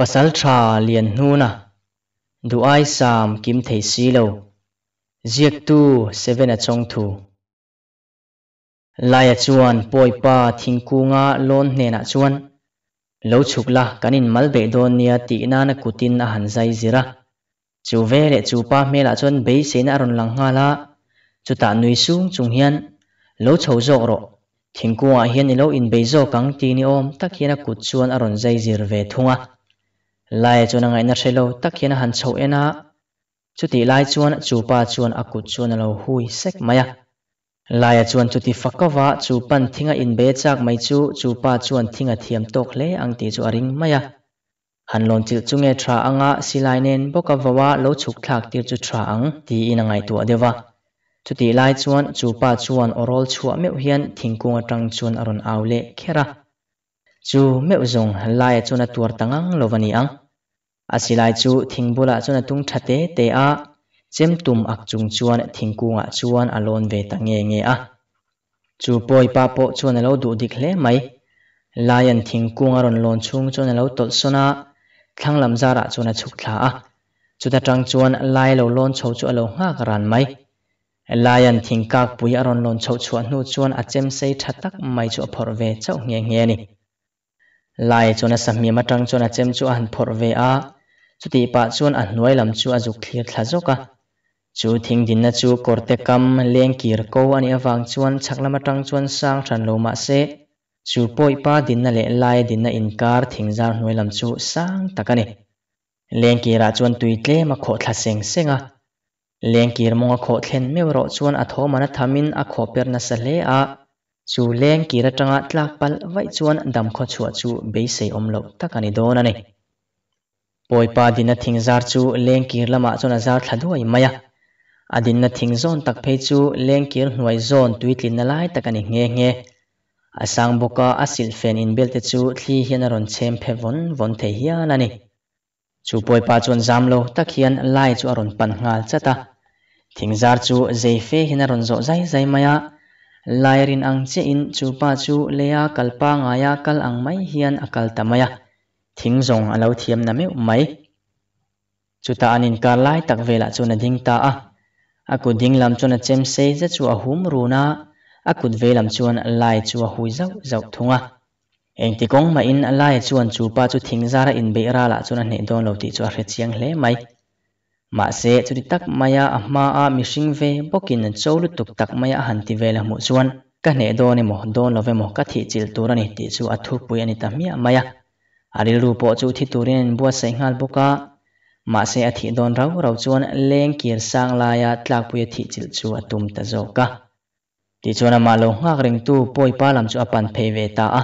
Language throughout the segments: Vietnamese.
pasal tha liền nu na du ai sam kim thei si lo ziek tu seven a chong thu lai a chuan poi pa thingkunga lon hne na chuan lo chuk la kanin malbe don nia ti na na kutin a han zai zira chu ve le chu pa me la chuan be se na ron lang nga la chu ta nui sung chung hian lo chho zo ro thingkunga hian lo in be zo kang ti ni om tak hian a kut chuan a ron zai zir ve thunga lai chuan angai na hrelo takin a han chho ena chuti lai chuan chupa chuan akut chuan alo hui sek maya lai chuan chuti fakawa chu pan thinga in be chak mai chu chupa chuan thinga thiam tok le angti chu aring maya han lon chil chunge thra anga silai nen boka wawa lo chuk thak tir chu thra ang ti in angai tu adewa chuti lai chuan chupa chuan orol chua meu hian thingkung atang chuan aron aw le khera chu meu zong lai chuan a tuar tangang lovani ang asilai chu thingbula chuna tung thate te a chem tum ak chung chuan thingkunga chuan alon ve tange nge a chu poi pa po chuan alo du dik hle mai lion thingkunga ron lon chung chuan alo tol sona thanglam zara chuna chuk thla a ta tang chuan lai lo lon chho chu alo nga karan mai lion thingkak pui aron lon chho chuan nu chuan achem sei thatak mai chu phor ve chau nge nge ni lai chona sammi matang chona chem chu an phor ve a chuti pa chuan an hnuai lam chu a zuk thlir thla zawka chu thing din na chu korte kam leng kir ko ani awang chuan chaklama trăng chuan sang than lô ma se chu poi pa din na lệ lai din na inkar thing zar nuôi làm chu à à. sang takani leng kira chuan tui tle ma kho thla seng senga leng kir monga kho thlen meu ro chuan a tho mana thamin a kho per na sa le a chu leng kira tanga tlak pal vai chuan dam kho chua chu be sei om lo takani don ani poipa dina thingzar chu lengkir lama chona zar thladuai maya adin na thingzon tak phei chu lengkir hnuai zon tuitlin na nghe takani nge nge asang boka asil fen in chú belte chu thli hian ron chem phe von von the hian ani chu poipa chon zamlo tak hian lai chu aron pan ngal chata thingzar chu zeife hina ron zo zai zai maya rin ang che in chú chu chú chu leya kalpa ngay ngaya kal ang mai hian akal tamaya thính rồng alo à, thiêm nằm yếu mấy chú ta anh in cả lại tắc về lại cho nên thính ta à à cụt thính làm cho nên chém xe rất chú à húm rù na à cụt về làm cho nên lại chú à hùi dọc dọc thung à anh thì cũng mà in à lại cho nên à chú pa chú thính ra ra in bị ra lại cho nên hệ đôn lâu thì chú à hết chiang lẽ mấy mà xe chú đi tắc maya à mà à mi sinh về bokin nên châu lúc tục tắc à hàn thì về là một chuan cái hệ đôn này một đôn lâu về một cái thị chỉ tu ra này thì chú à thu bùi anh ta mía maya ari lu po chu thi turin bua sei ngal boka ma se a thi don rau rau chuan leng kir sang laia tlak pui thi chil chu atum ta zoka ti chuan ama lo ngak ring tu poi pa lam chu apan phei ve ta a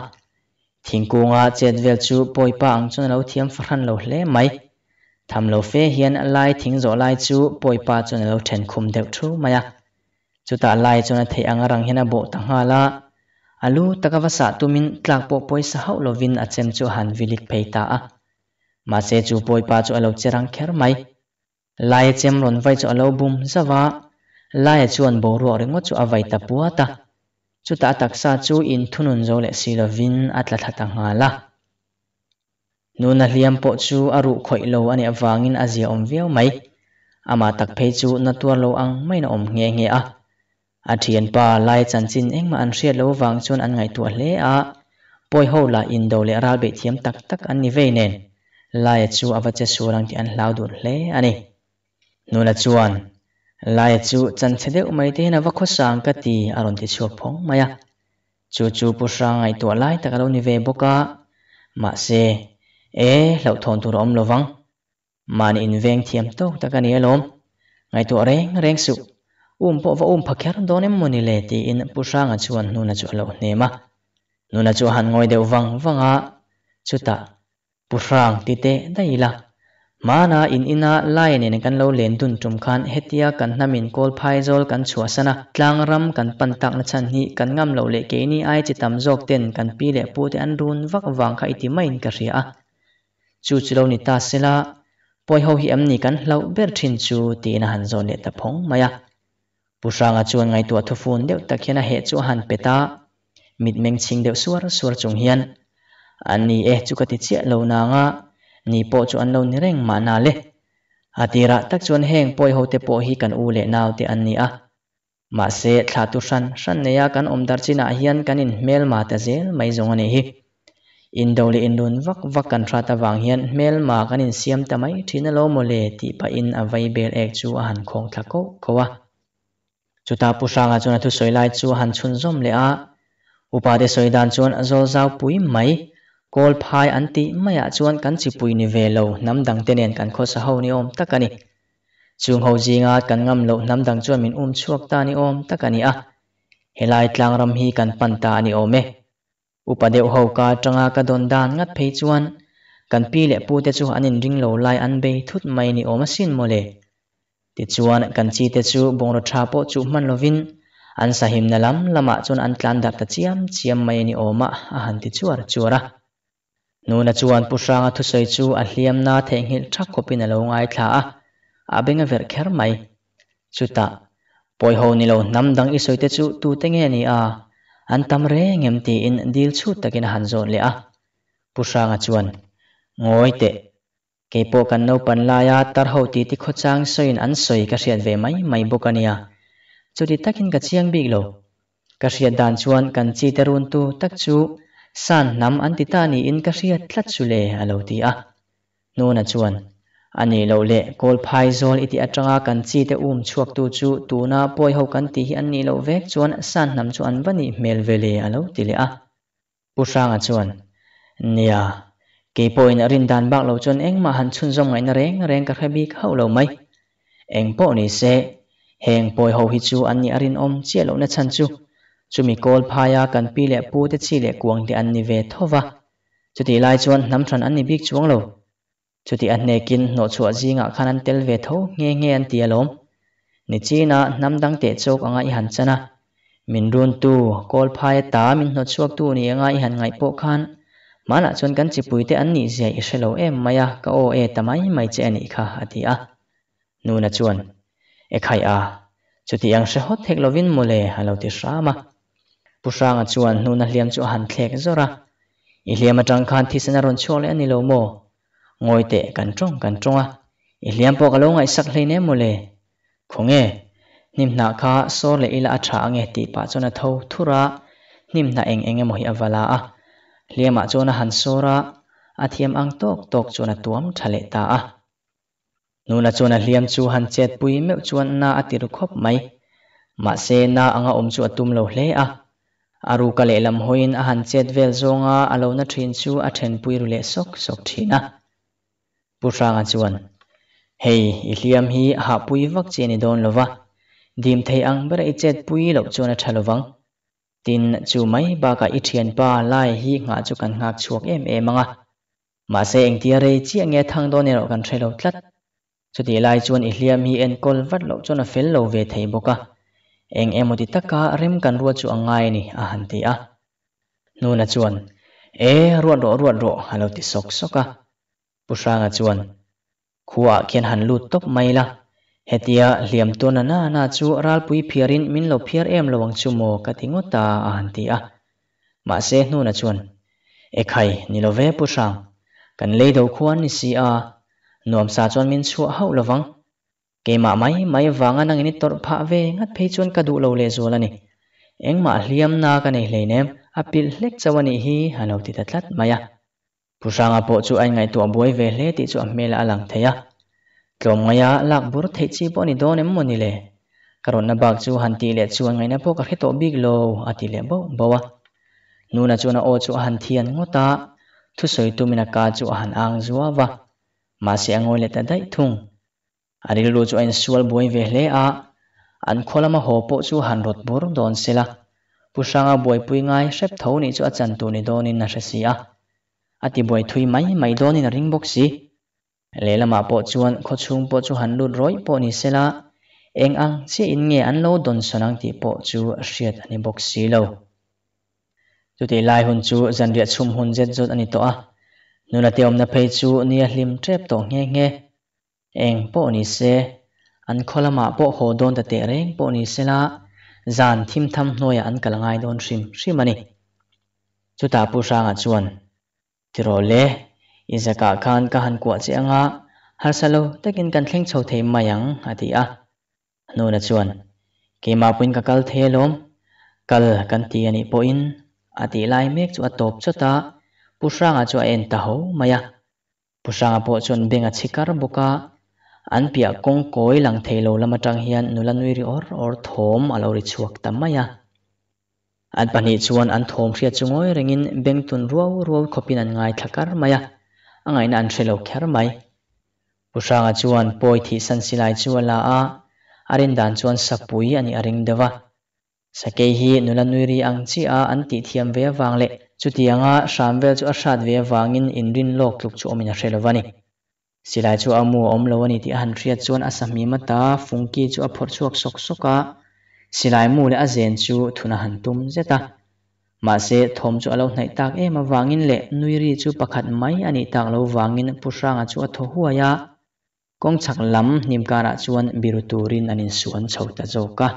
thingkunga chet vel chu poi pa ang chuan lo thiam faran lo hle mai tham lo fe hian lai thing zo lai chu poi pa chuan lo then khum deuh thu maya chuta lai chuan thei ang rang hena bo ta hala alu takawasa tumin tlakpo poisa hau lovin achem chu han vilik pheita a ma che chu poipa chu alo cherang kher mai lai chem ron vai chu alo bum zawa lai chuan boru rengo chu avai ta puata chu ta taksa chu in thunun zo le silovin atla thata ngala nuna liam po chu aru khoi lo ani awangin azia om viau mai ama tak phei chu natwa lo ang maina om nge nge a a thian pa lai chan chin engma an hriat lo wang chuan an ngai tua hle a poi ho la in do le ral be thiam tak tak an ni vei nen lai chu awa che surang ti an hlau dur hle ani nula chuan lai chu chan chede umai te na wakho sang ka ti aron ti chu phong maya chu chu pu sang ai tua lai tak lo ni ve boka ma se e lo thon tu rom lo wang man in veng thiam tok tak ani lom ngai tu reng reng su um po va um phakhyar donem moni le ti in pusanga chuan nuna chu alo nema nuna chu han ngoi deu wang wanga chuta pusang ti te daila mana in ina lai ne kan lo len dun tum khan hetia kan namin kol phai zol kan chua sana tlang ram kan pan tak na chan hi kan ngam lo le ke ni ai chi tam jok ten kan pi le pu te an run wak wang kha iti main ka ria chu chu lo ni ta sela poi ho hi am ni kan hlau ber thin chu ti na han zon le ta phong maya ผุ้ฟังาจวนไงตัวทุฟูนเดี๋ยวตะเคียนเหตุจวนเปตามิดเมงชิงเดี๋ยวสวรสวรจงเฮียนอันนี้เอจุกติเจ่าเลวนางะนี่ปอจวนเลวนิเร่งมานาเลอาทิระตักจวนแห่งปอยเฮาเตปอฮีกันอูเลนาวเตอันนี้อ่ะมาเสถ่าตุสันสันเนียกันอมดัชนีเฮียนกันอินเมลมาเตเซลไม่จงอันนี้อินดูเลอินดูนวักวักกันทราตวังเฮียนเมลมากันอินเซียมแต่ไม่ทีนั่นโลโมเลติปะอินอวัยเบลเอจวนของทักโกโควา chuta pusanga cho nên thu soilai chu han chhun zawm le a upade soi chuan chú zawl zau pui mai kol phai an ti mai chú an kan chi pui ni về lâu, nam dang te nen kan khó sa ho ni om takani chung ho jinga kan ngam lo nam dang chuan min um chuộc ta ni om à, hệ lại tlang ram hi kan pan ta ni ome upadeu ho ka tanga ka don dan ngat chú an, kan pi le pu te chu anin ring lâu lai an be thút mai ni oma sin mole ti chuan kan chi te chu bongra tha po chu man lovin an sahim na lam lama chon an tlan dak ta chiam chiam mai ni oma ah, a han ti chuar chuara ah. nuna chuan pusanga thu sei chu a hliam na thengil thak kopin alo ngai thla ah. a abenga ver kher mai chuta poi ho ni lo nam dang i soite chu tu tenge ni a an tam re ngem ti in dil chu takin han zon le a pusanga chuan ngoi te Keipo kan no pan laya tar ho ti ti khochang soi an soi ka rian ve mai mai bokania chuti takin ka chiang bik lo ka ria dan chuan kan chi terun tu tak chu san nam an titani in ka ria thlat chu le alo ti a no na chuan ani lo le kol phai zol iti atanga kan chi te um chuak tu chu tuna poi ho kan ti hi an ni lo vek chuan san nam chu an bani mel vele alo à ti le a pusanga chuan nia kỳ bồi nà rin đàn bạc lâu chôn eng mà hàn chun rong ngay nà rèn rèn cả khai bi khâu lâu mấy anh bộ nì xe hẹn bồi hầu hít chu anh nì arin om chia lâu nà chan chu chu mi kol phaya kan pi lệ pu te chi lệ cuồng thì anh nì về thô va chu thì lai chuan nắm chọn anh nì biết chuông lâu chu thì anh nè kín nọ chua gì ngạ khan anh tel về thô nghe nghe anh tia lom nì chi na nắm đăng tệ chốc anh ai hàn chana mình run tu kol phaya ta mình nọ chuộc tu nì anh ai hàn ngay bộ khan là mana chuan kan chipuite anh nih dễ i à, hrelo em maya ka à, o chơi anh mai che ani kha ati a nuna chuan e à. khai a chuti anh sẽ hot thek lovin mole halo ti hrama pusanga chuan nuna hliam chu han thlek zora i hliam atang khan thi sana ron chhole ani lo mo ngoi te kan trong kan tronga i hliam po ka lo ngai sak hleine mole khonge nimna kha so le ila atha ange ti pa na tho thura nimna eng enge mohi avala à liam a chona han sora athiam ang cho tok chona tuam lệ ta à, a nuna chona liam chu han chet pui me chuan na atir à khop mai ma se na anga à om chu atum lo hle a aru ka à, le lam hoin a han chet vel zonga alo na thin chu a then pui ru le sok sok thina pusanga chuan hei i liam hi ha pui vak che ni don lova dim ít chết bera i cho pui lo chona thalovang ตินจูไม่บากาอิเทียนป้าไล่ฮีงาจุกันงักชวกเอ็มเอมังอะมาเซ็งเทียรีเจียงเงทางโดนเรากันเทรลทัดสุดที่ไล่จวนอิเลียมฮีเอ็นกอลวัดโลกจนเฟลโลเวทบุกะเองเอมดิตกะเริ่มกันรัวจูอังไงนี่อาหันทีอะนูนจวนเอรัวดโรัวดโรฮัลโลติสกสกะผู้ชายจวนขวาเขียนหันลูดตบไม่ละ hetia liam tona na na chu ral pui phiarin min lo phiar em lo lowang chu mo ka tingota a han ti a ma se hnu na chuan e khai ni lo ve pu sang kan le do khuan ni si a nuam sa chuan min chu hau lowang ke ma mai mai wanga nang ini tor pha ve ngat phei chuan ka du lo le zol ani eng ma hliam na ka nei hle nem a pil hlek chawani hi halo ti tatlat maya pusanga po chu ai ngai tu buai ve hle ti chu a mela alang theya klomaya lakbur theichi pawh ni dawn em maw ni le karona bak chu han ti le chuan ngaina pawh ka hretawh bik lo a ti le bo bowa nuna chuan a aw chu a han thian ngota thu soi tumina ka chu a han ang zuwa mà ma se angoi le ta dai thung aril ru chu ain sual boi ve hle a an kholama ho pawh chu han rot bur don sela pusanga boi pui ngai shrep tho ni chu a chan tu ni dawn in na hre si à, ati boi thui mai mai dawn in a ring box si lelama po chuan khochung po chu han lut roi po ni sela eng ang chi in nge an lo don sonang ti po chu hriat ani bok si lo chu te lai hun chu zanria chum hun jet zot ani to a nuna te om na phei chu nia lim trep to nge nge eng po ni se an kholama po ho don ta te reng po ni sela zan thim tham hnoya à, an kalangai don shrim shrim ani chu ta pu ranga chuan tirole À. in i zaka khan ka han kwa chi anga har salo takin kan thleng chho thei mayang atia no na chuan ke ma puin ka kal thelom kal kan ti ani po in ati lai mek chu atop chota pusranga chu en ta ho maya pusranga po chon benga chikar buka an pia kong koi lang thelo lama tang hian nulanui ri or or thom alo ri chuak tamaya an pani chuan an thom hria chungoi rengin bengtun ruau ruau khopin an ngai thakar maya angai na an thelo kher mai pusanga chuan poi thi san silai chuala a arin dan chuan sapui ani aring dewa sakei hi nulanui ang chi a an ti thiam ve wang le chutianga shramvel chu ashat ve wangin inrin lok tluk chu omina hrelovani silai chu amu omlo ani ti han thria chuan asami mata fungki chu a phor chuak sok soka silai mu le azen chu thuna hantum zeta mà sẽ thom chu alo nai tak em awangin le nuiri chu pakhat mai ani tak lo wangin pusranga chu atho huaya kong chak lam nimkara chuan biruturin anin suan chhota joka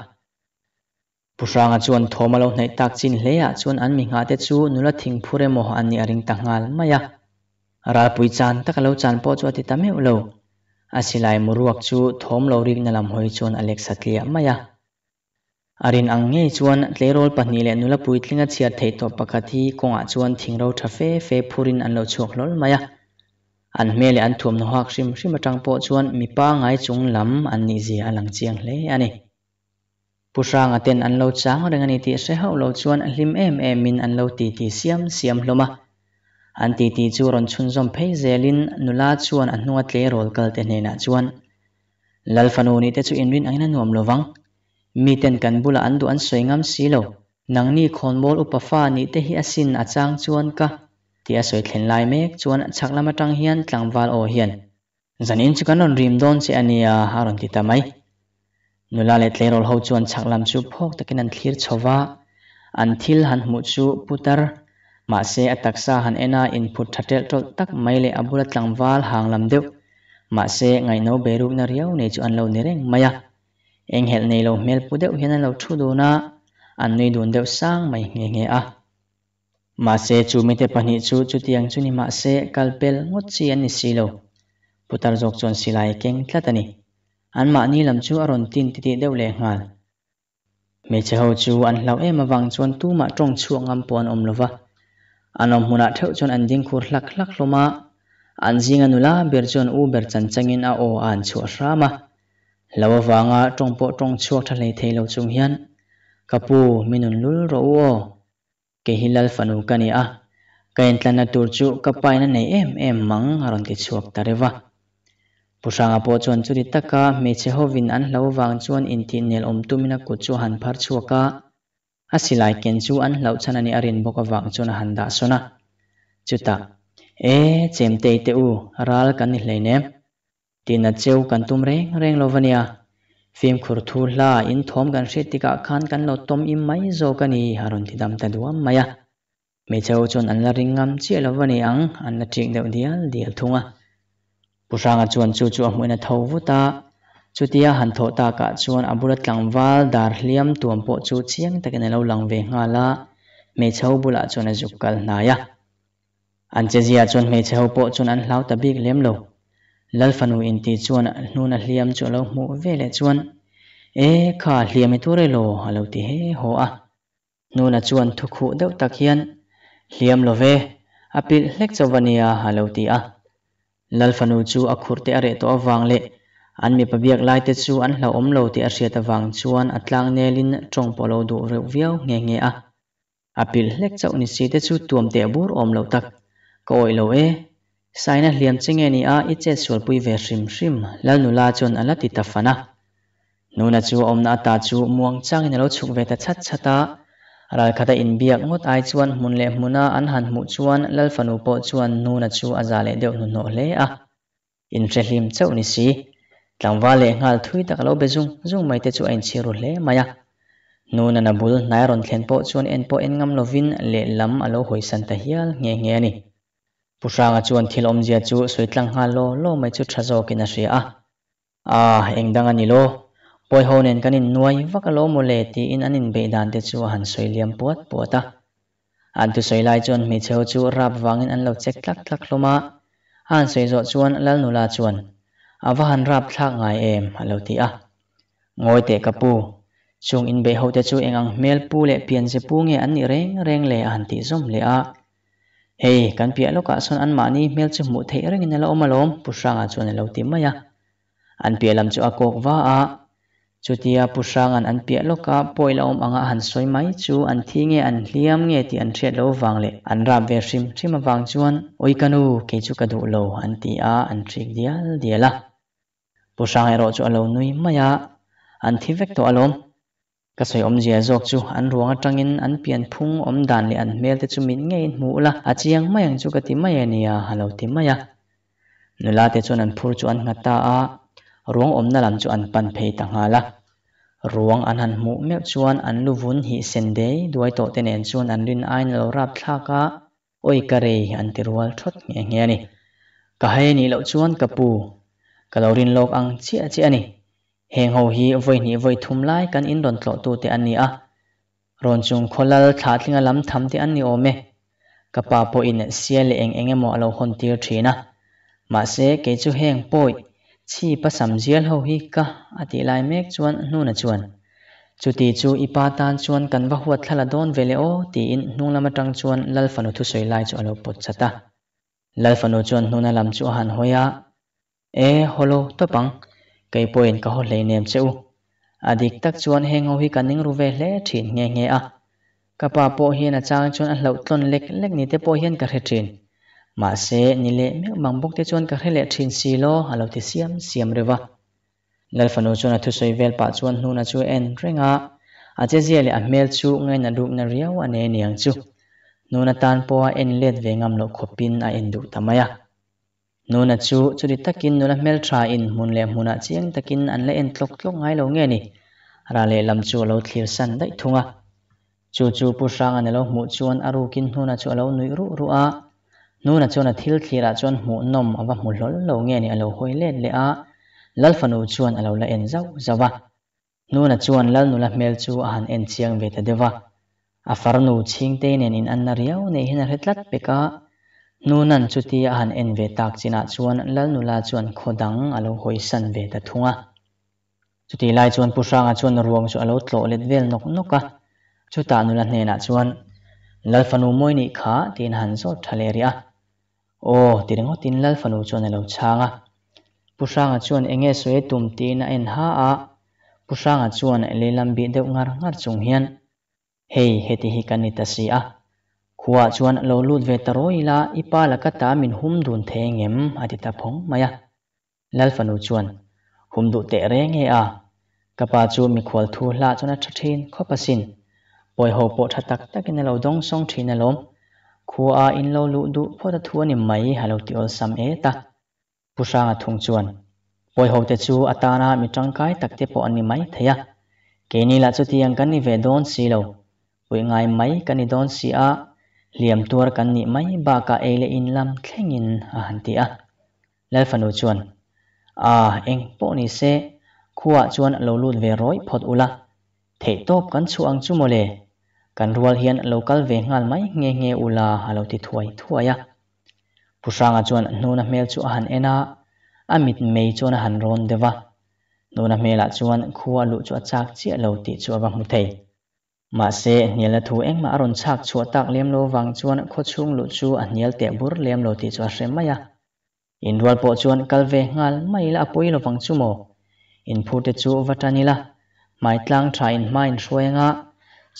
pusranga chuan thom này alo nai tak chin hleya à, chuan an mi nga te chu nula thing phure mo ani aring à tangal maya à ra bụi chan tak lo chan po chu ati tameu lo asilai muruak chu thom lo rik na lam hoi anh alexa tlia maya อรินอังเงยชวนเลโรอลปนิเลนุลาปุยทิงกเชียร์เทตอปะคาทีกงอาชวนทิงเราทัฟเฟ่เฟ่พูรินอันเราชวกลอลมายะอันเมืลอันทวมนหักชิมชิมจังโปชวนมีป้าไงจงลำอันนี้เสียหลังเจียงเลยอันนี้ผู้ชางอันเต็นอันเราจ้างเรื่องนี้ที่เสียหูเราชวนลิมเอ็มเอ็มินอันเราตีตีเสียมเสียมลมะอันตีตีจูรนชุนซอมเพย์เซลินนุลาชวนอันนวดเลโรอลเกิดเนนาชวนลัลฟานูนี่เตจูอินวินอันนั้นหนุมลวง mi ten kan bula an du an soi ngam si lo nang ni khon mol fa ni te hi asin achang chuan ka ti a soi thlen lai mek chuan chak lama tang hian tlangwal o hian in chu on rim don se ania haron ti tamai nula le tle rol ho chuan chak lam chu phok takin an thlir chowa an thil han mu chu putar ma se atak han ena input thatel tol tak mai le abula tlangwal hang lam deu ma se ngai no beru na riau nei chu an lo ni reng maya anh eng hel nei lo mel pu deuh hian lo thu duna an nei dun deuh sang mai nge nge a ma se chu mi te pahnih chu chutiang chu ni xe se kalpel ngot chi an ni si lo putar jok chon silai keng anh an ma ni lam ở aron tin tí tí deuh le ngal me che ho chu an hlau em awang chon tu ma tong chuang am anh om lova an om huna ah theu chon an ding khur hlak hlak loma an zinga nula ber chon u chân chân changin a o an chu rama lo awanga tawngpo tawngchuak thalei theilo chung hian kapu minun lul ro o ke hilal fanu kani a kain tlana tur chu kapaina này em em mang aron ke chuak tarewa pusanga ta cả, churi taka me chehovin an lawang chuan inti nil om tu tumina ku chu han phar chuaka asilai ken chu an lo chanani arin boka wang chuna handa sona chuta e chem te te u ral kan ni hlei nem tina cheu kan tum rèn rèn lo vania fim khur thu hla in thom kan hre tika khan kan lo tom im mai zo kani haron thi dam ta duam maya me cheu chon an la ringam chi lo vani ang an la ting deuh dial dial thunga pusanga chuan chu chu amuina à tho vuta chutia thâu tho ta chú ta ka chuan aburat à tlangwal dar hliam po chu chiang ta takin lâu lang ve nga la me chho bula chụp a zuk kal anh chơi gì zia chuan me cháu po chuan anh hlau ta bik lem lâu lalfanu in ti chuan hnun a hliam chu lo hmu vele chuan e kha hliam i ture lo alo ti he ho a nun a chuan thukhu deuh tak hian hliam lo ve a pil hlek chawania halo ti a lalfanu chu a khurte are to awang le an mi pabiak lai te chu an hlo om lo ti a hriat awang chuan atlang nelin tong polo du reuh viau nge nge a apil hlek chau ni si te chu tuam te bur om lo tak ko oi lo e sai saina hliam chenge ni a iche sualpui ve hrim hrim lal nula chon ala ti ta fana nuna chu omna ta chu muang chang in lo chuk ve ta chat chata ral khata in biak ngot ai chuan mun le muna an han mu chuan lal fanu po chuan nuna chu azale deuh nu no le a in tre hlim chau ni si tlangwa le ngal thui tak lo bezung zung mai te chu ain chiru le maya nuna na bul nai ron thlen po chuan en po en ngam lovin le lam alo hoi san ta hial nge nge ni pusanga chuan thilom zia chu soitlang ha lo lo mai chu thazo kina ri a a engdang ani lo poi honen kanin nuai vaka lo mole ti in anin be dan te chu han soiliam puat puata an tu soilai chuan mi cheu chu rap wangin an lo chek tlak tlak loma han soi zo chuan lal nula chuan awa han rap thlak ngai em alo ti a ngoi te kapu chung in be ho te chu engang mel pu le pian se pu nge an ni reng reng le an ti zom le a hei kan pia lo ka son an mani mel chu mu thei reng in lo malom pusanga chuan lo ti mai a an pia lam chu akok wa a chutia pusangan an pia lo ka poila om anga han soi mai chu an thinge an hliam nge ti an thret lo wang le an ram ve rim thima wang chuan oi kanu ke chu ka du lo an ti a an thrik dial diala pusang ero chu alo nui maya an thivek to alom soi om zia zok chu an ruanga tangin an pian phung om dan le an mel te chu min nge in mu la a chiang mai ang chu ka ti mai ania halo ti mai a nula te chu an phur chu an ngata a ruang om na lam chu an pan phei ta nga la ruang an han mu mep chuan an lu vun hi sen de duai to ten en chuan an rin ain lo rap thla ka oi kare an ti rual thot nge nge ani ka he ni lo chuan kapu ka lo rin lok ang chi a chi ani เฮงโฮฮีวัยนี้วัยทุ่มไล่กันอินดอนโตตัวเตอันนี้อ่ะรอนจุงคนละขาดลิงล้ำทำเตอันนี้โอเมกับป้าโปอินเสียเลเองเองมอเราคนเดียวทีนะมาเซเกจูเฮงป่วยชีปะัำเสียโฮฮีกะอติไลเมกชวนนู่นชวนจุดที่จูอีป้าตานชวนกันว่าหัวทลาดอนเวเลโอตีอินนุ่งละมาตังชวนลัลฟันุทุสอยไล่จูอโลปุตชะตาลัลฟันุชวนนู่นลำจูหันหัวยะเอฮัลโหลตปัง cây poin ka ho le nem à, cheu adik tak chuan hengo hi kaning ruve hle thin nge nge a à. kapa po hian achang à chuan a hlo tlon lek lệch ni te po hian ka hre thin mà se ni lệ miếng bằng bốc te chuan ka hre le thin si lo halo ti siam siam rewa lalfano chuan a thu soi vel pa chuan hnuna chu en renga à che zia le a mel chu ngai na rup na riau em niang chu nuna tan po a en let về ngắm lo khopin a en du tamaya nuna chu churi takin là mel tha in mun le muna chiang takin anh le anh tlok tlok ngay lo nghe ni ra le lam chu lo thlir san dai thunga chu chu pu sang an lo mu chuan aru kin nuna chu lo nui ru ru a nuna chu na ra thira anh mu nom awa mu lol lo nge ni alo hoi le le a lal fanu chuan alo la en zau zawa nuna chuan lal nula mel chu anh en chiang ve ta dewa a farnu ching te nen anh an na riau nei hin a retlat cả nunan chuti ahan en ve tak china chuan lal nula chuan khodang alo hoi san ve ta thunga chuti lai chuan pusanga chuan ruang chu alo tlo let vel nok noka chuta nula hne na chuan lal fanu moi ni kha tin han zo thale ria o tirengo tin lal fanu chuan alo changa pusanga chuan enge soi tum tin en ha a pusanga chuan lelam bi deuh ngar ngar chung hian hei heti hi kanita si a khua chuan lo lut ve taroi la ipa lakata min hum dun thengem adita phong maya lalfanu chuan hum du te reng he a kapa chu mi khwal thu hla chuna thathin khopasin poi ho po tha tak tak in lo dong song thina lom khua in lo lu du phota thuani mai halo ti ol sam e ta pusanga thung chuan poi ho te chu atana mi tangkai takte po ani mai thaya keni la chu tiang kan ni ve don si lo pui ngai mai kan ni don si a liam tuar kan ni mai ba ka ele in lam in a à, han ti a lai fanu chuan à, a eng po ni se khuwa chuan lo lut ve roi phot ula thei top kan chu ang chu mole kan rual hian local ve ngal mai nge nge ula halo ti thuai thuaya pusanga à chuan nuna mel chu a han ena amit mei chuan a han ron dewa nuna mela chuan khuwa lu chu a chak chi lo ti chu awa mu thei mà se nhel na thu eng ma aron chắc chua tak lem lo vang chuan kho chung lu chu à, a nhel te bur lem lo ti chu hrem maya à. in dual po chuan kalve ngal mai là pui lo vang chu mo in phu vật anh watanila mai tlang tha in mai shwenga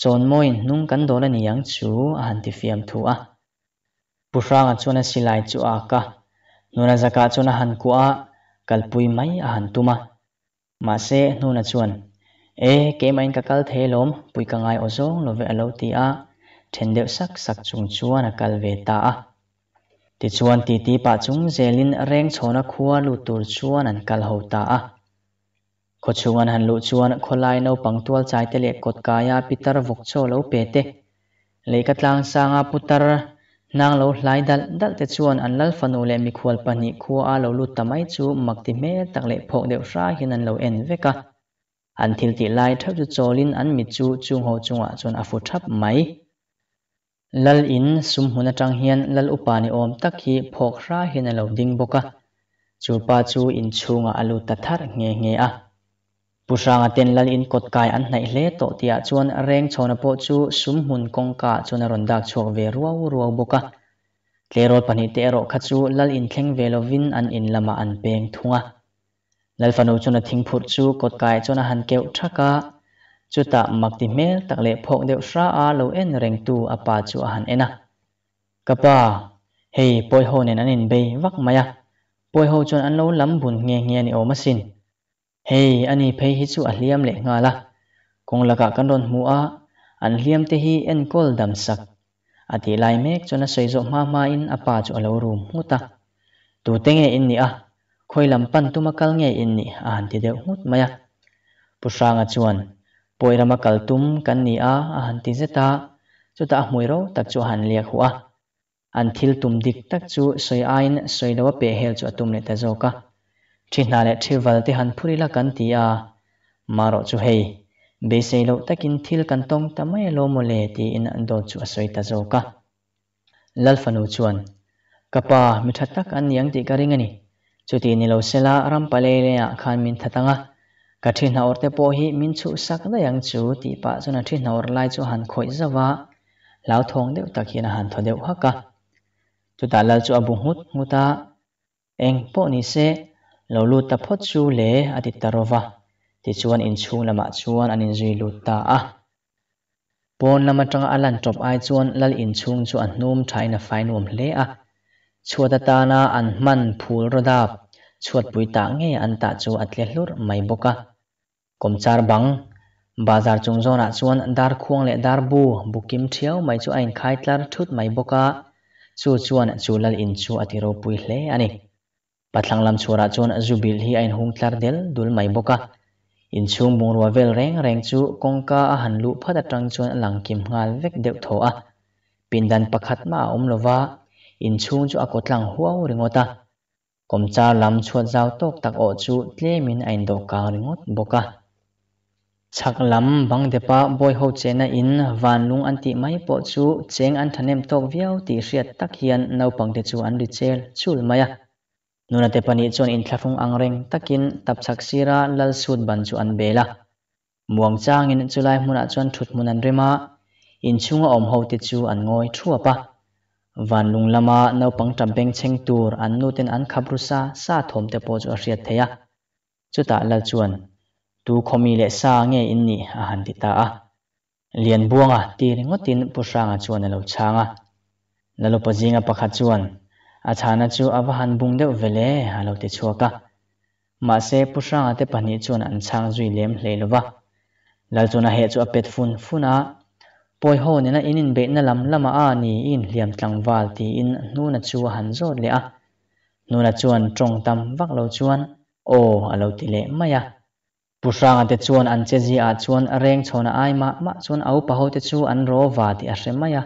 chon moin nung kan dol ani yang chu a à, han ti fiam thu a pusranga chuan a silai chu a ka nuna zaka chuan a han ku a kalpui mai a han mà ma se nuna chuan ê, e kem in kakal the lom pui ka ngai ozong love alo ti a thendeu sắc sắc chung chuan a kal về ta a ti chuan ti ti pa chung rèn cho chhona khuwa lu tur chuan an kal ho ta a kho chuan han lu chuan kholai no pangtual chai te le kot kaya pitar vok cho lo Lấy cái leikat tlang sanga putar nang lâu hlai dal dal te chuan anh lal phân ule mi khwal pani khuwa lo lu tamai chu makti me tak le phok deuh hra hin an lo en veka อันทิลติไลทับจะโจลินอันมิจูจุงโฮจุงอ่ะจนอาฟุทับไหมลัลอินสุมหุนจังเฮียนลัลอุปานิอมตะคีพกค้าเห็นเราดิ้งบกะจูปาจูอินชุงอ่ะอลุตัทัดเงยเงอะปุชางเตนลัลอินกดกายอันไหนเล่โตติอาจวนเร่งชนปจูสุมหุนกงกาจนรนดักชกเวรัวรัวบกะเทโรปนิเตโรคัจูลัลอินเข่งเวลวินอันอินละมาอันเปงทัว lalfano chuna thingphut chu kotkai chuna hankeu thaka chuta makti mel takle phok deu sra a lo en reng tu apa chu a han ena kapa hei poi ho nen anin be vak maya poi ho chon an lo lam bun nge nge ni oma sin hei ani phei hi chu a hliam le nga la kong laka kan ron mu a an hliam te hi en kol dam sak ati lai mek chona seizo ma ma in apa chu a lo rum ta, tu tenge in ni a khoi lam pan tuma kal nge in ni a ah, han ti deuh hmut mai a pusanga chuan poirama kal tum kan ni a ah, a han ti zeta chuta a hmui ro tak chu han liak hu a an thil tum dik tak chu soi ain soi lawa pe hel chu atum le ta zo ka thina le thiwal te han phuri la kan ti a maro chu hei be sei lo takin thil kan tong tamai lo mo le ti in an do chu soi ta zo ka lalfanu chuan kapa mithatak an yang ti karing ani chú ni nilo sela ram palele a khan min thatanga ka thin na orte po hi min chu sak da yang chu ti pa chu na thin na or lai chu han khoi zawa lao thong deuh takin han tho deuh haka chu ta lal chu abu hut nguta eng po ni se lo lu ta phot chu le ati tarova ti chuan in chung lama chuan an in zui lut ta a pon lama tanga alan top ai chuan lal in chung chu an num thaina fai num hle à chuột chuat atana an man phul rodap chuat puita nge an ta chu atle hlur mai boka char bang bazar chung zona chuan dar khuang le dar bu bukim thiau mai chu ain khai tlar thut mai boka chu chuan chu lal in chu atiro pui hle ani patlang lam chura chuan zubil hi ain hung tlar del dul mai boka in bung mungruwa vel reng reng chu kongka a han lu phat atang chuan kim ngal vek deuh tho a pindan pakhat ma om lova in chung cho chu a ko tlang huau ringota komcha lam chhuat zau tok tak o chu tlemin a in doka ringot boka chak lam bang depa boy ho chena in van lung an ti mai po chu cheng an thanem tok viau ti hriat tak hian naupang te chu an ri chel chul maya nuna te pani chon in thlafung angreng takin tapchak sira lal sut ban chu an bela muang chang in chulai hmuna chon thut mun an rema in chunga om ho te chu an ngoi thuapa van lung lama no pang tam beng cheng tur an nu ten an khabru sa sa thom te po chu a riat theya chu ta la chuan tu khomi le sa nge in ni a han ti ta a lian buanga ti ringotin pusanga chuan lo changa lalo pazinga pakhat chuan a chana chu awa han bung deuh vele halo te chuaka ma se pusanga te pani chuan an chang zui lem hlei lova lal chuna he chu a pet fun funa poi ho nena in in be na lam lama a à, ni in liam tlangwal ti in nu na à. à, chu han zot le a nu na chuan trong tam vak lo chuan o alo ti le maya pusang te chuan an che ji a chuan reng chhona ai ma ma chuan au pa ho te chu an ro wa ti a hre maya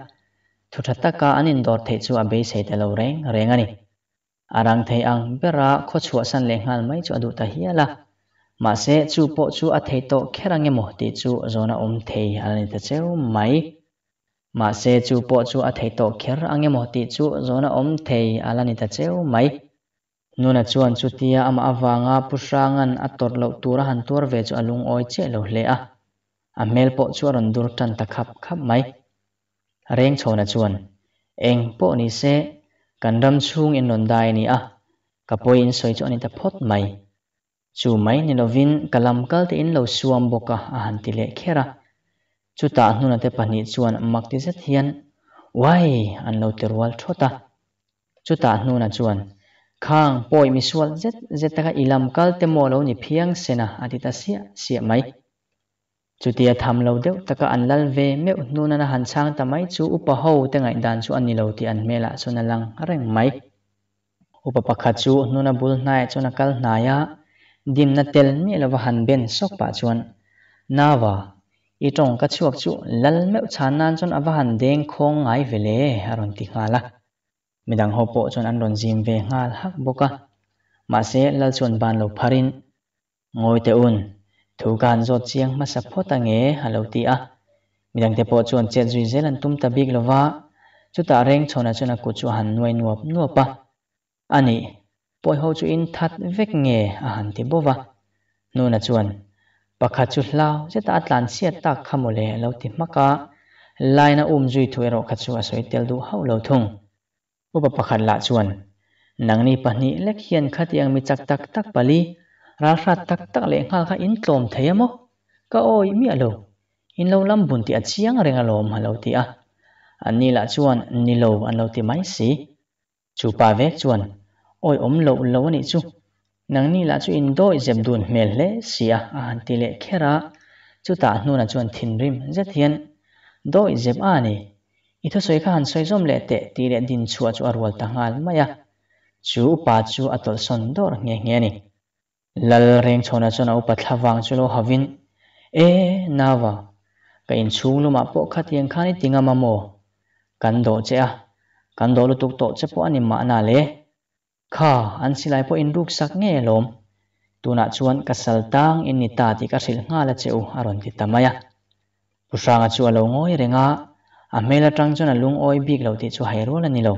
thu thatta ka an in dor thei chu a be sei te lo reng reng ani arang thei ang bera kho chu san le ngal mai chu adu ta hiala mà sẽ chu bộ chu a thấy to khét anh em ti chu zona om thấy anh ta chéo máy mà sẽ chu bộ chu a thấy to khét anh em ti chu zona om thấy anh ta chéo máy nuna chuan chu tia ama awanga pusangan ator lo tura han tur ve chu alung oi che lo hle a a mel po chu ron dur tan ta khap khap mai reng chona chuan eng po ni se kandam chung in non dai ni a kapoi in soi chu ani ta phot mai chu mai ni lovin kalam kal te in lo suam boka a han ti le khera chu ta hnuna te pani chuan mak ti zet hian wai an lo te rual thota chu ta hnuna chuan khang poi mi sual zet zet taka ilam kal te mo lo ni phiang sena adita sia sia mai chutia tham lo ta taka an lal ve meu hnuna na han chang ta mai chu upa ho te ngai dan chu an ni lo ti an mela chuna lang reng mai upa pakha chu hnuna bul hnai chuna kal hnaya dim na tel mi lova han ben sok pa chuan nawa i tong ka chuak chu lal meu chan nan chon ava han deng khong ngai vele aron ti ngala midang ho po chon an ron zim ve ngal hak boka ma se lal chon ban lo pharin ngoi te un thu gan zot chiang ma sa phota nge halo ti a midang te po chon chen zui zelan tum ta big lova chu ta reng chona chona ku chu han noi nuop nuopa ani poi ho chu in that vek nge a han ti bova nu na chuan pakha chu hlau zeta atlan sia tak khamole lo ti maka laina um zui thuero kha chu a soi tel du ho lo thung upa pakhat la chuan nangni pahni lek hian khatiang mi chak tak tak pali ra ra tak tak le ngal kha in tlom theyamo ka oi mi alo in lâu lam bun ti a chiang renga lom halo à anh ani lạ chuan ni lâu anh lâu ti mai si chu pa ve chuan ôi om lo lo này chú, nang ni là chú in đôi zem đùn mel le sia a han lệ khé ra, chú ta nu na chuan thin rim rất hian đôi zem a à này, ít thôi soi khăn soi zom le te ti lệ din chua chu arwal ta hal mày, chú ba à. chú atol à son dor nghe nghe ni lal reng chona chona upa thlawang chu lo havin e nawa kain chung luma po khatien khani tinga mamo kando che a kando lu tuk to che po anh ma na le kha an silai po in ruk sak nge lom tu tuna chuan kasal tang in ni ta ti ka hril nga la cheu aron ti tamaya pusanga chu alo ngoi renga a mela tang chuan alung oi bik lo ti chu hairo la ni lo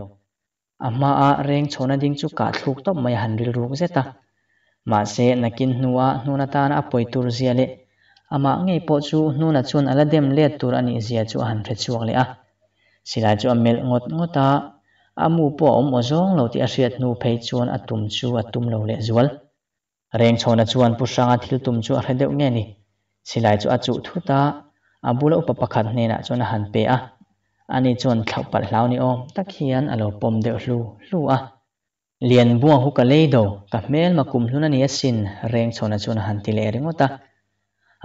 amma a reng chona ding chu ka thluk top mai hanril ruk zeta ma se nakin hnuwa hnuna tan a poitur ziale ama nge po chu hnuna chuan ala dem let tur ani zia chu han re chuak le a silai chu amel ngot ngota amu po om ozong lo ti asiat nu phei chuan atum chu atum lo le zual reng chona chuan pusanga thil tum chu a hredeuh nge ni silai chu achu thuta abulo pa pakhat hne na chuan han pe a ani chuan thlau pal hlau ni om tak hian alo pom deuh hlu hlu a lian buang hu ka lei do ka hmel makum hlun ani a sin reng chona chuan han ti le ringota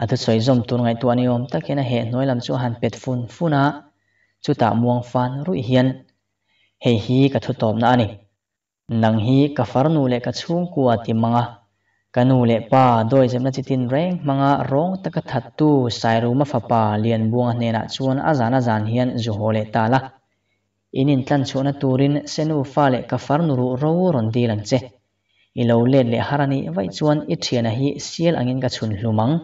atu soi zom tur ngai tu ani om tak hian a he noilam chu han pet fun funa chu ta muang fan ru hian hei hi ka thu tom na ani nang hi ka far nu le ka chhung kuwa ti manga kanu le pa doi jemna chitin reng manga rong taka that tu sairu ma fapa lian buang hne na chuan azana zan hian zuho le tala inin tlan chuna turin senu fa le ka far nu ru ro ron dilan che ilo le le harani vai chuan i thiana hi sial angin ka chun hlumang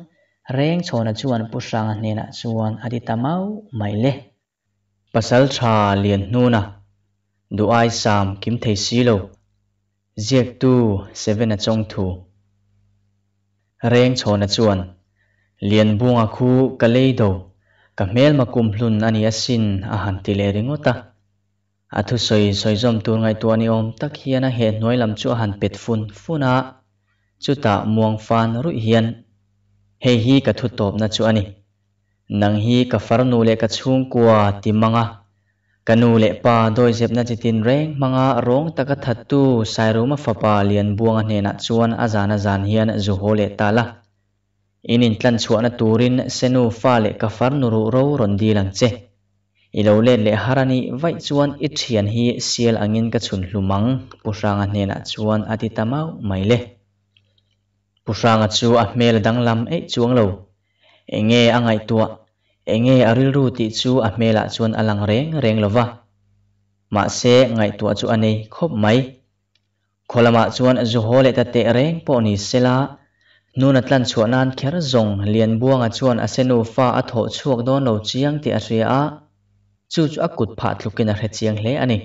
reng chona chuan pusang hne na chuan adita mau mai le pasal tha lian nu na ดูไอสามคิมเทสีโลเจียกตูเซเว่นจงทูเร่งชนจวนเลียนบุงอาคูกะเลยโดกะเมลมากุมพลุนอันนี้สินอาหารติเลริงอตาอาทุสอยสอยจอมตัวไงตัวนี้อมตักเฮียนะเห็นน้อยลำชั่วหันเป็ดฟุนฟุนาจุตะมวงฟานรุเฮียนเฮฮีกะทุตบนะจวนี่นังฮีกะฟารนูเลกะชุงกัวติมังอ่ะ kanu le pa doi zep na chitin reng manga rong taka thattu sairuma fapa lian buanga hne na chuan azana zan hian zuho le tala inin tlan chuana turin senu fa le kafar nuru ro rondi lang che ilo le le harani vai chuan ithian hi sial angin ka chun hlumang pusanga hne na chuan ati tamau mai le pusanga chu a hmel danglam e chuang lo enge angai tua enge aril ru ti chu a hmela chuan alang reng reng lova ma se ngai tua chu anei khop mai kholama chuan zuhole ta te reng po ni sela nuna tlan chuanan kher zong lian buanga chuan asenu fa atho chuak don lo chiang ti asria a chu chu akut pha thlukin a hre chiang hle ani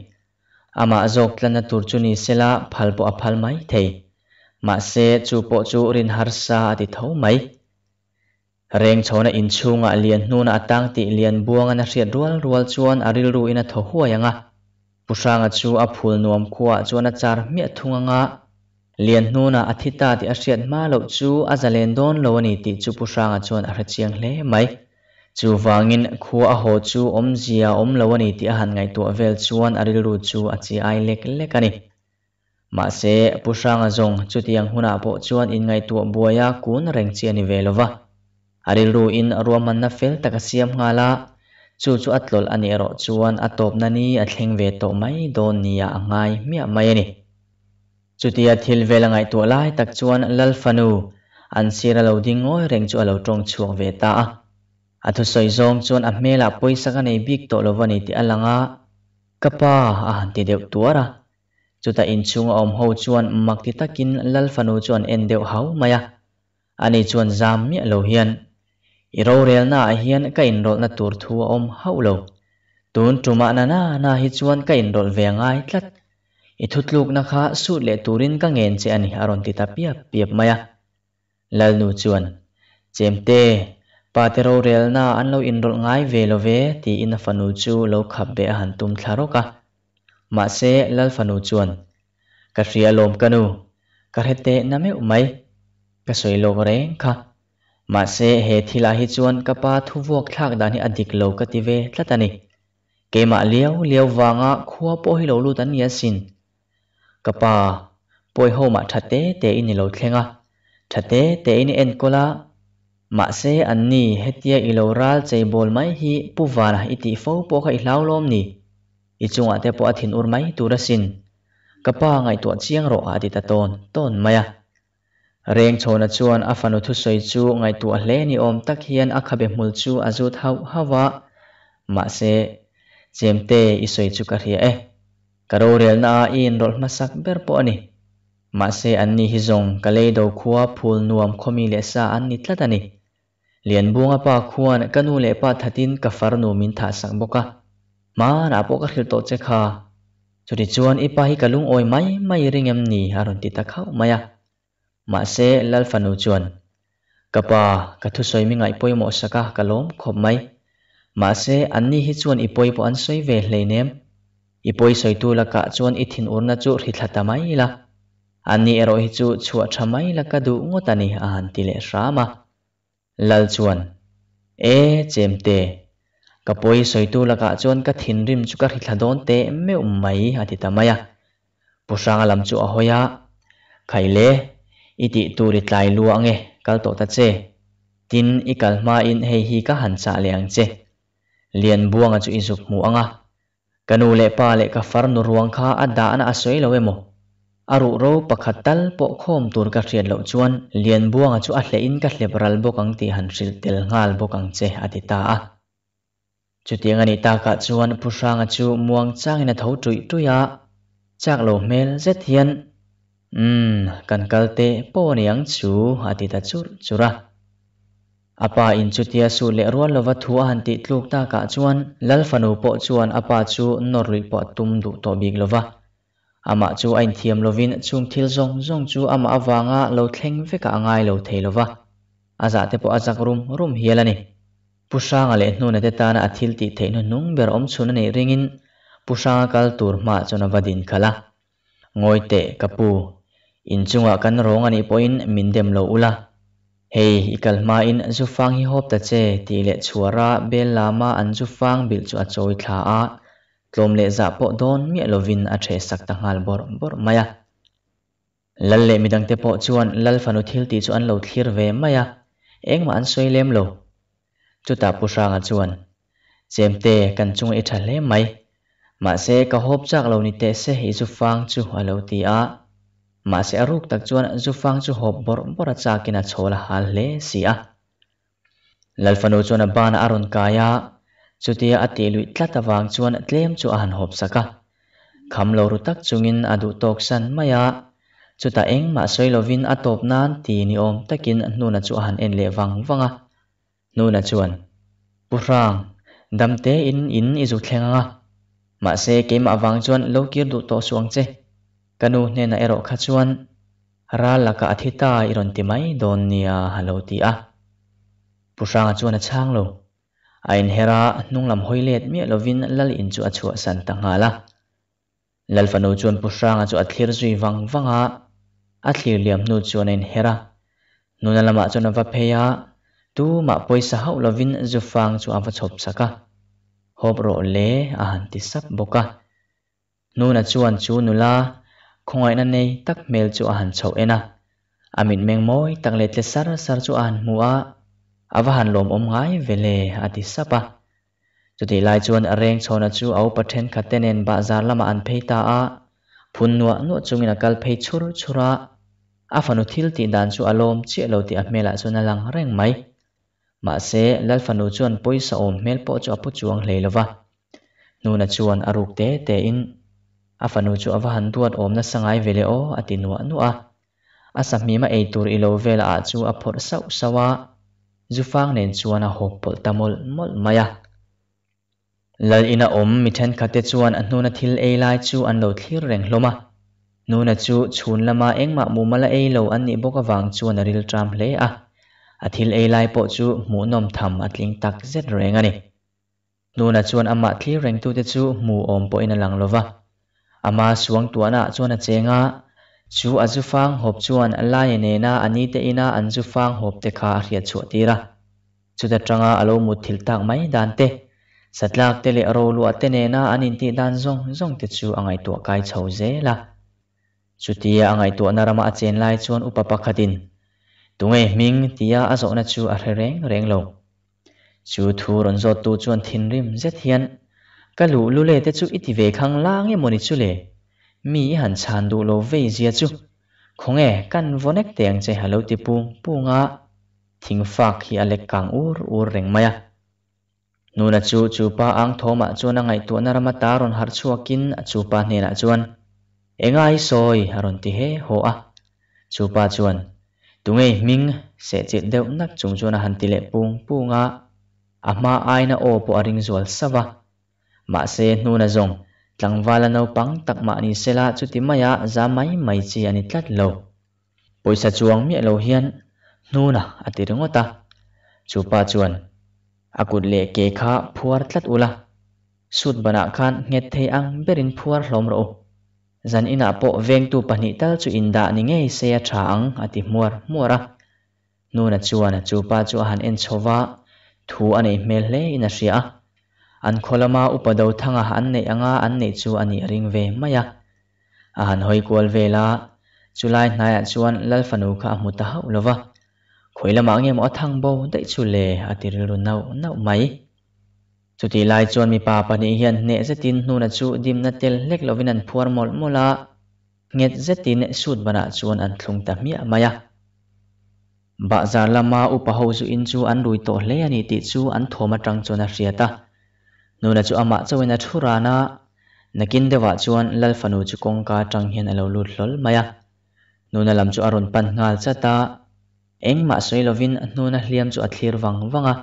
ama azok tlan tur chu ni sela phalpo aphal mai thei ma se chu po chu rin harsa ti tho mai reng chona inchunga lian hnuna atang ti lian buanga na hriat rual rual chuan aril ru in a tho huaianga pusanga chu a phul nuam khuwa chuan a char mia thunganga lian hnuna athita ti a hriat ma lo chu a zalen don lo ani ti chu pusanga chuan a hra chiang hle mai chu wangin khu a ho chu om zia om lo ani ti a han ngai tu vel chuan aril ru chu a chi ai lek lek ani ma se pusanga zong chu tiang huna po chuan in ngai tu buaya kun reng chi ani ve aril ruin aruaman na fel taka siam ngala chu chu atlol ani ro chuan atop nani heng ve to mai don nia angai mia mai ani chutia thil velangai tu lai tak chuan lal fanu an sira lo ding ngoi reng chu alo tong chuang ve ta a athu soi zong chuan a mela poisa ka nei bik to lovani ti alanga kapa a han ti ra. tuara ta in chung om ho chuan mak ti takin lal fanu chuan en deuh hau maya ani chuan zam mi lo hian อีโรเรลน่าเฮียนก็อินโดนัตูร์ทัวอมเฮาโลตูนจุมานานาน่าฮิจวนก็อินโดลเวียงไอทัดอีทุตลูกนะคะสูดเลตูรินก็เงินเจอันนีอารมณ์ติตาเปียบเปียบมายะลลนูจวนเจมเตปาเตโรเรลน่าอันเราอินโดลง่ายเวลเวตีอินฟันูจูเราขับเบหันตุมทารกะมาเซลลฟันูจวนกระเรียลมกันูกระเฮเตน่าไม่อุไมกระสวยโลกเร่งค่ะมาเซเฮทิลาฮิจวนกปาทุวกทากดานิอดิกโลกติเวทะตานิเกมาเลี้ยวเลี้ยววางะขัวปอยโลลูตันยนสินกปาปอยโฮมาทัดเตเตอินิโลเทงะทัดเตเตอินิเอ็นโกลามาเซอันนี้เฮติยาอิโลรัลใจบอลไม่ฮีปูวานะอิติโฟปอคอิลาวลอมนี่อิจวงอัตเตปออธินอุรไม่ตูรสินกปาไงตัวเชียงโรอาดิตาตนต้นมายเรียงโชนชวนอฟันุทุสอยจูไงตัวเลนิอมตักเฮียนอักขเบมุลจูอาจุทาวฮาวะมาเซเจมเตอิสอยจูกะเรียเอกระโดเรียลนาอินรถมาสักเบอร์ปอนีมาเซอันนี้ฮิจงกะเลยดคัวพูลนวมคมีเลซาอันนิตละตันีเลียนบุงอปาควนกนูเลปาทัดินกฟาร์นูมินทาสักบกะมานาปกะคิลโตเจคาจุดจวนอีปาฮิกะลุงออยไม่ไม่ริงเอมนี่อารุนติตะเข้ามายะมาเซลลฟันูจวนกปากระทุสอยมิไงปอยมอสกะกะลมขบไหมมาเซอันนี้ฮิจวนอีปอยปอันสอยเวเลยเนมอีปอยสอยตูละกะจวนอิทินอุรนาจูริทัตไมละอันนี้เอรอฮิจูชัวทำไมละกะดูงตันีอาหันติเลสรามาลัลจวนเอเจมเตกปอยสอยตูละกะจวนกะทินริมจุกะริทัดอนเตไม่อุมไมอาทิตามายะปุชังลำจูอหอยะไขเลอิติตูริตลายลวงเงกัลโตตัดเจตินอีกัลมาอินเฮฮีกะหันสาเลียงเจเลียนบวงอจุอิสุกมูองะกนูเลปาเลกฟารนรวงคาอัดดาอัอสวยเลวโมอรุโรปะขัดตัลปกคมตูนกัดเรียนเลวชวนเลียนบวงอจุอัดเลอินกัดเลบรัลบกังตีหันสิลเตลงาลบกังเจอติตาอ่ะจุดยังอันตากะชวนผู้สร้างอจุมวงจ้างในท่าจุยตุยะจากโลเมลเซเทียน um kan kalte po niang chu ati ta chur chura apa in chutia su le rual lova thua han ti tluk ta ka chuan lal fanu po chuan apa chu norui po tum du to big lova ama chu ain thiam lovin chung thil zong zong chu ama awanga lo thleng ve ka angai lo thei lova aza te po azak rum rum hialani pusanga le nu na te na athil ti nu nung ber om chuna nei ringin pusanga kal tur ma chona vadin khala ngoi te kapu in inchunga kan rawng ani pawhin mindem lo ula hei ikalhma in an fang hi hawp ta che ti le chhuara bel lama an chu fang bil chu a chawi thla a tlawm le za pawh dawn mi lovin a ṭhe sak ta ngal bor bor mai a lal le midang te pawh chuan lal fanu thil ti chu an lo thlir ve mai a engmah an sawi lem lo chuta pusanga chuan chemte kan chung e tha le mai ma se ka hop chak lo ni te se hi chu fang chu alo ti a mà sẽ rút tạc chuan du phang chu hộp bor bora cha kina chola hal le si a lalfano chuan a ban aron kaya chú ati lui tlata wang chuan tlem chu an hop saka kham lo ru tak chungin adu à tok san maya chuta eng ma soi lovin atop nán ti ni om takin nuna chu han en le wang wanga nuna rang, purang damte in in á, mà sẽ ma se vang awang chuan kia du to suang che kanu hne na ero kha chuan ra laka athita iron ti mai don nia halo ti a pusanga chuan a chang lo ain hera hnunglam hoilet mi lovin lal in chu achhu san tanga la lalfano chuan pusanga chu athlir zui wang wanga athlir liam nu chuan in hera nuna lama chuan va pheya tu ma poisa hau lovin zufang chu ava chhop saka hop ro le a han ti sap boka nuna chuan chu nula khongai na nei tak mel cho a han chho ena amin meng moi tak le tle sar sar chu an mua awa han lom om ngai vele ati sapa chuti cho chuan chú chhona chu au pathen khatenen ba zar lama an pheita a phunnuwa nu chungin akal phei chur chura afanu thil ti dan cho alom che lo ti a mela chu anh lang reng mai ma se lal fanu chuan poisa om mel po chu apu chuang hleilowa cho anh aruk te te in phần afanu chu awa han tuat omna sangai vele o atinwa nuwa asami ma eitur ilo vela ah a chu aphor sau sawa zufang nen chuan a hoppol tamol mol maya Lần ina om mithen khate chuan an nuna thil ei lai chú an lo thlir reng hloma nuna chu chhun lama engma mumala ei lo an ni boka wang chuan a ril tram hle a a thil ei lai po chu mu nom tham atling tak zet reng ani nuna chuan ama thlir rèn tu te chú mu om po in a lang lova ama suang tuana chuan a chenga chu a zu fang hop chuan an lai ne na ani te ina an zu fang hop te kha hria chu tira chu da tanga alo mu thil tak mai dan te satlak te le ro lu ate ne na anin ti dan zong zong te chu angai to kai chho ze la chutia angai to narama a chen lai chuan upapakhatin tunge ming tia azona chu a re reng reng lo chu thu ron zot tu chuan thin rim zet hian cái lũ lũ le te chu ít ti ve khang lang e moni chú le mi han chan du lo ve zia chu khong e kan vonek teng che tiếp ti pu punga thỉnh phak hi ale kang ur ur reng maya à. nuna chú chú pa ang thoma chú na ngai à tu na rama ta ron har chuakin chu pa ne na chuan engai soi haron ti he ho a chú pa chuan tungei ming se che deuh nak chú chu na han ti le pung punga ama aina opo aring zual sawa ma se nu na zong tlangwala no pang takma ni sela chuti maya máy máy chi anh ít lát lâu. Bồi poisa chuang mi lo hian nu na ba chupa chuan akut lệ kê kha phuar tlat ula sut bana khan nge thei ang berin phuar lom ro zan ina po veng tu pani tal chu inda ni nge se a tha ang ati muar muara nu na chuan chupa chu han en chowa thu anei mel hle ina ria an kholama upadaw thanga an nei anga an nei chu ani ring ve maya a han hoi kual vela chulai hnai chuan lal fanu kha muta hau lova khoilama ngem athang bo dei chu le atir lu nau nau mai chuti lai chuan mi pa pani hian ne zetin hnuna chu dim na tel lek lovin an phuar mol mola nget zetin sut bana chuan an thlung ta mia maya ba za lama upa ho chu in chu an rui to le ani ti chu an thoma tang chona riata chú cho nuna chu ama chawina thurana nakin dewa chuan lalfanu chu kongka tanghian alo lut hlol maya nuna lam chu arun pan ngal chata engma soilovin nuna hliam vang athlir wang wanga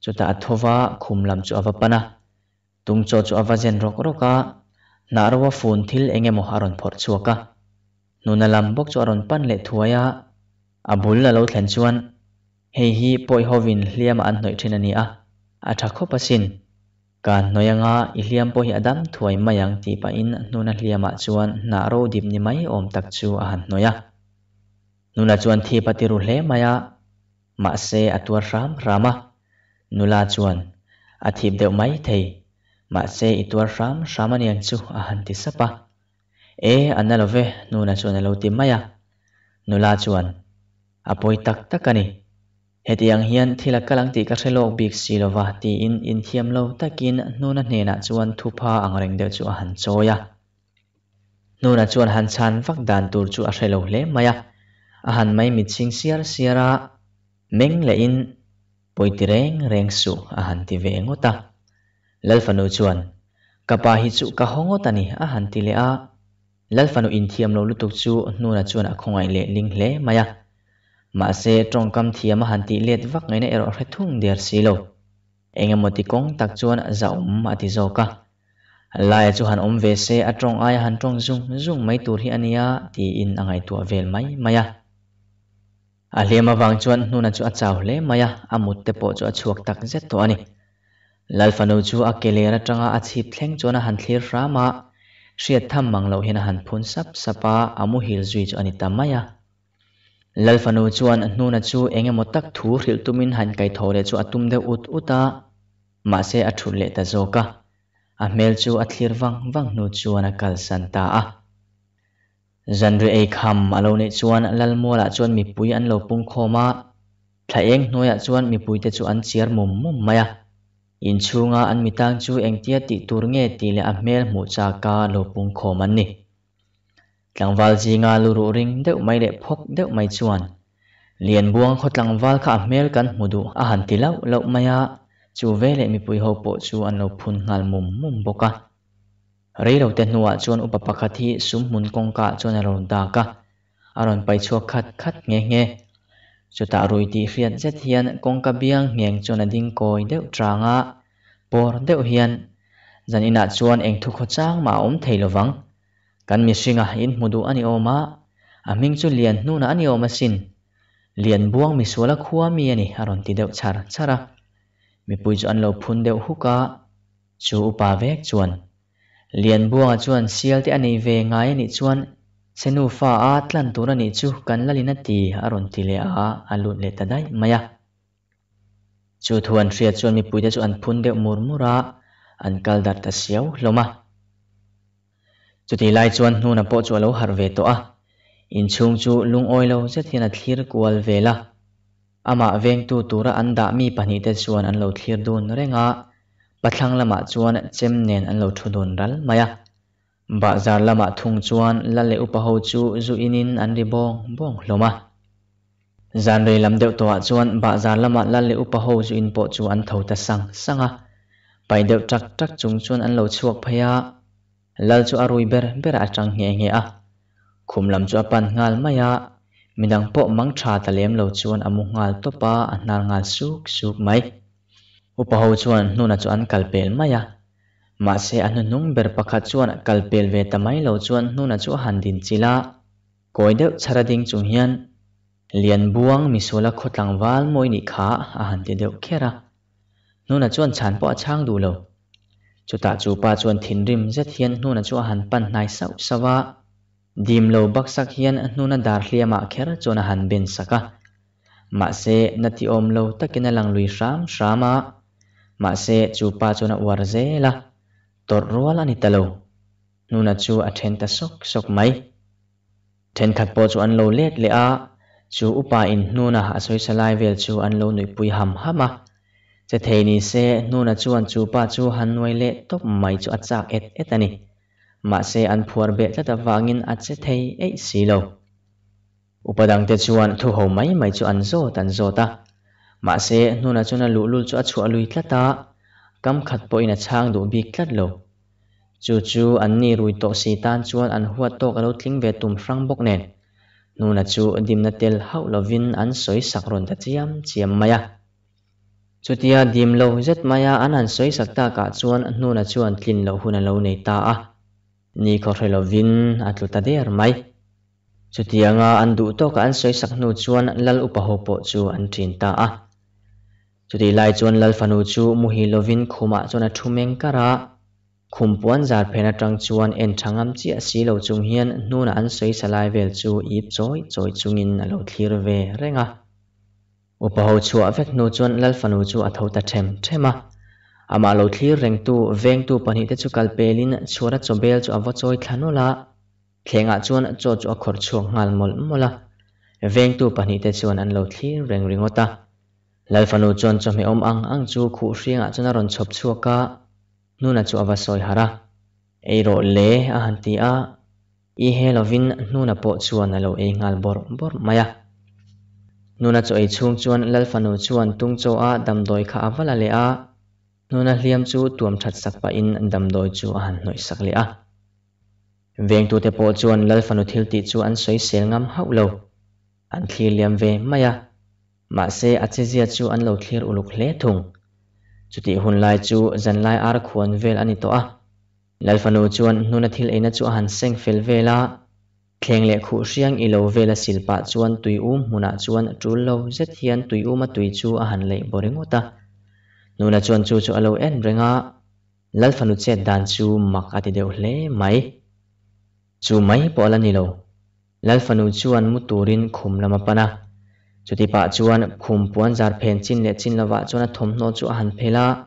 chuta athowa khum làm chú lam chu avapana tungcho chu avajen rok roka narwa phun thil engemaw aron phor chuaka nuna lam bok chu aron pan le ya, abul la lo thlen chuan hei hi poi hovin hliam an hnoi thin à a atha khopasin kan noyanga iliam po hi adam thuai mayang ti pa in nuna hliama ah chuan na ro dim ni om tak chu a han noya nuna chuan thi patiru hle maya ma se atur ram rama nula chuan a thip deuh mai thei ma se itur ram ramanian chu a han ti sapa e analove nuna chuan alo ti maya nula chuan apoi tak takani thì hetiang hian thila kalang ti ka threlok bik silova ti in in ta thiam nô takin nuna hnena chuan thu thupa angreng deuh chu a ya nô nuna chuan han chan vak dan tur chu a threlo à maya a han mai mi ching siar ra meng lệ in bồi poitireng reng su a han ti ve ngota lalfanu chuan kapa hi chú chu ka hongotani a han ti le a lalfanu in thiam lo lutuk nô nuna chuan a khongai le ling hle maya mà xe trong cam thì mà hàn tị liệt vắc ngay này ở hết thung điệt xì lâu anh em một tí công tạc chuan dạo mà thì dầu cả lại chu hàn ông về xe ở à trong ai hàn trong dung dung mấy tuổi anh ania thì in à ngày tuổi về mấy mấy à à lê mà vàng chuan nu na chu à chào lê mấy à à một tế bộ chu chuộc tạc rất to anh lal phanu chu a kele ra tranga a chip thleng chona han thlir rama hriat tham lâu hena han phun sap sapa amu hil zui chu ani tamaya lalfanu chuan hnuna chu engemaw tak thu hril tumin han kai thore chu atum de ut uta ma se a thul le ta zoka a hmel chu a thlir wang wang nu chuan a kal san ta a zanri ei kham alo ne chuan lalmola chuan mipui an lo pung khoma thlaeng hnuaiah chuan mipui te chu an chiar mum mum mai a inchhunga an mitang chu engtia ti tur nge ti le a hmel hmuh cha ka lo pung khom an ni หลังวัลจีงาลูรูริงเด็กไม่เด็กพกเด็กไม่ชวนเลียนบวงคดหลังวัลข้าเมลกันมุดูอาหารติเล่าเล่ามายาจูเวเลมีปุยหอบจูอันเราพุนงานมุมมุมบกะเรีเราเตนหัวชวนอุปปคติสุมมุนกงกะชวนเราดากะอารมณ์ไปชัวคัดคัดเงีเงจุตารุยตีเฟียนเจเทียนกงกะเบียงเงียงชวนดิ้งโอยเด็กตรางะปอร์เด็กเฮียนจันอินาชวนเองทุกขจ้างมาอมเทลวัง kan mi singa in mudu ani oma aming chu lian nu na ani oma sin lian buang mi sola khuwa mi ani aron ti deuh char chara mi pui chu an lo phun deuh huka chu upa vek chuan lian buang chuan sial te ani ve ngai ani chuan senu fa a tlan tur ani chu kan lalina ti aron ti le a alut le tadai maya chu thuan thria chuan mi te chu an phun deuh murmura an kal dar ta siau loma จุดที่ไล่ชวนนู่นนับชัวโลหารเวตัวอินชงจูลุงอ้อยโลจะที่นัดทีร์กวลเวละอามาเวงตูตัวระอันดามีปนิเตชวนอันโลทีร์ดูนเร่งอ่ะปัทังละมาชวนเจมเนนอันโลทุดุนรัลมายะบาจารละมาทุงชวนละเลอุปโฮจูจูอินินอันริบงบงลมาจันเรลำเดียวตัวชวนบาจารละมาละเลอุปโฮจูอินโปจูอันเทวตะสังสังอ่ะไปเดียวจักจักจุงชวนอันโลชวกพยาลัลจูอารุยเบร์เบรอาจังเงียะคุมลำจูอปันงาลมายะมิดังปอมังชาตะเลียมเลวชวนอมุงาลตัวปาอนางาลสุกสุกไหมอุปหชวนนูนจวนกัลเปลมายะมาเสีอนุนุงเบร์ปะขัดชวนกัลเปลเวตไม่เลวชวนนูนจวหันดินจิลากอยเดวชราดิ้งจุงเฮียนเลียนบวงมิสุลคตังวาลมอยนิขาอาหารเดเดเคระนู่นจวนฉันปอช่างดูเลว chú ta chu pa chuan thin rim rất hian hnuna chu chú han pan nai sau sau sawa dim lo baksak hian hnuna dar hliama khera chuan a han ben saka mà se na ti om lâu ta takin a lang lui ram rama mà se chu pa chuan a war zela tor rual ani talo nuna chu a then ta sok sok mai then khat po chu an lâu let le a chú à upa in nuna ha soi salai vel chu an lo nui pui ham hama จะเทนิเซนูนจวนจูป้าจูหันไวเลตบไม่จูอัจจากเอ็ดเอ็ดอันนี้มาเซอันพัวเบตและตะวางินอัจจะเทเอสีโลอุปดังเตจวนทุหอไม่ไม่จูอันโซตันโซตามาเซนูนจวนลุลุจูอัจฉวลุยตะตากำขัดปอยนัช่างดูบีกัดโลจูจูอันนี้รุยโตสีตานจวนอันหัวโตกระลุทิ้งเวตุมฟรังบกเนนนูนจูดิมนาเตลเฮาลวินอันสวยสักรนตะเจียมเจียมมายา chutia dim lo zet maya an an soi sakta ka chuan nu na chuan tlin lo hun lo nei ta a ni kho relo vin atlu ta der mai chutia nga an du to ka an soi sak nu chuan lal upa ho po chu an thin ta a chuti lai chuan lal fanu chu muhi lovin khuma chuan a thumeng kara khumpuan zar phena tang chuan en thangam chi a si lo chung hian nu na an soi salai vel chu ip choi choi chungin a lo thlir ve renga upaho chu a vek no chuan lalfanu chu a tho ta them thema ama lo thlir reng tu veng tu pani te chu kal pelin chura chobel chu awa choi thanola thlenga chuan cho chu a khor chu ngal mol mola veng tu pani te chuan an lo thlir reng ringota lalfanu chuan chawhme om ang ang chu khu hrianga chuan a ron chhop chuaka nuna chu awa soi hara eiro le a hanti a i helovin nuna po chuan a lo ei ngal bor bor maya nuna chaw ei chhung chuan phano chuan tung chaw a damdawi kha a vala le a nuna hliam chu tuam that sak pa in an damdawi chu a han hnawih sak le a veng tu te pawh chuan lalfanu thil ti chu an soi sel ngam hauh lo an thlir liam ve mai a mahse a chezia chu an lo thlir uluk hle thung chuti hun lai chu zan lai ar khuan vel ani to a phano chuan nuna thil eina chu a han seng fel vela phèn lệ khu siang ilo về là silpa chuan tùy u muna chuan trú lâu rất hiền tùy u mà tùy chu a hàn lệ boring ta. nu là chuan chu chu alo en renga lal phanu che dan chu mak ati deuh hle mai chu mai bỏ ni nilo, lal phanu chuan mu turin khum lama pana chuti bạc chuan khum puan jar chín lệ chín chin lawa chuan a thom no chu a han phela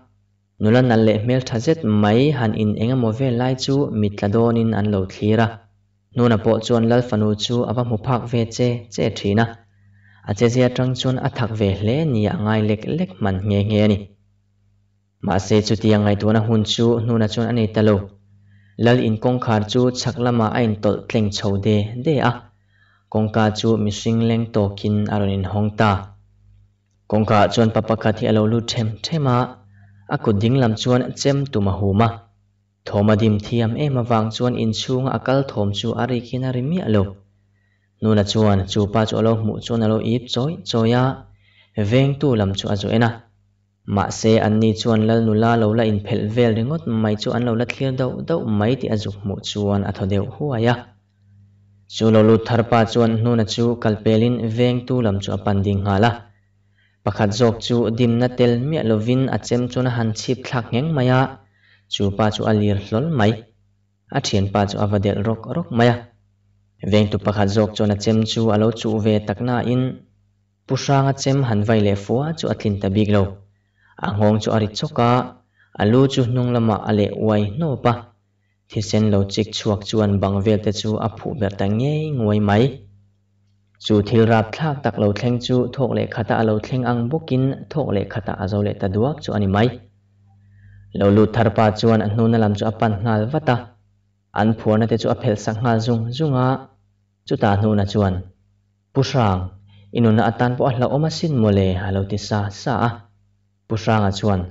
là nal lệ mel thajet mai han in enga engamaw ve lai chu mitladonin an thi ra. นู่นอ่ะปวดชวนแล้วฟันูชูอาบมุพักเวเจเจทีนะอาเจเจจังชวนอัถักเวเลนี่ง่ายเล็กเล็กมันเงี้ยเงี้ยนี่มาเซจุดยังไงตัวนะหุ่นชูนู่นอ่ะชวนอันนี้ตลกแล้วอินกงขาจูชักละมาอินตดเพลงโชเดเดอะกงกาจูมิสิงเลงโตกินอารนินฮองตากงกาชวนปะปะคาที่อารมณ์ลุเทมเทมาอากุดิ้งลำชวนเจมตุมาหูมา thomadim thiam em awang chuan inchung akal thom chu ari khina rimi alo nuna chuan chu pa chu alo mu chuan alo ip choi choya veng tu lam chu azu ena ma se anni chuan lal nula lo la in phel vel ringot mai chu an lo la thlir dau dau mai ti azu mu chuan athodeu huaya chu lo lu tharpa chuan nuna chu kalpelin veng tu lam chu apan ding hala pakhat jok chu dimna tel mi lovin achem chuna han chhip thlak ngeng maya chu pa chu alir hlol mai a thian pa chu avadel rok rok maya à. veng tu pakhat jok chona chem chu alo chu ve takna in pusanga chem vai le fua chu athlin ta big lo angong à chu ari choka alo à chu hnung lama ale wai no pa thì sen lo chik chuak chuan bang vel te chu a phu ber ta nge ngoi mai chu thil rap thak tak lo thleng chu thok le khata alo thleng ang bukin thok le khata azo le ta duak chu ani mai lo lu thar pa chuan an hnuna lam chu a pan hnal vata an phuarna te chu a phel sang hna zung zunga chu ta hnuna chuan pusrang inuna atan po ahla oma sin mole halo ti sa sa a pusranga chuan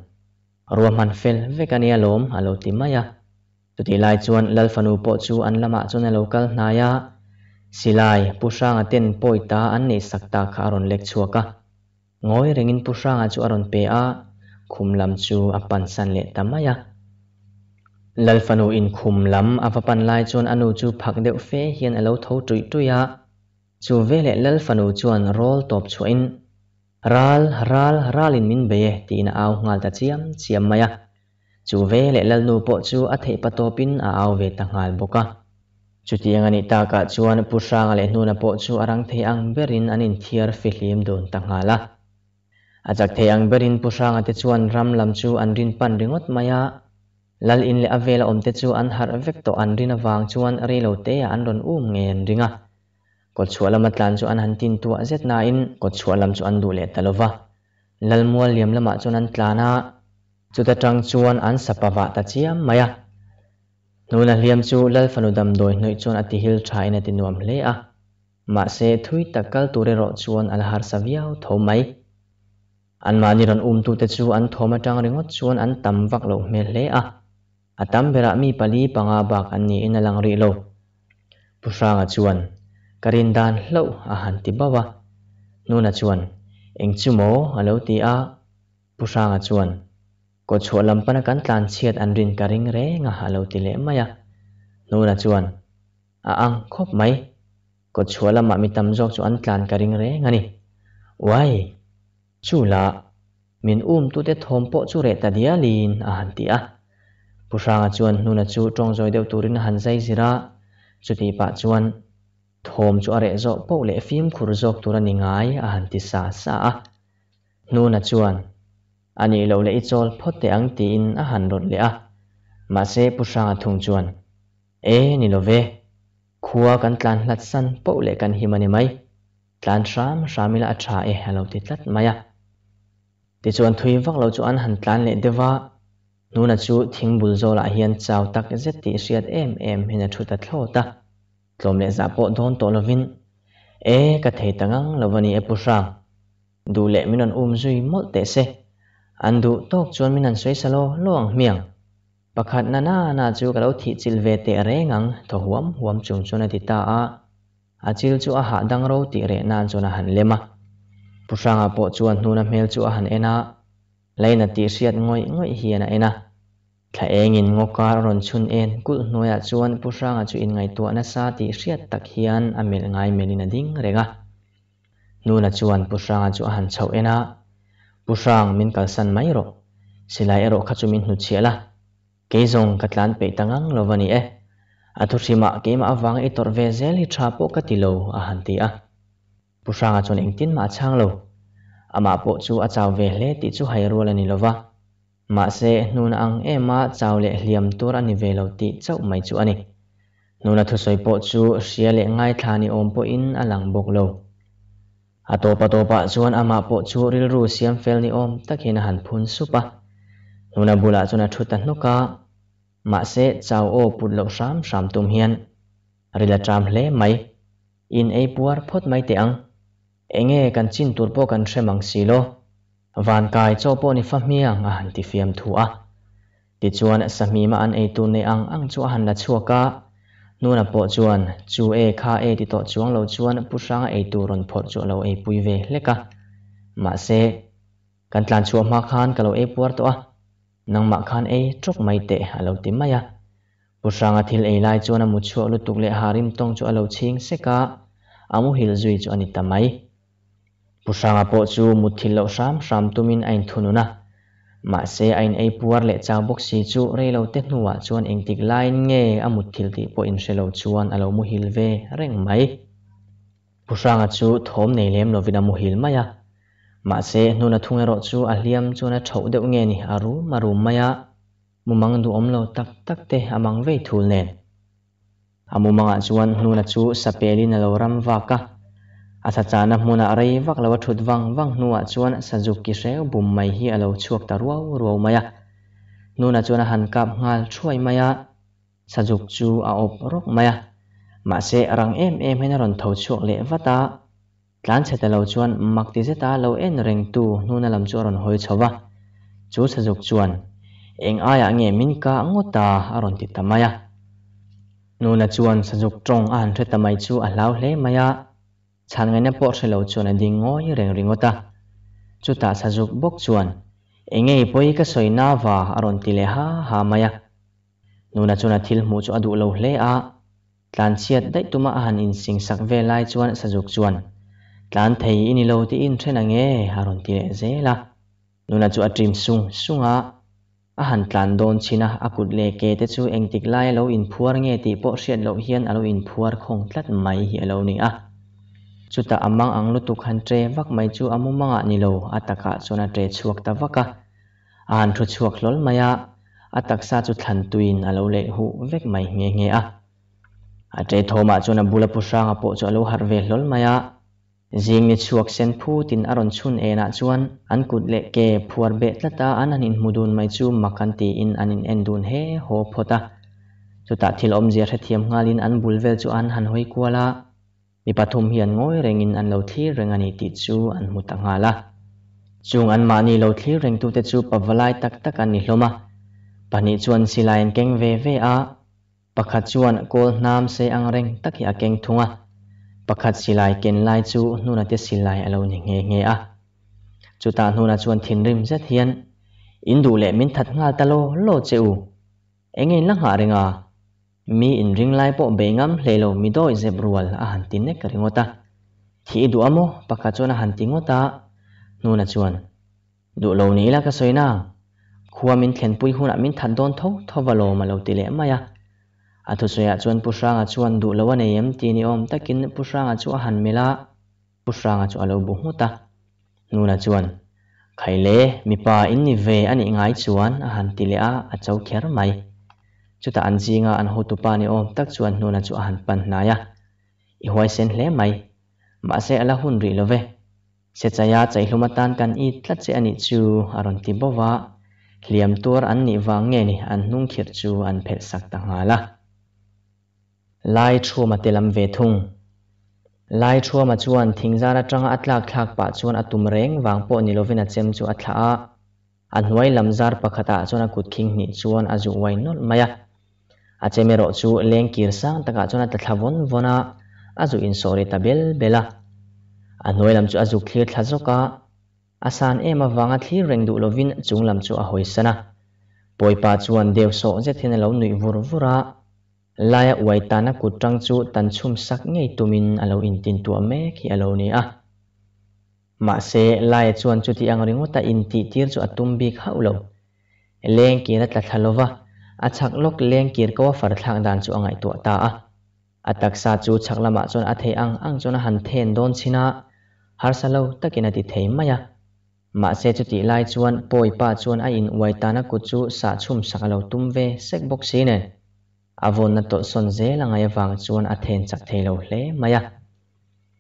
ruam han fel vekania lom halo ti maya tu ti lai chuan lalfanu po chu an lama ah chuan a lokal hnaya silai pusranga ten poita an nei sakta kha aron lek chuaka ngoi rengin pusranga chu aron pe a khum lam chu apan san le tamaya lalfano in khum lam avapan lai chon anu chu phak deuh fe hian alo tho tui ya chu vele lalfano chuan roll top chu in ral ral ralin min be ti na aw ngal ta chiam chiam maya chu vele lalnu po chu athei patopin a aw ve ta ngal boka chu tiang ani ta ka chuan pusang le nu na po chu arang thei ang berin anin thiar fi hlim don ta ngala achak thei ang berin pusang ate chuan ram lam chu an rin pan ringot maya lal in le avela omte chu an har avek to an rin awang chuan re lo te a an ron um ngen ringa kawt chualam atlan chu an han tin tua zet na in kawt chualam chu an du le talova lal mual liam lama chuan an tlana chu ta tang chuan an sapawa ta chiam maya nuna liam chu lal fanudam doi noi chuan ati hil thai na nuam le a ma se thui takal ture ro chuan alhar saviau thomai an mani ran um tu te chu an thoma tang ringot chuan an tam vak lo hmel hle a a tam bera mi pali panga bak an ni in alang ri lo pusanga chuan karin dan hlo a han ti bawa nuna chuan eng chu mo alo ti a pusanga chuan ko chho lampana kan tlan chiat an rin karing re nga halo ti le maya nuna chuan a ang khop mai ko chho lama ah mi tam jok chu an tlan karing re ngani wai chu là min um tu te thom po chu re ta dia lin a han ti a pusanga chuan nuna chu tong zoi deu turin han zai zira chuti pa chuan thom chu are zo po le phim khur zok tur ani ngai a han ti sa sa a nuna chuan ani lo le i chol phot te ang ti in a han rot le a ma se pusanga thung chuan e ni lo ve khua kan tlan hlat san po le kan himani mai tlan ram ramila a tha e halo ti tlat maya ti chuan thui vak lo lệ um an han tlan le chú nuna chu thingbul lại hian chào tak zet ti hriat em em hình chú ta, giả hina thuta thlawta tlawm le za pawh dawn tawlovin e ka thei tangang lovani e pushrang du le min an um zui mol te se an du tok chuan min an sei salo lawng miang pakhat na na na chu ka lo thi chil ve te rengang tho huam huam chung chuna ti ta à, chú achil chu a ha dang ro ti cho nan chuna han lema pusanga po chuan hnuna hmel chu a han ena leina tih hriat ngawi ngawi hian a ena thla engin ngoka ron chun en kul hnuaiah chuan pusanga chu in ngai tuahna sa tih hriat tak hian a mel ngai melin a ding renga nuna chuan pusanga chu a han chho ena pusang min kalsan mai ro silai ero kha chu min hnu chiala keizong katlan pe tangang lovani e athurima kema awang e ve zel hi thapo ka tilo a han ti a pusanga chon engtin ma chang lo ama po chu a chaw ve hle ti chu hairul ani lova ma se nun ang ema chaw le hliam tur về ve lo ti chau chú anh, ani nuna thu soi po xia ria ngay ngai thani ôm po in lăng alang bok lo atopa topa chuan ama po chu ril ru siam fel ôm om takin hàn phun súp supa nuna bula chuna thu ta noka ma se chaw o put lo sám ram tum hian rila tram hle mai in ei puar phốt mai tiếng enge kan chin tur po kan hremang si lo van kai cho po ni fahmiang a han ti fiam thu a ti chuan sahmi ma an ei tu ne ang ang chu han la chua ka nuna po chuan chu e kha e ti to chuang lo chuan pu sang ei tu ron phot chu lo ei pui ve leka ma se kan tlan chu ma khan ka e puar to a nang ma khan e trok mai te a lo ti mai a pu sang a thil ei lai chuan a mu chu lu tuk le harim tong chu a lo ching se ka amu hil zui chu ani ta mai pusanga po chu muthin lo ram ram tumin ain thununa ma se ain ei puar le chaw box si chu rei lo te hnuwa chuan engtik lain nge a muthil ti po in relo chuan alo mu hil ve reng mai pusanga chu thom nei lem lo vina mu hil maya ma se hnuna thungero chu a hliam chuan a thau deuh nge ni aru maru maya mumang du omlo tak tak te amang vei thul nen amumanga chuan hnuna chu sapelin alo ram vaka athachana hmuna arei vak lo a thut wang wang nuah chuan sajuk sazuki hreu bum mai hi alo chuak ta ruau ruau mai a nuna chuan a hankap ngal thuai mai a sajuk chu a op rok mai ma mà sẽ rằng em em hay nó thầu chuộc lệ vắt ta tán sẽ ta lâu chuan mặc tí sẽ ta lâu en rèn tu nu na làm chuan hồi chó va chú sẽ chuan anh ai à nghe mình cả ngô ta à rộn tít ta maya nu na chuan sajuk dục trong an thuê ta mai chu à lao lệ maya chan ngai na por se à lo chuan a ding ngoi reng ringota chuta sa juk bok chuan engei poi ka soina wa aron tile ha ha maya nuna chuna thil mu chu adu à lo hle a tlan chiat dai tuma han in sing sak ve lai chuan sa juk chuan tlan thei ini lo ti in thena nge aron tile zela nuna chu atrim à sung sunga a han tlan don china akut le ke te chu engtik lai lo in phuar nge ti po hriat lo hian alo in phuar khong tlat mai hi alo ni จุดตาอัมมังอังลุตุขันเตรวักไม่จูอามุมังอันิโลอัตกะจนาเตรชวกตะวักะอันทุชวกลลมายะอัตักซาจุดขันตุินอโลเลหุเวกไม่เงเงอะอัตเตโทมาจนบุลปุชรางอปจอโลฮาร์เวลลมายะจิงนิชวกเซนพูตินอรอนชุนเอนะจวนอันกุดเลเกพัวเบตละตาอันนินมุดุนไม่จูมักันตีอินอันนินเอนดุนเฮโฮพอตาจุดตาทิลอมเจียเทียมงาลินอันบุลเวลจูอันหันหอยกัวละ mi pathum hian ngawi rengin an lo thi reng ani ti chu an hmu ta nga la chung an ma ni lo thi reng tu te chu pawalai tak tak an ni hloma pani chuan silain keng ve ve a pakhat chuan kol hnam se ang reng tak hi a keng thunga pakhat silai ken lai chu hnuna te silai alo ni nge nge a chu ta hnuna chuan thin rim zet hian in du le min that ngal ta lo lo cheu engei la nga renga mi in ring lai po bengam lelo mi do zebrual a han tin nek ringo ta thi du amo paka chona han tingo ta nu na chuan du lo ni la ka soina khuam in thlen pui hun min than don tho thowalo ma lo tile maya athu soya chuan pusranga chuan du lo ane em ti ni om takin pusranga chu a han mela pusranga chu alo bu huta nu na chuan khaile mipa in ni ve ani ngai chuan a han tile a a kher mai chú ta ăn gì zinga an ho tu pani om tak chu an nuna chú han pan naya i hoi sen hle mai ma se ala hun rì ri love se chaya chai hluma tan kan i tlat se ani chu aron ti bowa liam tur an ni wang nghe ni an nung khir chu an phel sak ta ngala lai thu ma telam ve thung lai thu ma chuan thingzara tanga atlak thlak pa chuan atum reng wang po ni lovina chem chu huay lam zar lamzar pakhata chuan a kut khing ni chuan azu wai nol maya ache me ro chu leng kir sang taka chona ta thlawon vona azu in sori tabel, bel bela a noi lam chu azu thlir thla zoka asan em awanga thlir reng du lovin chung lam chu a hoisana poipa chuan dew so je thina lo nui vur vura laya waitana kutrang chu tan chum sak ngei tumin alo in tin tu me khi alo ni a ma se laya chuan chu ti ang ringo ta in ti tir chu atum bi khau lo leng kira tla thlova a chak lok leng kir ko far thang dan chu angai tu ta a atak sa chu chak lama chon a the ang ang chon han then don china har salo takina ti thei maya ma se chu ti lai chuan poi pa chuan a in wai tana ku chu sa chum sakalo tum ve sek bok si ne avon na to son ze langai wang chuan a then chak thei lo hle maya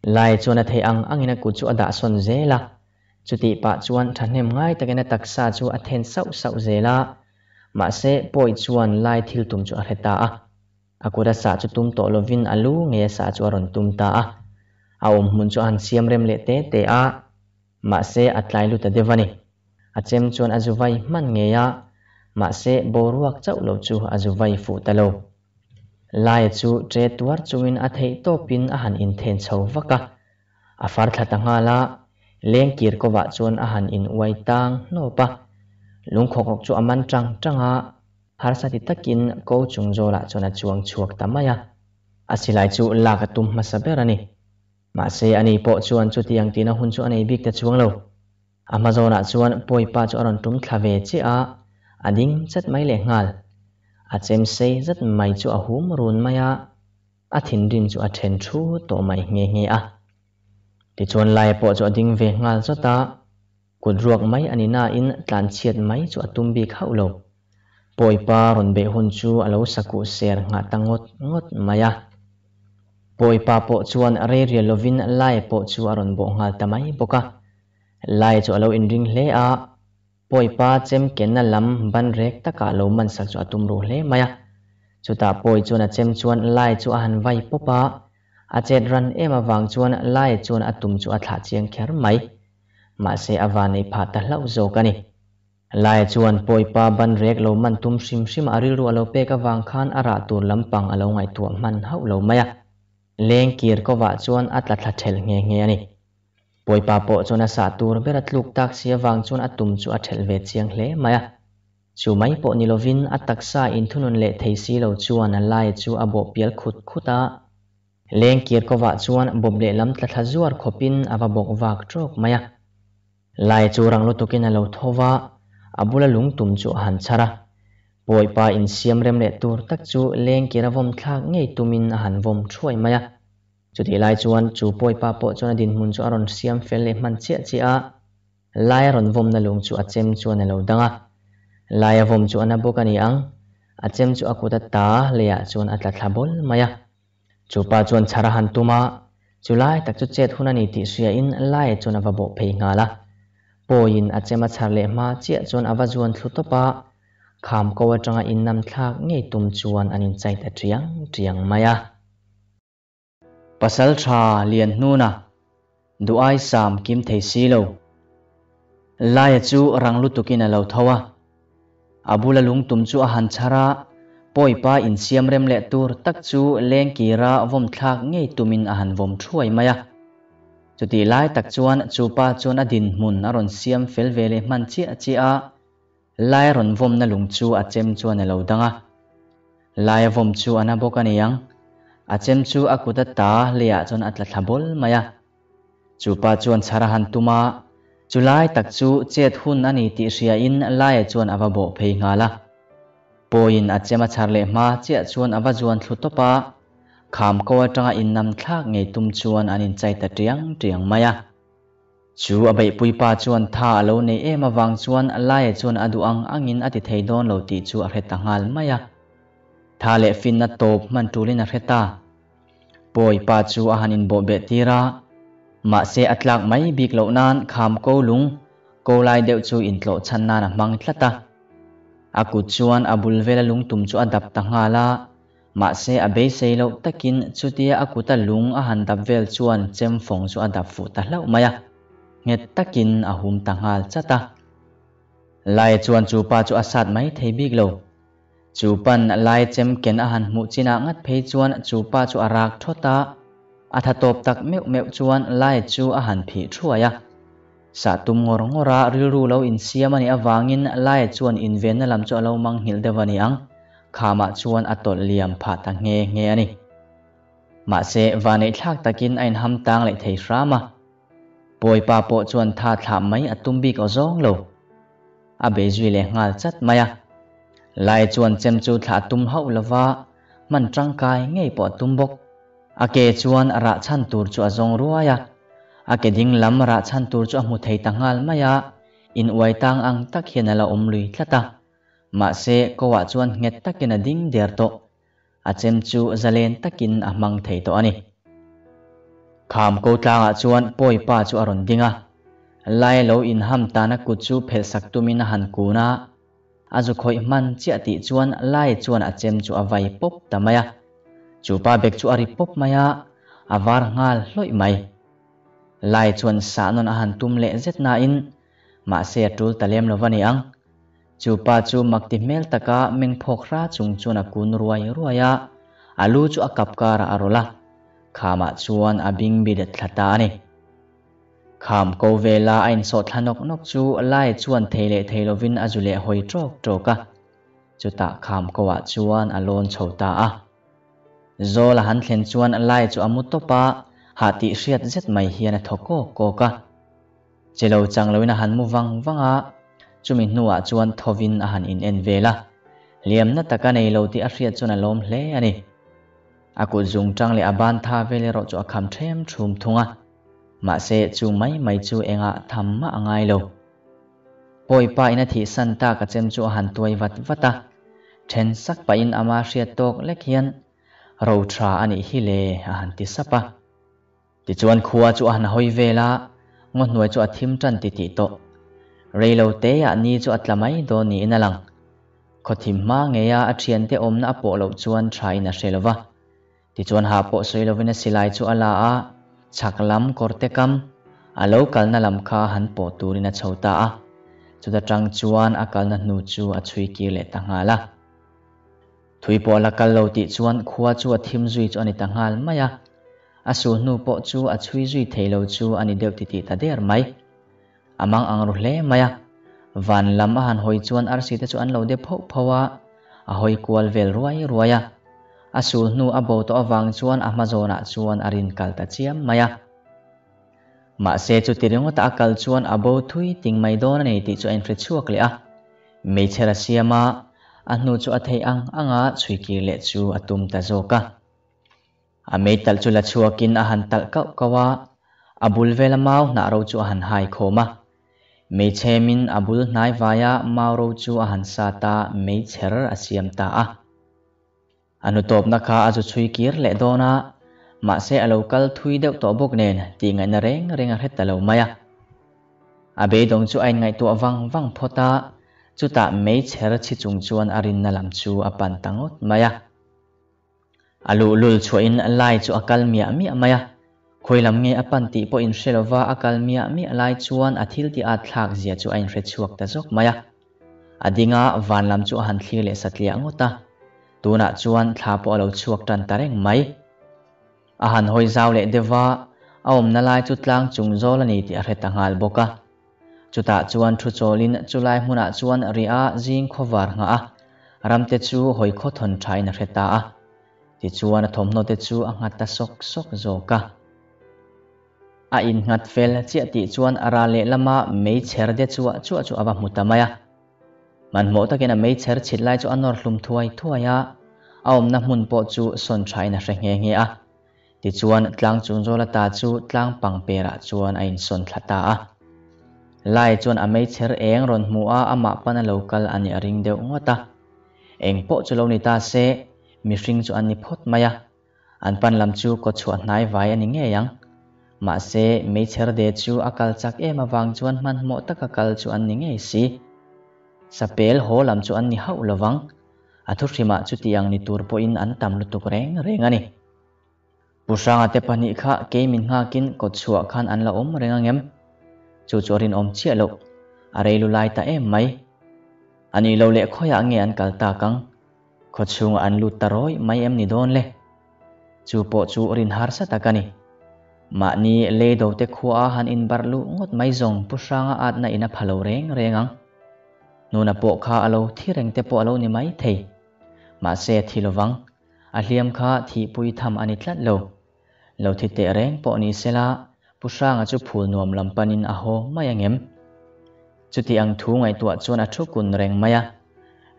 lai chuan a thei ang angina ku chu ada son ze la chu ti pa chuan thanem ngai takena taksa chu a then sau sau ze la mà sẽ bồi chuan lai thil tum cho arhe ta a à, akuda sa chu tum to lovin alu nge sa chu aron tum ta a aum hun chu an siam rem le te te a mà sẽ atlai lu ta devani achem chuan azuvai man nge à, mà sẽ boruak chau lo chu azuvai fu ta lo lai chu trẻ tuar chuin a thei to pin à hàn in then chho vaka a far thla ta nga la leng kir ko wa chuan a han in uai tang no pa lung khok rok chu aman tang tanga harsa ti takin ko chungjo la chona chuang chuak tamaya asilai chu lakatum masaberani mase ani po chuan chu tiang tina hun chu anei bik ta chuang lo amazona chuan poi pa chu aron tum thlave che a ading chat mai le ngal a chem se zat mai chu a hum run maya a thin rin chu a then thu to mai nge nge a ti chuan lai po chu ading ve ngal chota kudruak mai anina in tan chiat mai chu atum bi khau lo pa ron be hun chu alo saku ser nga tangot ngot maya poipa po chuan re re lovin lai po chu aron bo ngal tamai boka lai chu alo in ring hle a pa chem kenna lam ban rek taka lo man sak chu atum ru hle maya chuta poi chuan a chem chuan lai chu a han vai popa a chet ran em awang chuan lai chuan atum chu a thla chiang kher mai mà sẽ avane pha ta lâu zo kani lai chuan poipa ban rek lo man tum sim sim aril ru alo pe ka wang khan ara tu lampang alo ngai tu man hau lo maya leng kir ko wa chuan atla thla thel nge nge ani poipa po chuan a sa tur bera tluk tak sia wang chuan atum chu a thel ve chiang hle maya chu mai po ni lovin atak sa in thunun le theisi lo chuan a lai chu abo pial khut khuta leng kir ko wa chuan bob le lam tla thla zuar khopin ava bok wak trok maya lai chu rang lo tukin a lo thowa abula lungtum chu han chara poi pa in siam rem le tur tak chu leng kira vom thak ngei tumin a han vom throi maya chu ti lai chuan chu poi pa po chuan din mun chu aron siam fel le man che che a lai ron vom na lung chu achem chuan a lo danga lai vom chu ana bok ani ang achem chu akuta ta leya chuan atla thlabol maya chu pa chuan chara han tuma chu lai tak chu chet hunani ti suya in lai chuan avabo phei nga la poin a chema chhar le ma chia chuan awa zuan thlu topa kham ko atanga in nam thak ngei tum chuan anin chaita triang triang maya pasal tha lian nuna duai sam kim thei si lo lai chu rang lu tukin a lo thawa abula lung tum chu a han chara poi pa in siam rem le tur tak chu leng ki ra vom thak ngei tumin a han vom thuai maya จุดที่ไล่ตักชวนจูปาชวนอดินมุนอรอนเซียมเฟลเวเลมันชีอาชีอาไล่รอนวมนลุงจูอาเจมชวนในเหล่าดังอ่ะไล่วมจูอนาบกันยังอาเจมจูอากุตตาเลียจนอัตลับบลมายะจูปาชวนชารหันตุมาจุไล่ตักจูเจ็ดหุ่นอันนี้ติเสียอินไล่ชวนอวบเพยงาละปอยอินอาเจมาชารเลมาเจ็ดชวนอวจวนทุตปาขามกวาดาอินนำทักไงตุมชวนอันินใจต่เตียงเตียงมายาชูอบไปปุยปาชวนท่าอาในเอมาวางชวนลายชวนอดูอังอังอินอติเทยดอนราติชูอเิตังหาลมายาท่าเลฟินนัตโตบมันตูลินอเิตาปุยปาชูอาหันินโบเบตีระมาเสอัตลักไม่บิกโลนานขามโกลุงโกลาเดวชูอินโลชันนานะมังทลตาอากุชวนอบุลเวลลุงตุมชูอดับตังหาลา ma se a be se lo takin chutia akuta lung a han dap vel chuan chem phong chu a dap fu ta hlau maya nge takin a hum tangal chata lai chuan chu pa chu asad mai thei bik lo chu pan lai chem ken a han mu china ngat phei chuan chu pa chu arak thota atha top tak meu meu chuan lai chu a han phi thuaya sa tum ngor ngora rilru lo in siam ani awangin lai chuan in ven lam chu lo mang hil devani ang khá mà chuan atol liềm pha ta nghe nghe ani mà sẽ và này thác takin anh ham tang lại thấy ra mà bồi pa bộ chuan tha thả mấy tùm bi có gió lâu à bề duy lệ ngal chất mày à lại chuan chém chu thả tùm hậu là va mình trăng cài ngay bỏ tùm bốc à kê chuan ra chăn tur chu azong ruai à à kê ding lam ra chăn tur chu mu thấy tangal mày à in uay tang ang tắc hiền là om lui thata mà sẽ có wa chuan nget takin a ding der to a chem chu zalen takin a mang thei anh. ani cô ta tlanga chuan poi pa chu aron dinga lai lâu in ham ta tana ku chu minh sak tumin han kuna azu khoi man chi ati chuan lai chuan a chem chu avai pop tamaya chupa bek chu ari pop maya avar ngal loi mai lai chuan xa sanon a han tum le zet na in ma se tul talem lo vani ang chu pa chu makti mel taka meng phokra chung chuna kun ruai ruaya alu chu akapkar arola khama chuan abing bidet thlata ani kham ko vela ain so thanok nok chu lai chuan thele thelovin azule hoi trok troka chuta kham ko wa chuan alon chhota a zola han thlen chuan lai chu amu topa hati hriat zet mai hian a thoko koka chelo changloina hanmu wang wanga chúng mình nuốt chumi nuwa ah chuan thovin ahan in en vela liam na taka nei lo ti a hria chon a lom hle ani aku dùng trang le aban tha vele ro chu akham them mà sẽ ma mấy mấy mai em chu thầm mà ngay lâu, poi pa ina thi san ta ka chem chu han tuai vat vata then sak pa in ama hria tok lek hian ro thra ani hi le a han ti sapa ti chuan cho anh hồi về là ngon nuai cho anh thêm tan thì thì to รเลวเตะนี้จะอัลไมดนีนั่ลังขดทิมมาเงียอาเชียนเตอมนับโปลจวนชายนัเชลวะที่จวนหาปโปสเยลวินสิไลจูอลาลาชักลำกอรเตกมอาลูกันนั่ลข้าหันปโปตูรินาชตาจุดจังจวนอากาศนั่นนู่จูอาชุยกิเลต่างหาละทุยโปลกกลลูติจวนขวจวนทิมจุยจวนต่างหาลม่ยากอาสูนุูโปจูอาชุยจุยเทลจนอันเดียวติติตาเดียร์ไหม amang ang ruh le maya van lam han hoi chuan ar si te chu an lo de pho phowa a hoi kual vel ruai ruaya a sul nu abo to awang chuan a mazona chuan arin kalta ta chiam maya ma se chu tiringo ta kal chuan abo thui ting mai don nei ti chu en fre chuak le a me chera siama a nu chu a thei ang anga chui ki le chu atum ta zoka a me tal chu la chuakin a han tal kau kawa a bul velamau na ro chu a han hai khoma min abul nai vaya mau chú mauro ta ahansata meicher asiamta a. Anutop na ka azu chui kir le dona mà sẽ ở lâu cal thui đeo tổ bốc nền thì ngày nà reng reng hết tà lâu maya à bê đồng chú anh ngày tổ văng văng phô ta chú ta mấy chè ra chi chung chuan arin na làm chú à bàn tăng ốt maya à lù lùl chú in lai chú akal mía mía maya khoilam nge apan ti po in shelova akal mia mi alai chuan athil ti a thlak zia chu ain re chuak ta zok maya adinga vanlam chu han thlir le satlia angota tuna chuan thlapo alo chuak tan tareng mai a han hoi zau le dewa aom na lai chu tlang chung zol ani ti a re tangal boka chuta chuan thu cholin chulai hmuna chuan ria jing khowar nga a ramte chu hoi kho thon thain a re ta a ti chuan thomno te chu anga ta sok sok zoka a in ngat fel chia ti chuan ara le lama mei cher de chua chua chu vâng, aba mutamaya man mo takin a mei cher chit lai chu anor hlum thuai thuaya aom na hmun po chu son thai na renge nge a ti chuan tlang chung zola ta chu tlang pang pera chuan a in son thlata a lai chuan a mei cher eng ron mu a ama pana local ani a ring deuh ngota eng po chu lo ni ta se mi ring chu an ni phot maya an pan lam chu ko chhuat nai vai ani nge yang mà se mấy chở đề chú a kal chak em mà vang chuan man mộ tắc a kal chu an ninh ấy si sa pel ho lam chu an ni hau lo vang a thu rima ah chu tiang ni tur po in anh tam lu tuk reng reng ani pusanga te pani kha ke min nga kin ko chua khan an la om renga ngem chu chorin om chia lo arei lu lai ta em anh ani lo le khoya ah nghe anh kal ta kang khochung an lu taroi mai em ni don le chu po chu rin ta sa takani มาหนีเลดูเอาแต่ขวาหันอินบาร์ลูงดไม่จงผู้ชายอาจในนับพลอยเร่งเร่งงนูนับโปคาอาลที่เร่งเต่โปอาลูนี่ไม่เทมาเซที่ระวังอาเลียมคาที่ปุยทำอันนี้ลัดโลเราที่เตเร่งโปนีเซลาผู้ชายอาจจะพูดนวมลำปานินอโฮไม่ยังเอ็มจุดที่อังทูไงตัวชวนอาชุกุนเร่งไม่ะ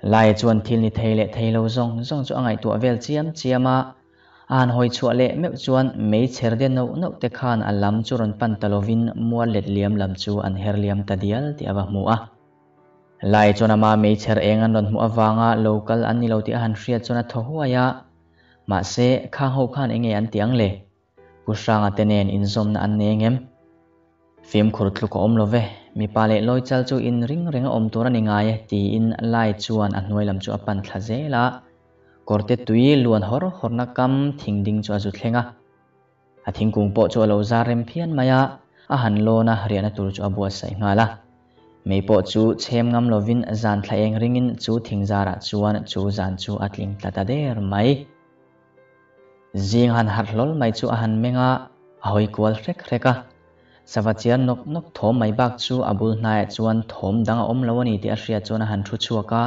ไล่ชวนที่นี่เทเลเทโลจงจงจะไงตัวเวลเจียมเจียมา an hoi chua le meuh chuan mei chher de no no te khan a lam chu ron mua let liam lam chu an her liam ta dial ti awa mu a lai chon ama mei chher engan ron mu awanga local an ni lo ti han hria chona tho huaya ma se kha ho khan enge an tiang le pusanga tenen inzom na an nengem phim khur tlu ko om lo ve mi pa le loi chal chu in ring ring om tura ni ngai ti in lai chuan an noi lam chu apan thla zela korte tui luan hor horna kam thing ding chu azu thlenga a thing kung po chu lo zarem phian maya a han lo na hriana tur chu abua sai ngala mei po chu chem ngam lovin zan thlaeng ringin chu thing zara chuan chu zan chu atling tata der mai zing han har lol mai chu a han menga ahoi kwal rek reka savachian nok nok thom mai bak chu abul hnai chuan thom dang om lo ani ti a hria chuan a han thu chuaka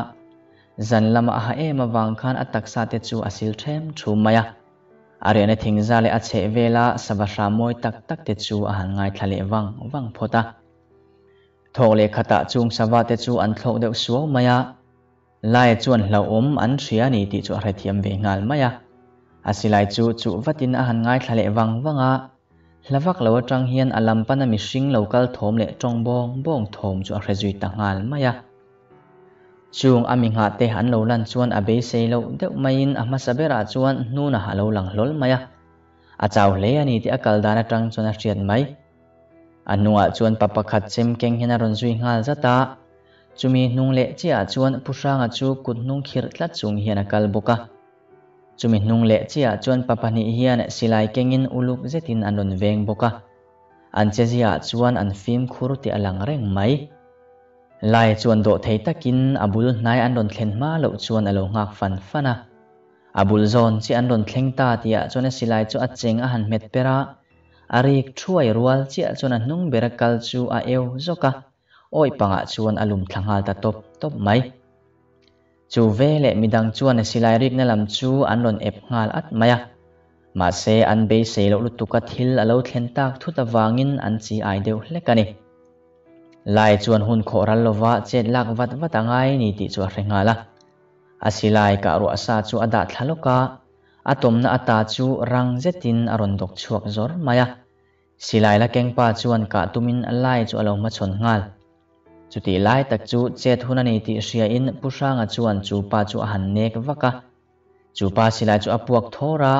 zan làm a ha em awang khan a taksa te chu a sil them thu maya arena thingza le a che vela savara moi tak tak te chu a han ngai thale wang wang phota thok le khata chung sawa te chu an thlo deuh suo maya lai chuan hlo om an thria ni ti chu a thiam ve ngal maya asilai chu chu vatin a han ngai thale wang wanga lavak lo atang hian alam pana mi hring lokal thom le tong bong bong thom chu a hrejui ta ngal maya chung minh hát te han lo lan chuan a be se lo deuh mai in ama sabera chuan nu na ha lo lang lol mai a a chaw le ani ti akal dana tang chuan a hriat mai a nuwa papa khát chem keng hina ron zui ngal zata chumi nung chi le chia chuan pusanga chu kut nung khir tla chung hian akal boka chumi nung chi le chia chuan papani hian silai kengin uluk zetin anon veng boka an chezia chuan an phim khuru ti alang reng mai lai chuan do thei takin abul hnai an don thlen ma lo chuan alo ngak fan fana abul zon chi an don thleng ta tia ah chuan a silai chu a cheng a han met pera arik thuai rual chi ah a chuan nung hnung berakal chu a eu zoka oi panga ah chuan alum thangal ta top top mai chu ve le midang chuan a silai rik na lam chu an don ep ngal at maya ma se an be se lo lutuka thil alo thlen tak thut awangin an chi ai deuh hlekani ลายชวนหุ่นโครัลลวะเจ็ดลักวัดวัดต่างไงนี่ติจวดเรงาละอาศิลายกบรัวซาจูอดาทลกะอาตมนาอตาจูรังเจตินอรุณดกชวกจอร์มายะศิลายละเก่งป้าจวนกะตุมินลายจูอลมาชนงาลจุติลายตักจูเจ็ดหุนนี่ติเสียอินผู้สร้างจวนจูป้าจูหันเนกวะกะจูป้าศิลายจูอปวกทอระ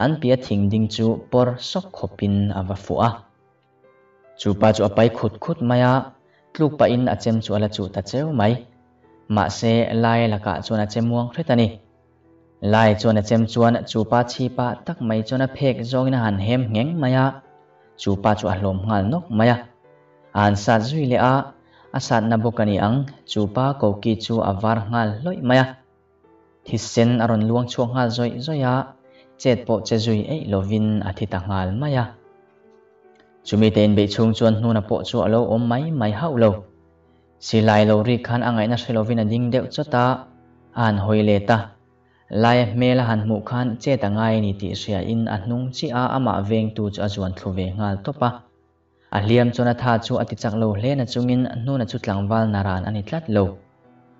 อันเปียถิงดิงจูปอร์สกขบินอวฟัวจูปาจูอไปขุดขุดมายะ tluk pa in achem chu ala à chu ta cheu mai ma se lai la ka chuan achem muang thret ani lai chuan achem chuan chu pa chi pa tak mai chuan a phek zong in han hem ngeng maya chu pa chu ahlom ngal nok maya an sa zui le a asat na bokani ang chu pa ko ki chu avar ngal loi maya thisen aron à luang chuang ngal zoi zoya chet po che zui ei lovin athita à ngal maya chúng mi tên bị chung chuan nu na bộ chu lâu om máy máy hau lâu. si lai lâu ri khan angai na selo vin ding deu ta an hồi lệ ta lai mê là han mu khan che ta ngai ni ti sia in a hnung chi a ama veng tu chu a chuan thlu ve ngal topa a liam chona tha chu ati chak lo hle na chungin nu na chu lang wal naran ani tlat lo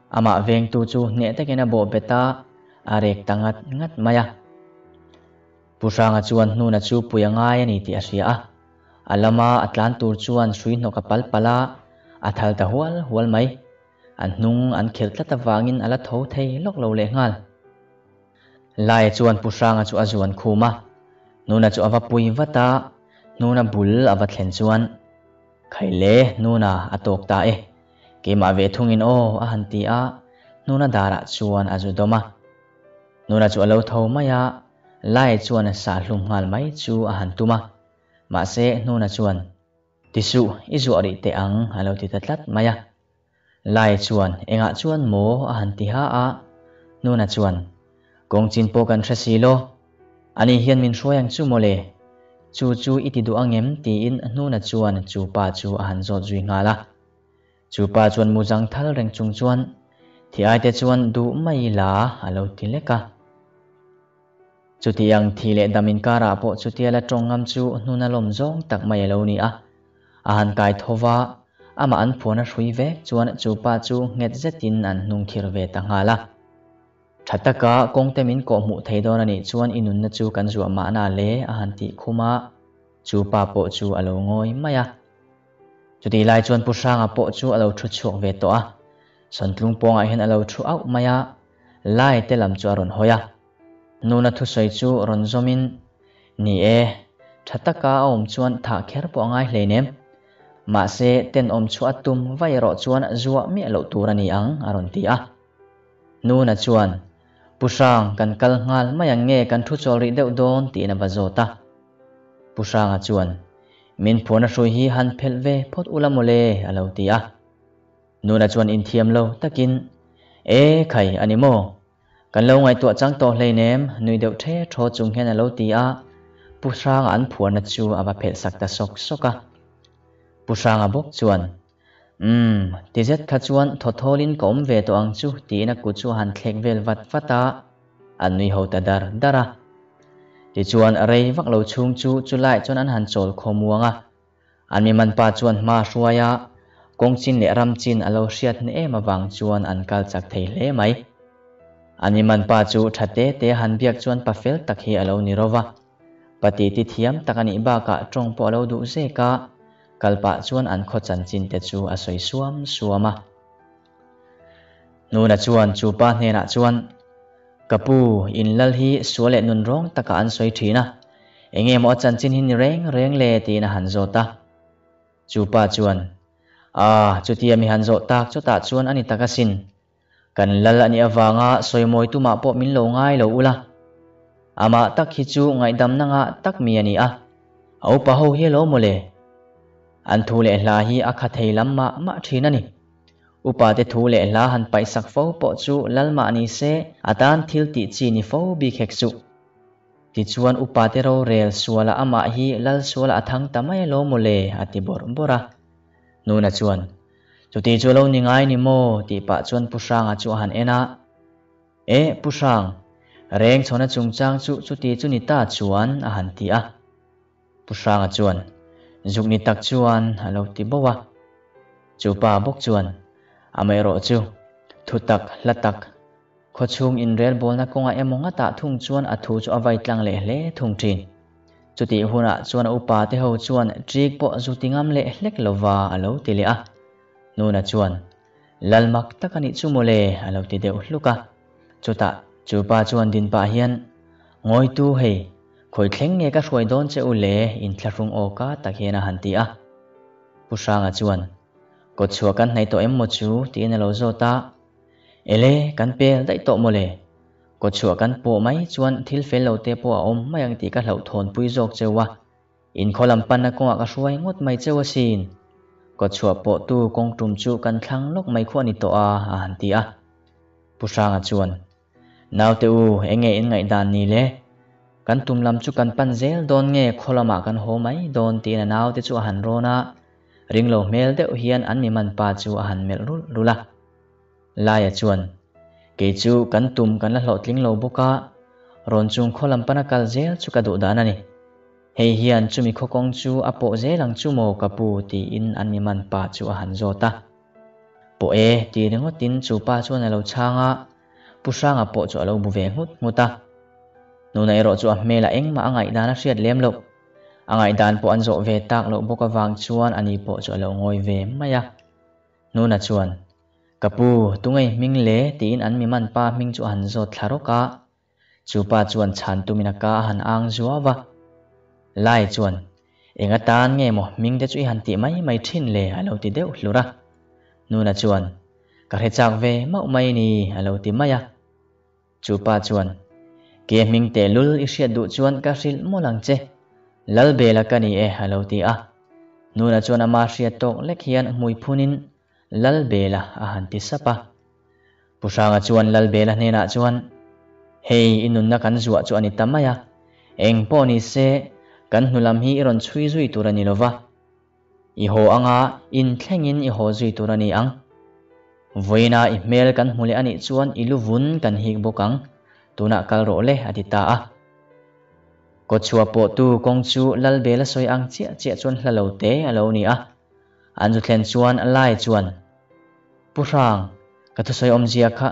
ama veng tu chu ne ta kena bo beta arek tangat ngat maya pusanga chuan nu na chu puyangai ani ti asia à alama atlan tur chuan hrui hno pal pala athal ta hual hual mai an nung an khel ta ta wangin ala tho thei lok lo le ngal lai chuan pusanga chu azuan khuma nuna chu awa pui vata nuna bul awa thlen chuan khaile nuna atok ta e kema ve thungin o a hanti a nuna dara chuan azu doma nuna chu alo tho maya lai chuan sa hlum ngal mai chu a hantuma mà sẽ nô na chuan ti su i zu ari te ang alo ti tatlat maya lai chuan enga chuan mo a han thì ha a nô na chuan kong chin po kan thrasi lo ani hian min hroyang chu chú chu chu iti du angem ti in nô na chú chu chú chu a han zo zui nga la chu pa chuan muzang thal reng chung chuan thì ai te chuan du mai lâu alo ti cả chú chuti ang thile damin kara po chuti lồng trongam chu nuna lom zong à anh lo ni à mà anh phun ama suy về chú anh chú ba chú nghe nget tin anh nung khir ve ta cả công kongte min ko mu thei don ani chuan inun na chu kan zuwa ma na le ahan ti khuma chú ba po à chú alo mày chú à ngoi maya chuti lai chuan pusanga po chú alo à thu chuak ve to trung santlung ponga hiện alo thu mày maya lai te lam chu aron hoya nuna thu soi chu ron zomin ni e thataka om chuan tha kher po ngai hleinem ma se ten om chu atum vai ro chuan zuwa mi lo turani ang aron ti a nuna chuan pusang kan kal ngal mayang nge kan thu chol ri deuh don ti na bazota pusang a chuan min phona hrui hi han phel ve phot ulamole alo ti a nuna chuan in thiam lo takin e khai animo กันเล่าไงตัวจังโตเลยเนมนุยเดียวเทโทจุงแค่นเล่าตีอะผู้สร้างอันผัวนัดจูอาบะเพศสักตะสกสกะผู้สร้างอาบกจวนอืมที่เจ็ดขจวนทอทอลินกอมเวตัวอังจูตีนักกุจูหันเคลงเวลวัดฟัตาอันนุยหัวตาดาร์ดาระที่จวนอะไรวักเราชุงจูจุไลจนอันหันโจลขมวงอ่ะอันมีมันปาจวนมาช่วยอ่ะกงจินเนรำจินอเราเชียดเนเอมาวางจวนอันกาลจากไทยเล่ไหม ani man pa chu thate te han biak chuan pa fel tak hi alo ni rova pati ti thiam takani ba ka tong po alo du se ka kalpa chuan an kho chan chin te chu a soi suam suama nu na chuan chu pa hne na chuan kapu in lal hi suale nun rong taka an soi thina enge mo chan chin hin reng reng le ti na han ta. chu pa chuan a ah, chu ti mi han zo tak chu ta chuan ani takasin kan lala ni awanga soimoi tuma po min lo ngai lo ula ama tak hi chu ngai dam na nga tak mi ani a au pa ho hi lo mole an thu le hla hi a kha thei lam ma ma thin ani upa te thu le hla han pai sak fo po chu lal ma ni se atan thil ti chi ni fo bi khek chu ti chuan upa te ro rel suala ama hi lal suala athang tamai lo mole atibor bora nuna chuan chu ti chu lo ni ngai ni mo thì bà chuan pusang a à chu han ena ế pusang reng chona chungchang chu chu ti chu ni ta chuan a à han ti a à. pusang a chuan zuk ni tak chuan à lo ti bowa chu pa bok chuan amai ro chu thu tak la tak kho chung in rel bol na konga emonga ta thung chuan a thu chu avai tlang le hle thung thin chu ti huna chuan upa te ho chuan trik po zu tingam le hlek lova alo ti le a nuna chuan lalmak tak ani chu mole alo ti deuh hluka chuta chupa chuan din pa hian ngoi tu he, khoi thleng nge ka hroi don che ule, in thlarung o ka tak hian a han ti a pusanga chuan ko chua kan nei to em mo chu tin alo zo ta ele kan pel dai to mole ko chua kan po mai chuan thil fel lo te po a om mai ti ka hlo thon pui jok chewa in kholam pan na ko ka hruai ngot mai chewa sin ก็ชัวปอตูกงตุมจูกันทั้งลกไม่ควรนิตัวอาหันตีอะผู้ชางจวนนาวเตอูเองเองไงดานนี้เลยกันตุมลำจูกันปั้นเซลโดนเงยคลมากันโฮไหมโดนตีนนาวเตจูหันโรนะริงโลเมลเตอเฮียนอันมีมันปาจูหันเมลรุลุละลายจวนเกจูกันตุมกันละหลอดลิงโลบุกะรอนจุงคลมปนักกลเซลจูกระดูดานันนี่ hei hian chumi khokong chu apo ze lang chu mo kapu ti in mi man pa chu a han ta po e ti rengo tin chu pa chu na lo changa pusanga po chu alo bu ve ngut nguta nuna ero chu a mela eng ma angai dana hriat lem lo angai dan po anzo ve tak lo boka wang chuan ani po chu alo ngoi ve maya nuna chuan kapu tungai ming le tin an mi man pa ming chu han zo thlaroka chu pa chuan chan tumina ka han ang zuawa lai chuan enga tan nge mo mingte chu i han ti mai mai thin le alo ti deuh hlura na chuan ka re chak ve mau mai ni alo ti maya chu pa chuan ke ming te lul i hria du chuan ka ril molang che lal bela ka ni e alo ti a na chuan ama hria tok lek hian mui phunin lal bela a han ti sapa pusanga chuan lal bela hne na ah chuan hei inun na kan zuwa chu ani tamaya eng pawni se kan hnulam hi iron chui zui turani lova iho anga in thlengin iho zui turani ang voina email kan hmule ani chuan iluvun kan hik bokang tuna ro le adita a ko chua po tu kong chu lal bela soi ang chia chia chuan hlalo te alo ni a anju thlen chuan lai chuan purang kathu soi om zia kha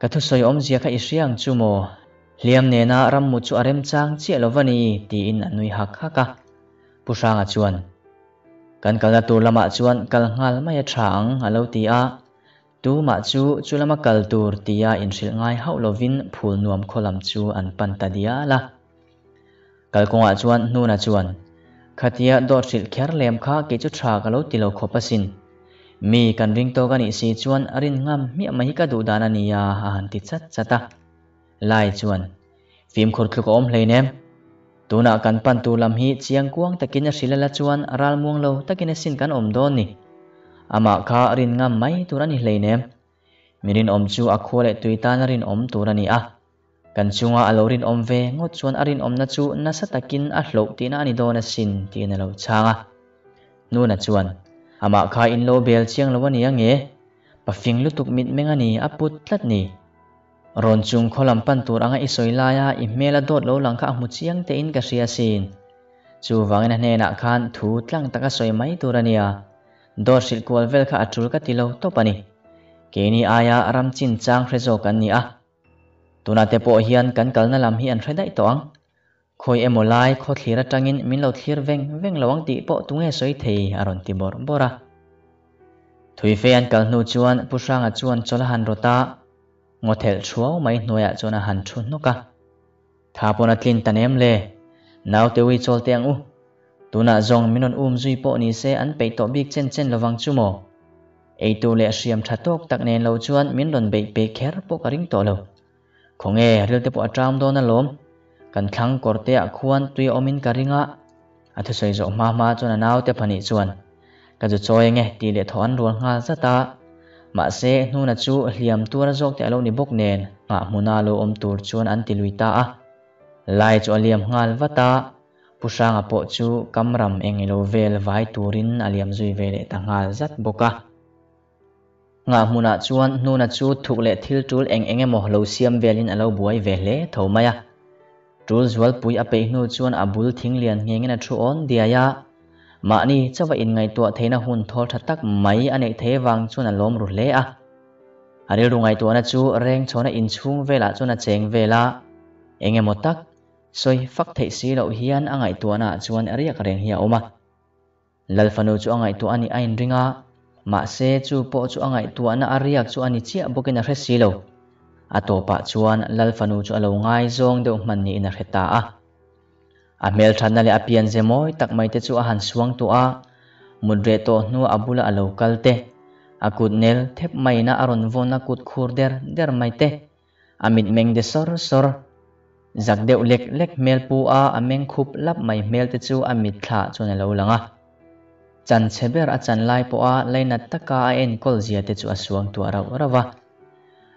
kathu soi om zia kha isriang chu mo เลียมเนน่ารำมุจูอาริมจางเชี่ยวลวันนี้ตีอินอนุยหักฮักะผู้ชายจวนกันกลัตุวละมาชวนกลังหลไม่ช่างอาลูตีอาตูมาจูจุลมาเกลตูร์ตีอาอินสิลไง่ายเฮาลวินพูนนวมคอลมจูอันปันตาดีอาละกัลกงอาจวนนู่นอาชวนขัดยาดอร์สิลเคร์เลียมข้ากิจุชากลูติโลขบสินมีกันวิ่งตัวกันอีสิจวนอรินงามมีอมหิกาดูดานานียาหันติดชัดชะตา lai chuan phim khot khuk om hlei nem tuna kan pan tu lam hi chiang kuang takin a sila la chuan aral muang lo takin a sin kan om don ni ama à kha rin ngam mai turani hlei nem mirin om chu a à khole tuitan rin om turani a à. kan chunga alorin om ve ngot chuan arin om na chu na sa takin a hlo tina ani don a sin tina lo changa nu na chuan ama kha in lo bel chiang lo ani ange pafing lutuk mit mengani aput tlat ni ron chung kholam pan tur anga isoi laya đốt lâu lo langkha mu chiang te in ka ria sin chu wangna hne na ah khan thu tlang taka soi mai turania dor sil kwal vel kha atur ka tilo to pani keni aya aram chin chang hrezo kan ni a tuna te po hian kan kalna lam hi an hredai tawang khoi emolai kho thira tangin min lo thir veng veng lawang ti po tunge soi thei aron ra. bora thui anh an kalnu chuan pusanga chuan chola han rota mấy cho hàn chuau mai cả. Thà han thu tin thapona tlin tanem Nào nau uy cho tiếng u tuna zong non um zui po ni se an pe to bik chen chen lowang chu mo ei tu le siam thatok tak nen lo chuan min don be pe kher po ring to lo khonge ril te po atram do na lom kan thlang korte a khuan tui omin karinga à athu soi zo ma ma chona nau te phani chuan ka chu choi nge ti le thon rual nga ta mà se nu na chu hliam tura zok te alo ni bok nen nga hmuna lo om tur chuan an ti lui ta a lai chu aliam ngal wata pusang apo chu kamram eng lo vel vai turin aliam à zui ve le ta ngal zat boka nga hmuna chuan nu na chu thuk le thil tul eng enge mo lo siam velin alo à buai ve le thomaya à. tools wal pui ape nu chuan abul thing lian ngengena thu on diaya mà ni cho vậy in ngày tua thế na hun thol thật tắc mấy anh ấy thế vang cho na lom rụt lẽ à anh à, ấy ngày tua na chú rèn cho na in chung về là cho na chèn về là anh em một tắc soi phát thể sĩ đậu hiền anh à, ngày tua na chuan anh ấy rèn hiền mà lần phần fanu chu anh à, ngày tua anh ấy ringa mà xe chu bỏ chu anh ngày tua na anh ấy chu anh ấy chia bốc na hết sĩ lâu à tổ pa lần phần fanu chu alo ngay zong đều mình ni na hết ta à amel thana le apian je moi tak mai te chu a han suang tu a mudre to nu abula alo kalte akut nel thep mai na aron vona kut khur der der mai te amit meng de sor sor zak deu lek lek mel pu a ameng khup lap mai mel te chu amit tha chu na lo langa chan cheber a chan lai po a laina taka a en kol zia te chu a suang tu araw rawa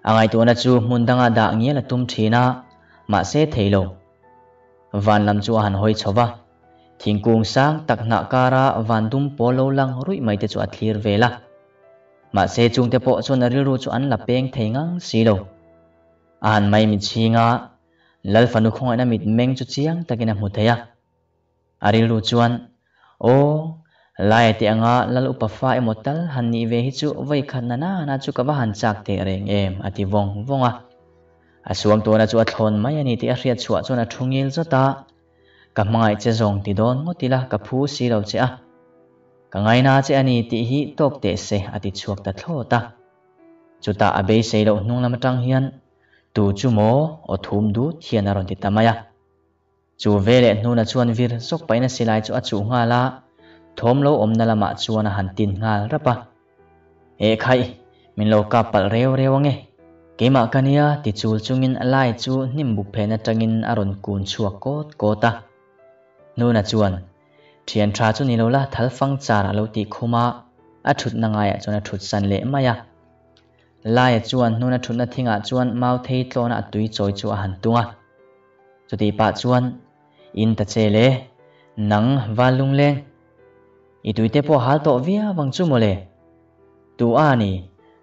angai tu na chu mundanga da ngiela tum thina ma se theilo van lam chu han hoi chowa thingkung sang takna kara van dum polo lang rui mai te chu a thlir vela ma se chung te po chu na riru chu an la peng theinga silo an mai mi chinga lal fanu khong na mit meng chu chiang takina mu theya aril ru chuan o lai te anga lal upafa emotal han ni ve hi chu vai khan na na chu ka ba han chak te reng em ati vong vonga asuang tona chu a thon mai ani ti a hriat chua chona thungil zota ka mangai che zong ti don ngotila ka phu si lo che a ka ngai na che ani ti hi top te se ati chuak ta thlo ta chuta abei se lo nung lam tang hian tu chu mo o thum du thian aron ti tamaya chu vele nu na chuan vir sok paina silai chu a chu nga la thom lo om na lama ah chuan a han tin ngal rapa e khai min lo ka pal reu reu nge Kema kania ti chul chungin alai chu nimbuk phena in aron kun chuak kot kota. Nu na chuan thiên tha chu ni lo la thal phang char alo ti khuma a thut na ngai chona thut san le maya. Lai chuan nu na thut na thinga chuan mau thei tlona atui choi chu a han tunga. Chu ti pa chuan in ta chele nang valung leng. Itui te po hal to via wang chu mole. Tu ani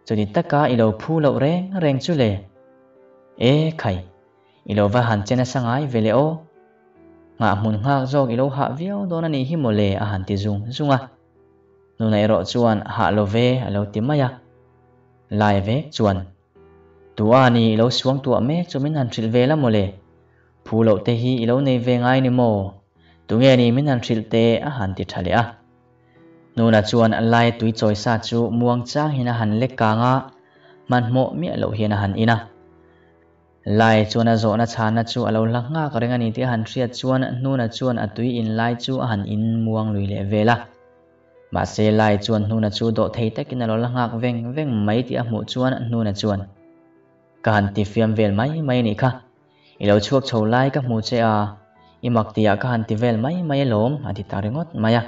cho nên tất cả ilo phu lộ rèn rèn chú lệ ê e, khai ilo và hàn chen sang ai về lệ ô ngạ mun ngạc dog ilo hạ viêu đó nani hi mồ lệ à hàn ti dung dung à nô này rõ chuan hạ lô về lô tím à lại về chuan tu ani ilo xuống tu mẹ cho mình hàn trị về là mồ lệ phu lộ te hi ilo nê về ngay nè mồ tu nghe nì mình hàn trị tê à hàn ti thale à nuna chuan an lai tui choi sa chu muang chang hina han leka nga man mo mi lo hina han ina lai chuan a zawna chhana chu alo lak nga ka renga ni te han thria chuan nuna chuan atui in lai chu a han in muang lui le vela ma se lai chuan nuna chu do thei takin alo lak ngak veng veng mai ti a mu chuan nuna chuan ka han ti fiam vel mai mai ni kha ilo chuak chho lai ka mu che a imak tia ka han ti vel mai mai lom ati taringot maya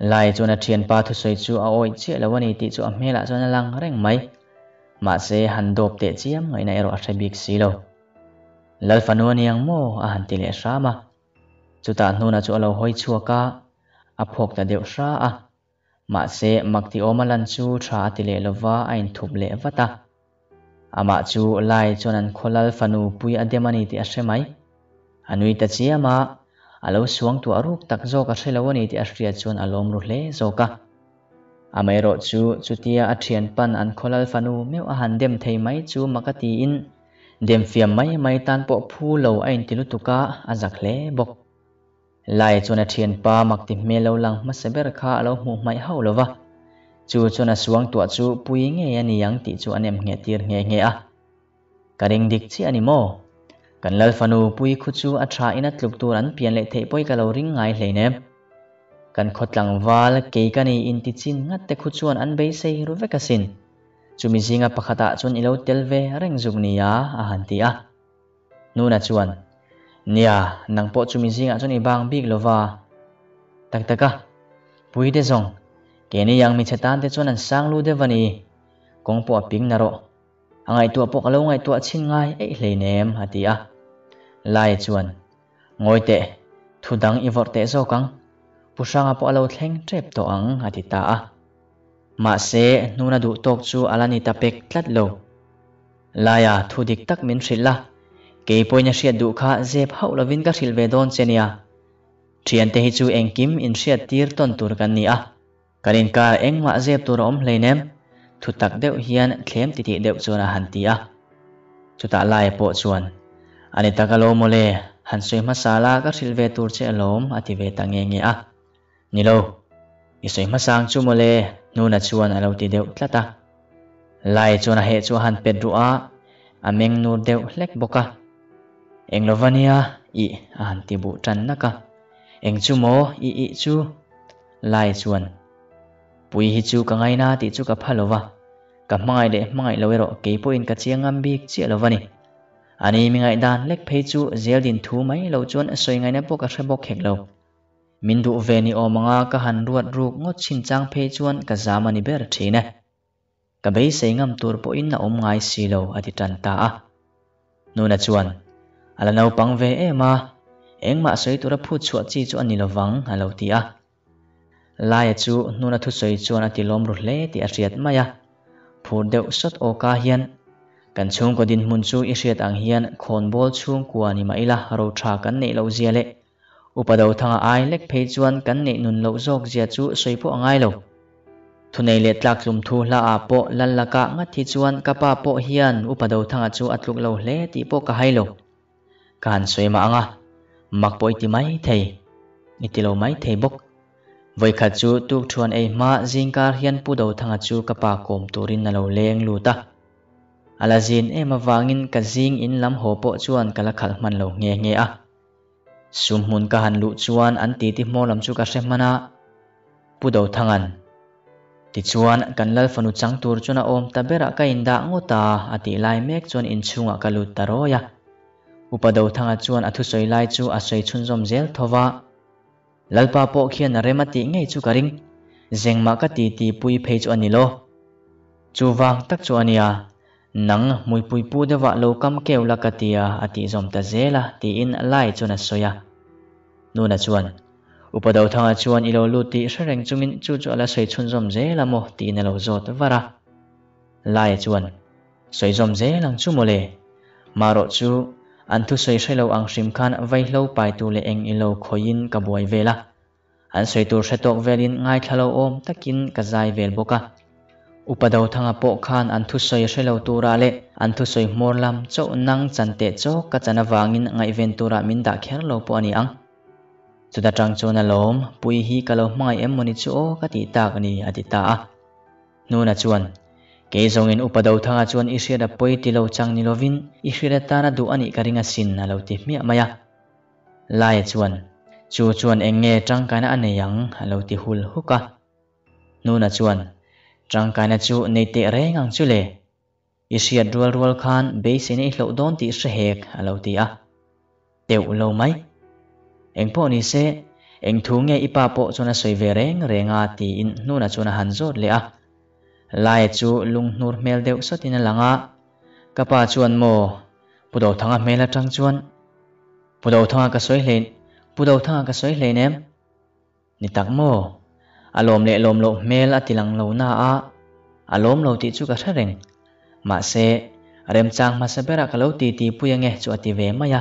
lai chuna thian pa thu soi chu a oi che lo ani ti chu a mela ah chuna lang reng mai ma se han dop te chiam ngai na ero a thai bik si lo lal fanu niang mo a han ti le sha ma chu ta nu na chu lo hoi chu ka a phok ta deu sha a ma se mak ti omalan chu tha ti le lova a in thup le vata ama chu lai chunan kholal fanu pui ademani ti a hremai anui ta chiama ah, alo suang tu aruk tak zoka threlo ani ti ahriat chuan alom ru hle zoka amai ro chu chutia athian pan an kholal fanu meu a à han dem thei mai chu makati in dem fiam mai mai tan po phu lo ain tilu tuka azak à hle bok lai chuna à thian pa makti me lo lang ma seber kha alo mu mai ho lova chu chuna suang tua chu pui nge ani yang ti chu anem nge tir nge nge a karing dik chi ani mo กันลลฟานูปุยคุชูอัตราอินัดลุกตัวนั้นเปลี่ยนเลเทปอยกะเราริงไงเลยเนี่ยกันขดหลังวาลเกยกันในอินติจินงัดแต่คุชวนอันเบยเซรู้เวกสินจูมิซิงะปะขตะชวนอิเลวเตลเวเร่งจุกนียาอาหันตีอะนู่นชวนเนี่ยนังปอจูมิซิงะชวนอีบางบิกลวาตักตะกะปุยเดซงเกนี่ยังมีเชตานเตชวนอันสร้างลูเดวันีกงปอปิงนรกอังไงตัวปกเลวไงตัวชินไงเอ้เลยเนมฮัตีอะ lai chuan ngồi tệ thu đắng y vọt tệ do căng bù sang à bỏ lâu thánh trẹp tổ ắng à thì ta à mà sẽ nu na đủ tộc chu alani ta pek tlat lâu lai à thu địch tắc min sri la kế bôi nhà sri đủ khá dẹp hậu là vin các sri về don chen ya thiền te hi chu eng kim in sri tir ton tur kan ni à karin ka eng ma dẹp tur om lên em thu tắc đeo hiền thém titi đeo chuan à hàn ti à chu ta lai bộ chuan ani takalo mole hansui masala ka silve tur che alom ati ve tange nge a nilo isoi masang chu mole nuna chuan alo ti deuh tlata lai chona he chu han pedru a ameng nur deuh hlek boka englovania i an ti bu tan naka eng chu mo i i chu lai chuan pui hi chu ka ngai na ti chu ka phalowa ka mangai de mangai loero ke po in ka chiangam bik chi lovani ani mi ngai dan lek phei chu zel din thú mai lâu chuan soi ngai na pok a hre bok khek lo min du ve ni omanga ka han ruat ruk ngot chin chang phei chuan ka zamani ber thina ka bây sei ngâm tur po in na om ngai si lo ati tan ta nô a nuna chuan ala no pang ve ema engma soi tura phu chu chi chu ani lo wang lâu ti a lai nô nuna thu soi chuan ati lom ru hle ti a riat maya phur deuh sot o ka hian kan chung ko din mun chu i hriat ang hian khon bol chung kwa ni ma ila ro tha kan nei lo zia le upadaw thanga ai lek phei chuan kan nei nun lo zok zia chu soipo angai lo thunei le tlak lum thu la a po lan laka nga thi chuan kapa po hian upadaw thanga chu atluk lo hle ti po ka hai lo kan soima anga mak poi ti mai thei itilo mai thei bok với khát chú tuộc chuẩn ấy mà zingkar hiền pu đầu thằng chú cặp bà cồm turin nalo leng ta ala zin em awangin ka zing in lam ho po chuan kala khal man lo nge nge a à. sum hun ka han lu chuan an ti ti mo lam chu ka hrem mana pu do thangan ti chuan kan lal fanu chang tur chuna om ta bera ka inda ngota ati lai mek chuan in chunga ka lu Upa upado thanga chuan athu à soi lai chu a à soi chun zom zel thowa lalpa po khian remati ngei chu karing zengma ka ti ti pui phei chu anilo chuwang tak chu ania nang mui pui pu de wa lo kam keu la katia ati zom ta zela ti in lai chuna à soya à. nuna chuan thang thanga à chuan ilo lu ti hreng chungin chu chu ala sei chun zom zela mo ti na lo zot vara lai chuan sei zom zelang chu mole maro chu an thu sei shelo ang shim khan vai lo pai tu le eng ilo khoin ka boi vela an sei tur shetok velin ngai thalo om takin ka zai vel boka upadaw thanga po khan an thu soi relo tura le an thu soi mor lam cho nang chante cho ka chana wangin ngai ven tura min da kher lo po ani ang chuda tang chu na lom pui hi ka lo mai em moni chu o ka ti tak ni ati ta a nu na chuan ke zong in upadaw thanga chuan i da poi ti lo chang ni lovin i sira ta na du ani ka ringa sin na lo ti mi maya lai chuan chu chuan enge tang kana yang lo ti hul huka nu na chuan trang cái này chú nei te re ngang chu le isia dual dual khan be se nei hlo don ti se hek alo ti a teu lâu mai anh po ni se anh thu nghe ipa po chona soi ve reng renga ti in nu na chona han zot le a lai chú lung nur mel deuh sotina đầu kapa chuan mo pudo thanga mela tang đầu pudo thanga ka soi hlein pudo thanga ka soi lên em ní tak mo อารมณ์เลลมโลเมลอติลังโลนาอาอารมณ์โลติจุกัทะเร็งมาเซเรมจังมาเเปรักโลตีตีพุยังเงจุอติเวมายะ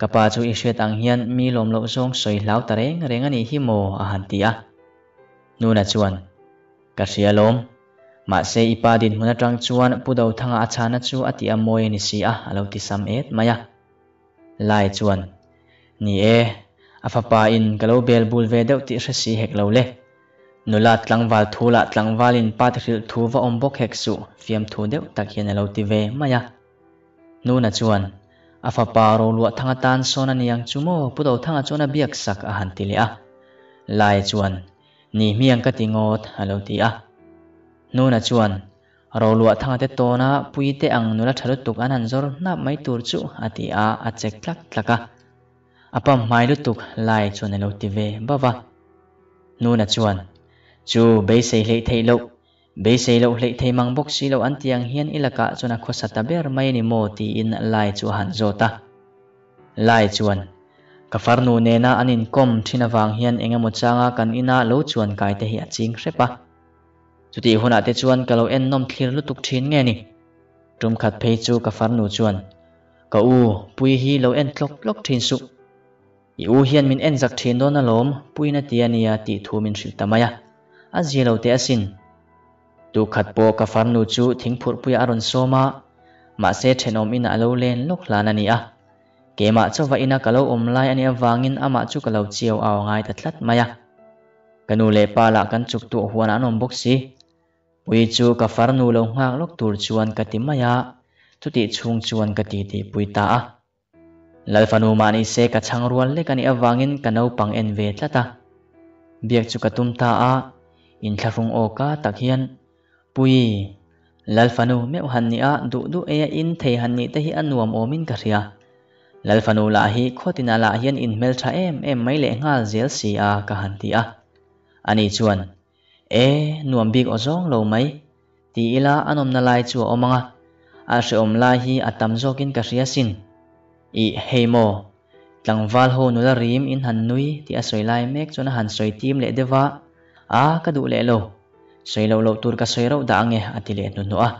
กปาจูอิชเวตังเฮียนมีลมโลซงสวยลาวตะเรงเรงอันนี้ฮิโมอาหันตีอะนูนะจวนกะเสียลมมาเซอีปาดินมุนจังจวนปุดาวทางอาชานะจูอติอมวยนิสีอะอโลติสัมเอตมายะไลจวนนี่เอ afapa in galo bel bul ve deuh tih hresi hek lo le nula tlangval thula tlangval in pathril thu va ombok hek su fiam thu deuh tak hian lo ti ve maya na chuan afapa ro lua thanga tan sona niang chumo puto thanga chona biak sak a han tili a lai chuan ni miang ka tingot alo ti a na chuan ro lua thanga te tona pui te ang nula thalu tuk an han zor nap mai tur chu ati a a chek tlak tlaka apam mai lu tuk lai chuan alo ti ve bawa nu na chuan chu be sei le thei lo be sei lo le thei mang bok si lo an tiang hian ilaka chuan a khosa ta ber mai ni mo ti in lai chu han zota lai chuan kafar nu ne na anin kom thina wang hian engemaw changa kan ina lo chuan kai te hi a ching hrepa chuti huna te chuan kalo en nom thlir lu tuk thin nge ni tum khat phei chu kafar nu chuan ka u pui hi lo en tlok tlok thin su Yêu hiền i anh hian min en zak thin dona lom tiền nia ti thu min hril tamaya a lâu te xin. tu khat po ka fam nu chu thingphur puya aron soma ma se thenom in alo len lok lan ani a kema chowa ina kalo omlai ani awangin ama chu kalo chiao aw ngai ta thlat maya lệ le pala kan chuk tu anh huana nom boksi pui chu ka farnu lâu ngang lok tu chuan cái ti maya chuti chung chuan cái ti ti pui ta a lalfanu mani se ka changrual le kani awangin kanau pang en ve tlata biak chu katum ta a in tharung o ka takhian pui lalfanu me han ni a du du e in thei han ni te hi anuam omin ka ria lalfanu la hi khotina la hian in mel tha em em mai le ngal zel si a ka han ti a ani chuan e nuam bik ozong lo mai ti ila anom na lai chu omanga a se om lai hi atam zokin ka ria sin i heimo tlang val ho nula rim in han nui ti a soi lai mek chuna han soi tim le dewa a ka du le lo soi lo lo tur ka soi ro da ange ati le nu nu a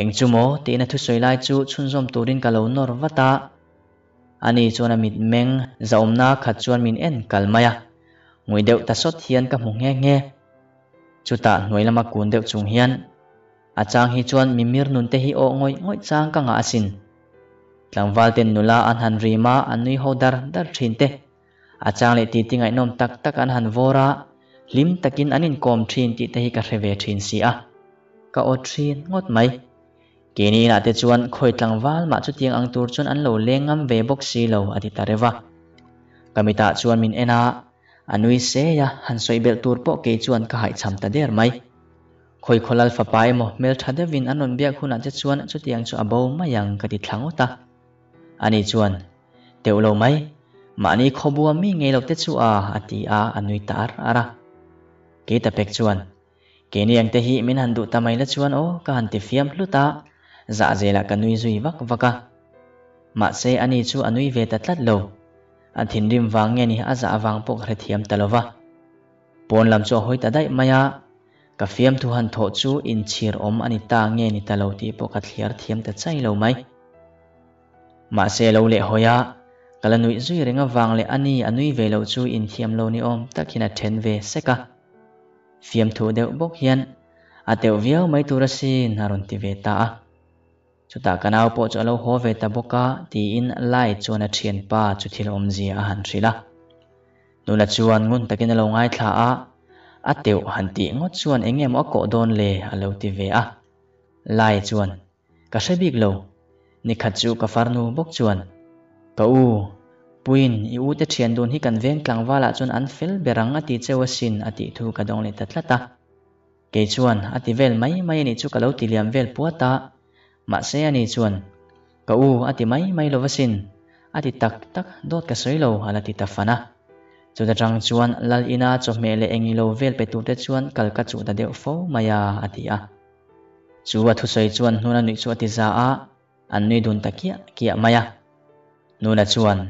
eng chu mo ti na thu soi lai chu chun zom turin ka lo nor wata ani chuna mit meng zaumna khat chuan min en kalmaya ngui deuh ta sot hian ka mu nge nge chuta noi lama kun deuh chung hian achang hi chuan mimir nun te hi o ngoi ngoi chang ka nga asin tlangwal ten nula an han rima an nui ho dar dar thin te achang le ti ti ngai nom tak tak an han vora lim takin anin kom thin ti te hi ka reve thin si a ka o thin ngot mai kini na te chuan khoi tlangwal ma chu tiang ang tur chun an lo lengam ve bok si lo ati tarewa kamita chuan min ena anui se ya han soi bel tur po ke chuan ka hai cham ta der mai khoi kholal fa pai mo mel thade win anon bia khuna che chuan chu tiang chu abo ma mayang ka ti thlangota ani chuan teu lo mai ma ni khobua mi ngei lo te chu a ati a anui tar ara ke ta pek chuan ke ni ang te hi min han du ta mai la chuan o ka han ti fiam lu ta za je la ka nui zui vak vaka ma se ani chu anui ve ta tlat lo an thin rim wang nge ni a za awang pok hre thiam talova pon lam cho hoi ta dai maya ka fiam thu han tho chu in chir om ani ta nge ni talo ti pok a thliar thiam ta chai lo mai mà xe lâu lệ hồi á cả lần nuôi duy ringa vàng lệ ani anui về lâu chu in thiam lâu ni om ta khi nào then về cả phiam thu đều bốc hiền à tiểu viêu mấy tu ra xin harun à ti về ta chu ta cả nào po cho lâu ho về ta boka ti in lại cho na thiền ba chút thil om gì à han thila nu là anh ngun takin khi nào ngay a à tiểu hàn ti ngot chuan anh em ở cổ don lệ à lâu ti về à lai chuan cả sẽ biết lâu ni khat chu ka nu bok chuan ka u puin i u te thian dun hi kan veng tlang wala chun an fel berang ati chewa sin ati thu ka dong le tatlata ke chuan ati vel mai mai ni chu kalau tiliam vel puata ma se ani chuan ka u ati mai mai lovasin ati tak tak dot ka soilo ala ti ta fana chu da tang chuan lal ina cho mele engi lo vel pe tu te chuan kal ka chu da deu fo maya ati a chu a thu soi chuan nuna ni chu ati za a an nei dun ta kia kia maya à? nuna chuan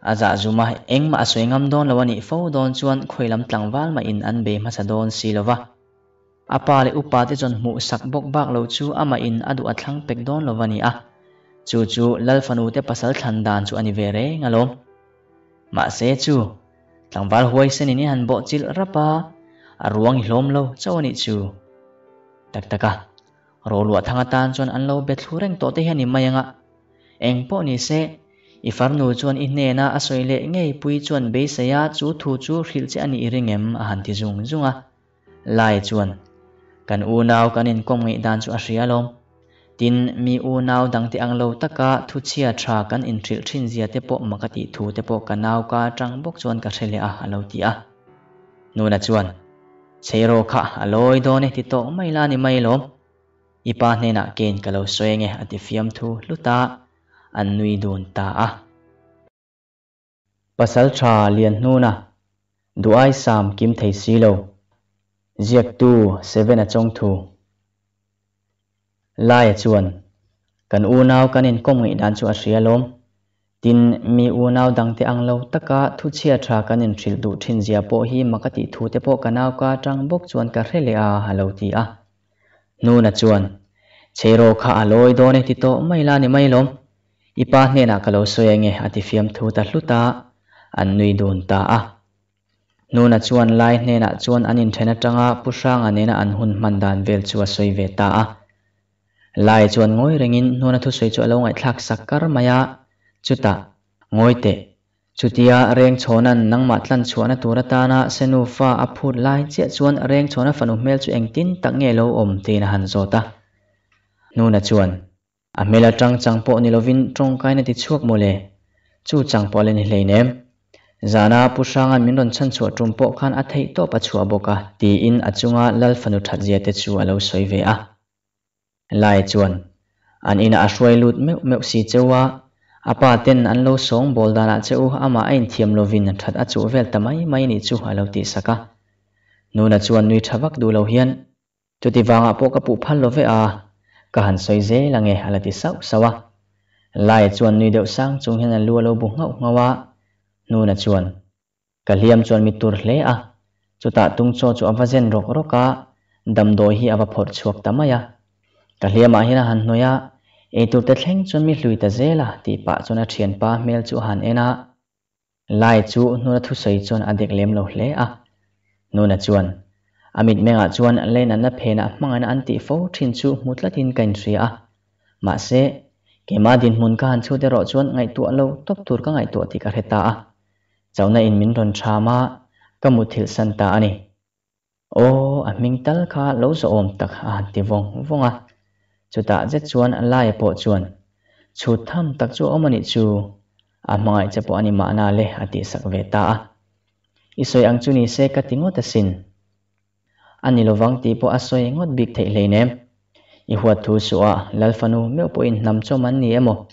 aza dạ zuma eng ma aso engam don lawani fo don chuan khoilam tlangwal ma in an be ma sa don silova apa le upa te chon mu sak bok bak lo chu ama in adu athlang pek don lawani a à. chu chu lal fanu te pasal than dan chu ani ve re ngalom ma se chu tlangwal huai sen ini han bo chil rapa aruang hlom lo chawani chu tak taka à rolua thanga tan chuan an lo be thlureng to te hian i mai anga eng po ni se i farnu chuan i hne na a soile ngei pui chuan be saya chu thu chu hril che ani iringem a han ti zung zunga lai chuan kan u nau kan in kom ngai dan chu a hria lom tin mi u nau dang te ang lo taka thu chia tha kan in thil thin zia te po makati thu te po kan nau ka tang bok chuan ka threle a alo ti a nuna chuan seiro kha aloi do ne ti to mây la ni mây lom ipa ne na ken kalo soenge ati fiam thu luta an nui don ta a pasal tha lian nu na duai sam kim thei si lo ziak tu seven a chong thu lai chuan kan u nau kan in kom ngai dan chu a hria tin mi u nau dang te ang lo taka thu chia tha kan in thil du thin zia po hi makati thu te po kanau ka tang bok chuan ka hrele a halo ti a นู่นจวนเชโรคาอลอยโดนติโตไม่ลานไม่ลมอีปาเนียนักลราสวยเงอติฟิมทูตัดลุตาอันนุยดูนตาอะนู่นจวนไลเนี่นักจวนอันอินเทนจังอาผู้สางอันเนี่นักอันหุ่นมันดานเวลชัวสวยเวตาอะไลจวนงอยเริงินนู่นทุสวยจวนลราไงทักสักการมายาจุตะงอยเตะ chutia reng chonan nangma tlan chuana tura tana senufa aphut lai chia chuan reng chona fanu mel chu engtin tak nge lo om tein han zota nuna chuan a mela tang changpo ni lovin tong kaina ti chuak mole chu changpo le ni leinem zana pusangan minron chan chu po khan a thei to pa chu aboka ti in achunga lal fanu that zia te chu alo soive a lai chuan an ina asroi lut meu meu si chewa apa ten an lo song bol dala cheu ama ein thiam lovin that a chu vel tamai mai ni chu halo ti saka nuna chuan nui thavak du lo hian ti wanga po ka pu phal lo ve a ka han soi ze lange halati sau sawa lai chuan nui deuh sang chung hian an lua lo bu ngau ngawa nuna chuan ka liam chuan mi tur hle a ta tung cho chu avazen rok roka damdo hi ava phor chuak tamaya ka liam ah a hina han noya e tur te thleng chon mi hlui ta zela ti pa chon a thian pa mel chu han ena lai chu nura thu sei chon adek lem lo hle a nona chuan amit menga chuan len an na phena mangana an ti fo thin chu mutlatin kain thri a ma se kema din mun kan chu de ro chuan ngai tu lo top tur ka ngai tu ti ka heta a chauna in min ron thama kamuthil santa ani o aming tal kha lo zo om tak a ti vong vonga chuta je chuan an lai po chuan chu tham tak chu omani à, chu amai che po anh ma na le ati à, sak ve ta isoi ang chuni se ka tingot asin ani lovang ti po asoi ngot bik thei le nem i huat thu suwa lalfanu meu po in nam cho man ni emo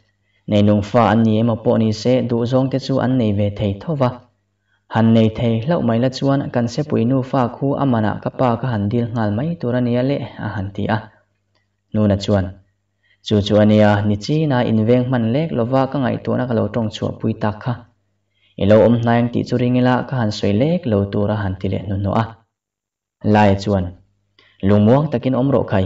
nei nung fa an ni emo po ni se du zong te chu an nei ve thei thova han nei thei lau mai la chuan kan se puinu fa khu amana kapa ka handil ngal mai turania le a han ti a à, nuna chuan chu à, chu ania ni chi na inveng man lek lova ka ngai tu na ka lo tong chu pui ta kha i lo om nang ti chu ringela ka han soi lek lo tu ra han ti le nu no a lai chuan lungmuang takin om ro khai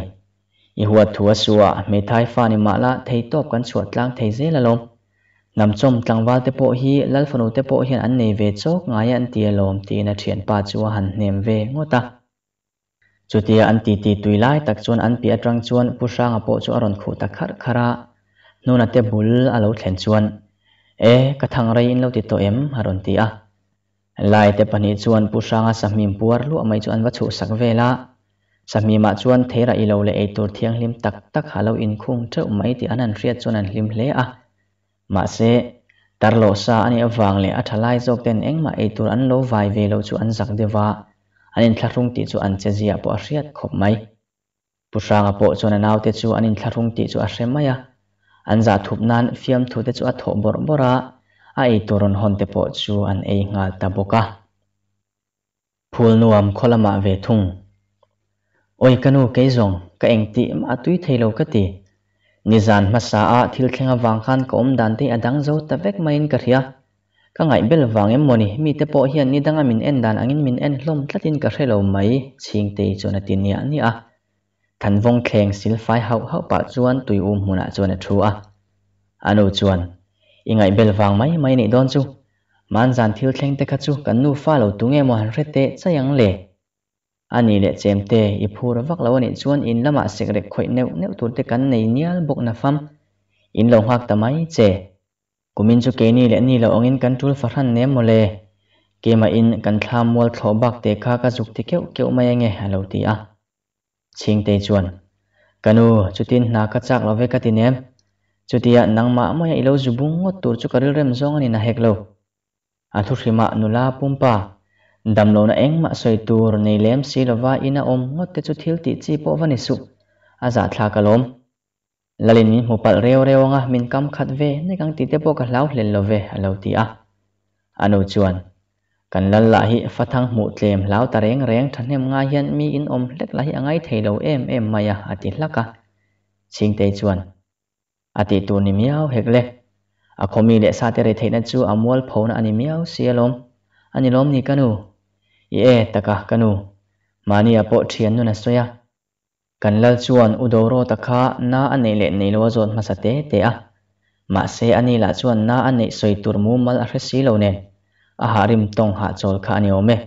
i huwa thua suwa me thai fa ni ma la thei top kan chuat lang thei ze la lom nam chom tlangwal te po hi lalfanu te po hian an nei ve chawk ngai an tia lawm ti na thian pa chu han hnem ve ngota จุดเดียอันตีตีตุยไล่ตักชวนอันปีอัตรังชวนผู้สร้างอโปชวนอรอนขู่ตักขารขระนูนัตเตบุลอาลวแข็นชวนเอ๊กระทังไรอินเลาติดตัวเอ็มฮารอนตีอะไล่แต่ปนิชวนผู้สร้างสามีปัวลูกไม่ชวนวัชชุสักเวลาสามีมาชวนเทระอีเลาเลยไอตัวเทียงลิมตักตักหาเราอินคุงเจ้าไม่ติอันนั้นเรียดชวนอันลิมเลอะมาเซตารโลซาอันนี้วังเลยอัตไลโจกเต็นเองมาไอตัวอันโลไวเวโลชวนสักเดวา an in thlakhrung ti chu an chezia po a hriat khop mai pusanga po chon anaw te chu an in thlakhrung ti chu a hrem mai a an za thup nan fiam thu te chu a tho bor bora a ei toron hon te po chu an ei ngal ta boka phul nuam kholama ve thung oi kanu ke zong ka eng ti ma tui thelo ka ti nizan masa a thil thlenga wang khan ko um dan te adang zo ta vek mai in ka hria ka ngai bel wang em moni mi te pawh hian ni danga min en dan angin min en hlom tlatin ka hrelo mai chhing te chuna tin ni ani a than vong thleng sil fai hau hau pa chuan tui um hmuna ah chuan a thu a ano chuan ingai bel wang mai mai nei don chu man zan thil thleng te kha chu kan nu fa lo tunge mo han rete chayang le ani le chem te i phur vak lo ani chuan in lama sek rek khoi neu neu tur te kan nei nial bok na fam in lo hak tamai che kumin chu ke ni le ni lo ongin control farhan ne mole kema in kan tham wal thobak te kha ka juk ti keu keu mai nge halo ti a ching te chuan kanu chutin na ka chak lo ve ka ti nem chutia nangma mo ya ilo zubung ngot tur chu karil rem zong ani na heklo a thu rima nula pumpa damlo na eng ma soi tur nei lem silova ina om ngot te chu thil ti chi po vani su a za thla kalom lalin min mopal reo reo nga min kam khát ve nên kang ti te po ka lau hlen lo ve alo ti a ano chuan kan lal la hi fathang mu tlem lau ta rèn reng thanem nga hian mi in om hlet la hi thấy theilo em em mày maya ati à sing te chuan ati tu ni miao hết à, lệ à a khomi le sa te re theina chu phô na anh à miao lom anh lom ni kanu ye taka mà mani apo thian nu na soya kan lal chuan udoro takha na ane le nei lo zon masate te a ma se ani la chuan na ane soitur mu mal a hresi lo ne a harim tong ha chol kha ani ome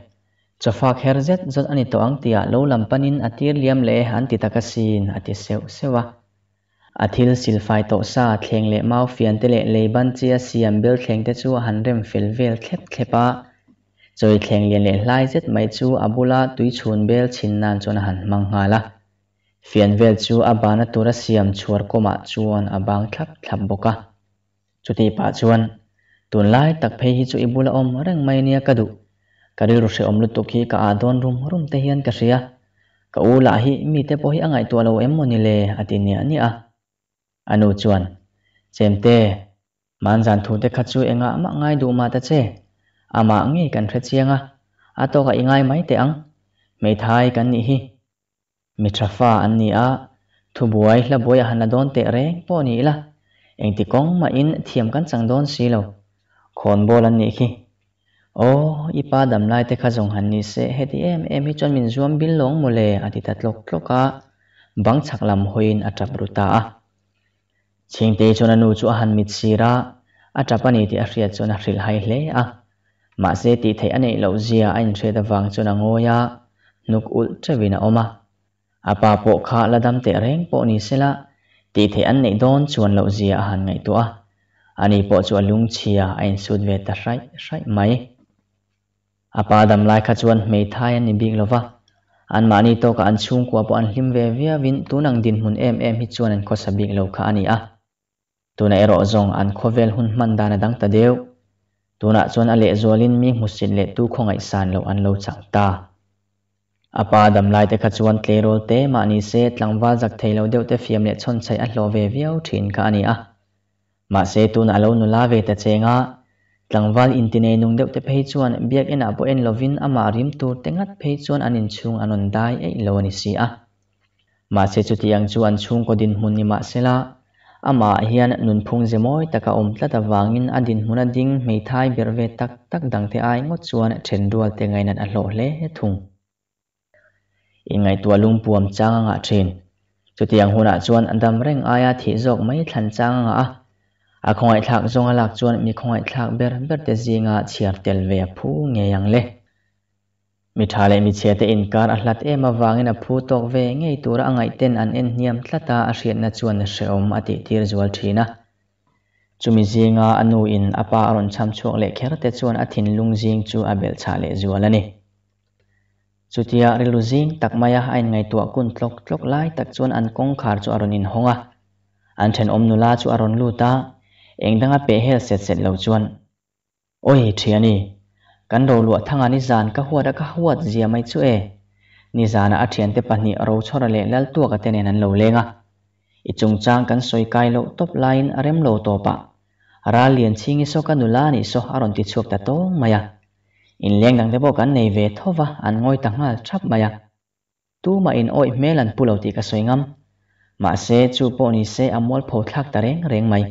chafa kher zet zot ani to ang tia lo lam panin atir liam le han ti takasin ati seu sewa athil silfai to sa thleng le mau fian te le leiban chia siam bel thleng te chu han rem fel vel thlep thlepa choi thleng lian le hlai zet mai chu abula tui chhun bel chin nan chon han manghala fianvel chu a bana tura siam chuar koma chuan a bang thlap thlap Chú chuti pa chuan tun lai tak phei hi chu ibula om reng mai nia kadu kari ru se om lu ki ka adon rum rum te hian ka ria ka u la hi mi te po hi angai tu lo em moni le ati nia ni a anu chuan chemte man jan thu te kha chu enga ma ngai du ma ta che ama nge kan thre chianga ato ka ingai mai te ang mei thai kan ni hi mitrafa an ni a thubuai hla boya hana don te re po ni la eng ti kong ma in thiam kan chang don si lo khon bol an ni khi o ipa dam lai te kha jong han ni se heti em em hi chon min zuam bil long mole ati ta tlok tloka bang chak lam hoin atap ruta a ching te chona nu chu han mit sira atapani ti ahria chona hril hai hle a ma se ti thei anei lo zia ain thre da wang chona ngoya nuk ul trevina oma apa po kha la dam te reng po ni sela ti the an nei don chuan lo zia han ngai tua, a ani po chu alung chia ain sud ve ta rai rai mai apa dam lai kha chuan mei thai an ni big lova an mani to ka an chung kwa po an hlim ve via vin tunang din hun em em hi chuan an khosa big lo kha ani a tuna ero zong an khovel hun man dana dang ta deu tuna chuan ale zolin mi musin le tu khongai san lo an lo chang ta apa dam lai te kha chuan tle rol te ma ni se tlangwa zak theilo deuh te fiam le chon chei a hlo ve viau thin kha ani a ma se tun alo nu la ve te chenga tlangwal intine nung deuh te phei chuan biak ena po en lovin ama rim tur te ngat phei chuan anin chung anon dai e lo ni si a ma se chu tiang chuan chung ko din hun ni ma sela ama hian nun phung je moi taka om tla ta wangin adin huna ding mei thai berve tak tak dang te ai ngot chuan then rual te ngainan a hlo hle thung in ngai tua lung puam changa nga thin chutiang huna chuan andam reng aya thi jok mai thlan changa nga a a khongai thak zonga lak chuan mi khongai thak ber ber te zinga chiar tel ve phu nge yang le mi thale mi chete in kar a hlat em awangin a phu tok ve ngei tur angai ten an en hniam thlata a hriat na chuan reom ati tir zual thina chumi zinga anu in apa aron cham chhok le kher te chuan a thin lung jing chu a bel cha le zual ani chutia Tak maya ain ngay tua kun tlok tlok lai tak chuan an kong khar chu aron in honga an then om nula chu aron lu ta engdanga pe hel set set lo chuan oi thiani kan ro lua thanga ni zan ka huat ka huat zia mai chu e ni zan a thian te ni ro chhora le lal tua ka te nen an le nga. i chung chang kan soi kai lo top line arem lo topa ra lian chingi so ka nula ni so aron ti chuak ta tong maya in leng dang te pawh kan nei ve thova an ngoi tang hal thap mai tu ma in oi mel an pulo ti ka soingam ma se chu pawh ni se amol pho thlak ta reng reng mai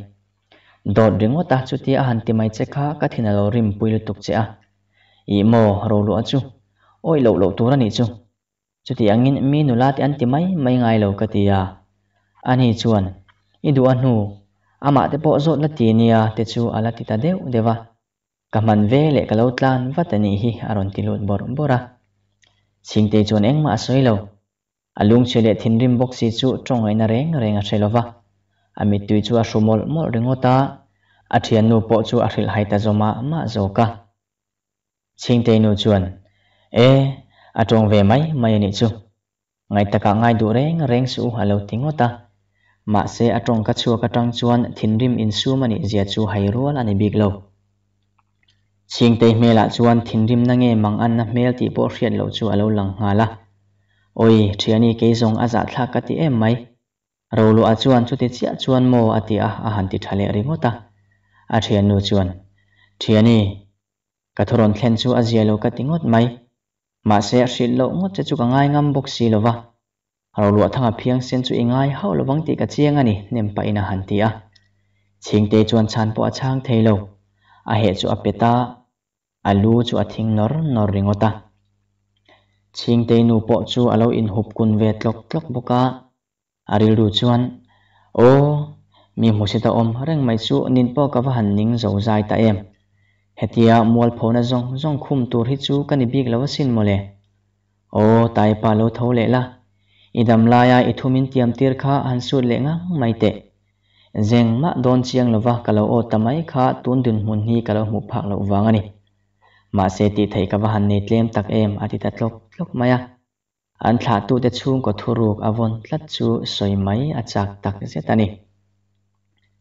dot ringo ta chu ti a han ti mai che kha ka thina lo rim pui lu tuk che a i mo ro lu a chu oi lo lo tur ani chu chu ti angin mi nu la an ti mai mai ngai lo ka ti a ani chuan i du a nu ama te pawh zot la ti nia te chu ala ti ta deuh dewa cảm à à ơn à về lệ ve le kalau tlan vatani hi aron ti tilut bor bora singte chon engma asoilo alung chele thinrim boxi chu tongai na reng renga thelova ami tui chu a số mol mol ta ringota athian nu po chu aril ta zoma ma xin singte nu chuan e atong về mai mai ni chu ta ngai taka ngai du reng reng su halo tingota ma se atong ka chu ka tang chuan thinrim in su mà mani zia chu hairual ani lâu ching te hmel ah chuan thinrim na nghe mang an na hmel tih pawh hriat lo chu alo lang nga la oi thiani cái zong a za dạ thla ka ti em mai ro lo a chuan chu te chia chuan mo ati a a han ti thale ringota a thian nu chuan thiani ka thoron thlen chu a zia lo ka tingot mai ma se hrit lo ngot che chu ka ngai ngam bok si lo wa ro lo thanga phiang sen chu ingai hau lo wang ti ka chiang ani nem pa ina han ti a ching te chuan chan po a chang thei lo a he chú a peta อาลูจูอดทิ้งนอร์นอร์ริงอตาชิงเตนูปอจูอาลูอินหุบกุนเวทล็อกล็อกบุกะอาริลูจวนโอ้มีมุสิตาอมเร่งไม่จูนินปอกับหันนิงโจใจตาเอ็มเฮติอามวลโพนะจงจงคุมตัวฮิจูกันอีบีกแลาววสินโมเลโอตายปาลูทั่วเลละอิดัมลายาอิทุมินเตียมตีร์ข้าหันสุดเลงังไม่เตะเจงมะโดนเชียงลาวะกะเลาโอตะไมข้าตุนดึงหุ่นฮีกะเลาหมุพักเลาวางอันนี้ mà sẽ tì thấy các và nét lem tắc em à thì tắt lốc lốc mai à an thả tu để chung có thu ruột avon lát chú soi máy à chặt tắc sẽ ta nè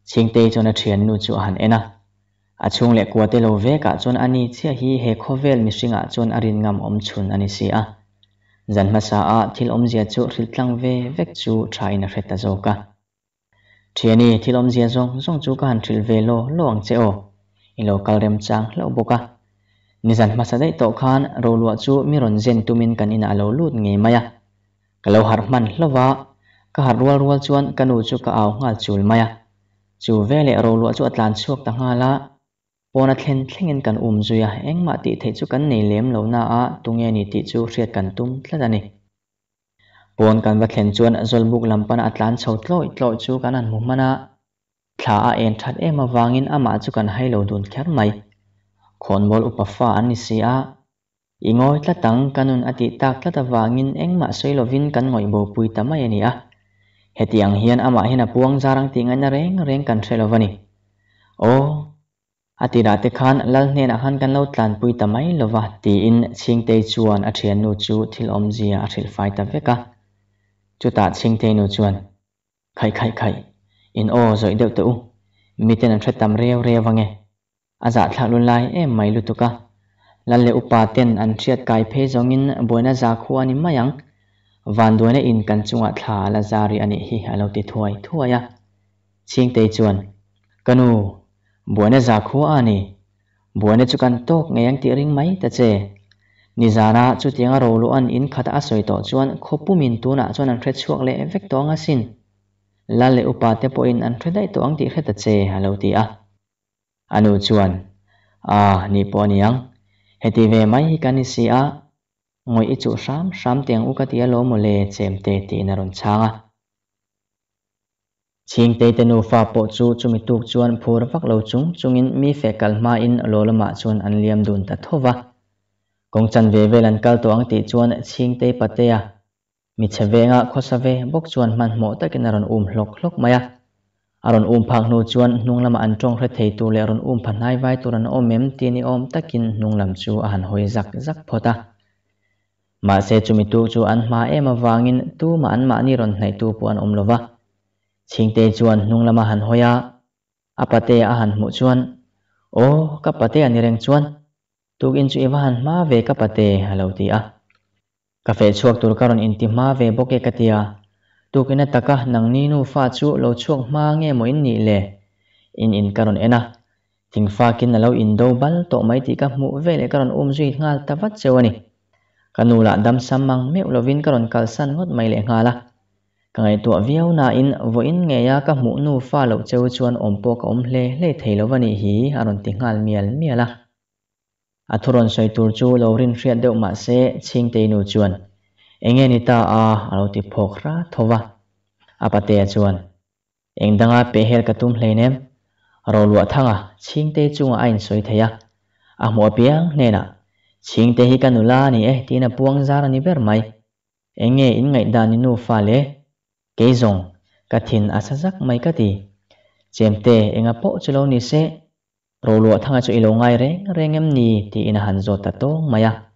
chính tê cho nó chuyển nu chú hẳn em à à chung lệ của tê lâu về cả chôn ani chia hi he khó vel mi sinh à chôn arin ngam om chun ani si à dần mà sa à thil om zia chu thil tlang ve vek chu trai na khét ta zo cả thiền ni thil om zia zong zong chu kan thil ve lo lo ang che o in lo kal rem chang lo boka nizan masadai to khan rolwa chu miron zen tumin kanina alo lut nge maya kalau har man hlova ka har rual rual chuan kanu chu ka aw nga chul maya chu vele rolwa chu atlan chuak ta ngala pona thlen thlengin kan um zuya engma ti thei chu kan nei lem lo na a tunge ni ti chu hriat kan tum thladani pon kan va thlen chuan zolbuk lampana atlan chho tloi tloi chu kan an mu mana thla a en that em awangin ama chu kan hailo dun khyar mai khôn bol khonbol upafa an ni si a ingoi tla tang kanun ati tak tla tawangin engma soilovin kan ngoibo pui tamai ani a hetiang hian ama hena puang zarang tingan na reng reng kan threlovani o ati rate khan lal hnen a han kan lo tlan pui lo lova ti in chingte chuan a thian nu chu thil om zia a thil fai ta veka chu ta chingte nu chuan khai khai khai in o zoi deuh tu miten an thretam reu rewange อาจารย์ทัลุนไลเอ็มไม่รู้ตุกะลันเลอุปาเตนอันเชียดกายเพจงินบวยน่าจาคัวนิมายังวันด้วยนอินกันจงอัตลาลาจารีอันนี้ฮิฮัลติถวยถวยะชิงเตจวนกันูบวยน่าจาคัวอันนี้บวยนาจุกันตกเงียงตีริงไหม่ต่เจนิจาระจุดยังเราลุอันอินขัดอาศัยต่อจวนขบุมินตัวน่ะจวนอันเครดช่วงเล่เอฟเฟกต์ตัวงั้นสินลันเลอุปาเตปอินอันเครดได้ตัวอังติเครดแต่เจฮัลติอ่ะ anu chuan à ni po ni ang heti ve mai hi kan si a ngoi i chu ram ram tiang u ka ti lo mo le chem te ti na ron changa ching te te nu fa po chu chumi tuk chuan phur vak lo chung chungin mi fe kal ma in lo lama chuan an liam dun ta thova kong chan ve ve lan kal tuang ti chuan ching te patea mi che ve nga khosa ve bok chuan man mo takin aron um hlok hlok maya aron um phak nu chuan nung lama an tawng hre thei tu le aron um phan hnai vai tur an om em ti ni om takin hnung lam chu an hoi zak zak phota ma se chumi tu chu an hma em awangin tu ma an ma ni ron hnai tu pu an om lova chingte chuan hnung lama han hoya apate a han mu chuan o ka pate ani reng chuan tuk in chu ewa han ma ve ka pate halo ti a ka fe chuak tur karon in ti ma ve boke katia tukina taka nangni nu fa chu lo chuak ma nge mo in ni lệ, in in karon ena pha fa là lâu in do bal to mai ti ka mu ve le karon um zui ngal ta vat chewani kanu la đâm sam mang meu lo vin karon kal san ngot mai le ngala kangai to viau na in vo in nghe ya ka mu nu fa lo cheu chuan om po ka om hle le thei lo wani hi aron ti ngal mial miala soi soitur chu lo rin hriat đâu mà sẽ ching te nu chuan eng en ita a alo ti phokra thowa apate chuan eng danga pehel ka tum hleinem rolwa thanga chingte chunga ain soi theya a mo piang nena chingte hi kanula ni e tina puang zara ni ber mai enge in ngai da ni nu fa le keizong kathin asazak mai ka ti chemte enga po chulo ni se rolwa thanga chu ilo ngai reng rengem ni ti in han zo ta tong maya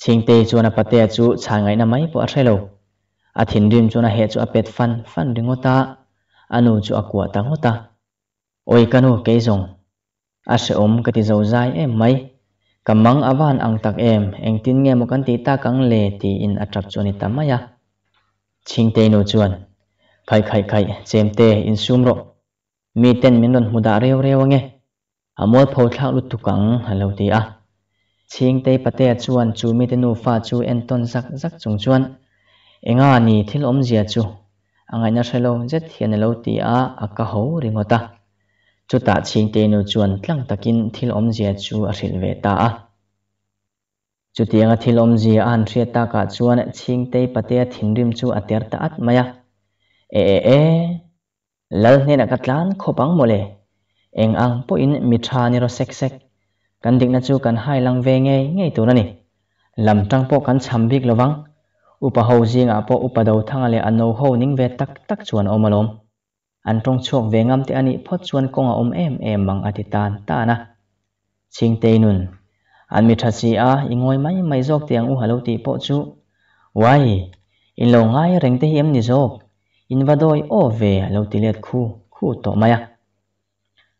chú singte chuan pate chu changai na mai po a threlo a thin rim chuan he chu a pet fan fan ringota anu chu akwa tangota oi kanu keizong a ôm om kati zo dài em mai kamang awan ang tak em anh tin nghe một kan tí ta kang le ti in atrak chuni tamaya chingte no chuan khai khai khai chemte in rộ, sumro mi ten min rêu rêu nghe, reu nge amol thác thla lu tukang halo ti a ching te pate chuan chu mi te nu fa chu en ton zak zak chung chuan enga ni thil om zia chu angai na shelo jet hian lo ti a aka ho ringota ta ching te nu chuan tlang takin thil om zia chu a hril ve ta a chu tianga thil om zia an thria ta ka chuan ching te pate thin rim chu a ter ta at maya e e e lal hne na katlan khopang mole eng ang po in mithani ro sek sek กันดิกนั่นจูกันให้ลังเวงเงยเงยตัวนั่นนี่ลำตั้งพวกกันช้ำบิกระวังอุปหูจิงอ่ะพวกอุปดาวทั้งอะไรอันโนหูนิ่งเวตักตักชวนอมลม อันตรงช่วงเวงามที่อันนี้พอดชวนกงอมเอ็มเอ็มบังอธิตานตานะชิงเตนุนอันมีทัศีอาอิงวยไม่ไม่จกเตียงอุหัลตีพอจูไว้อินลงไงเร่งเตียมนิจกอินวัดโดยโอเวลรตีเลียดคู่คู่ต่อมาอ่ะ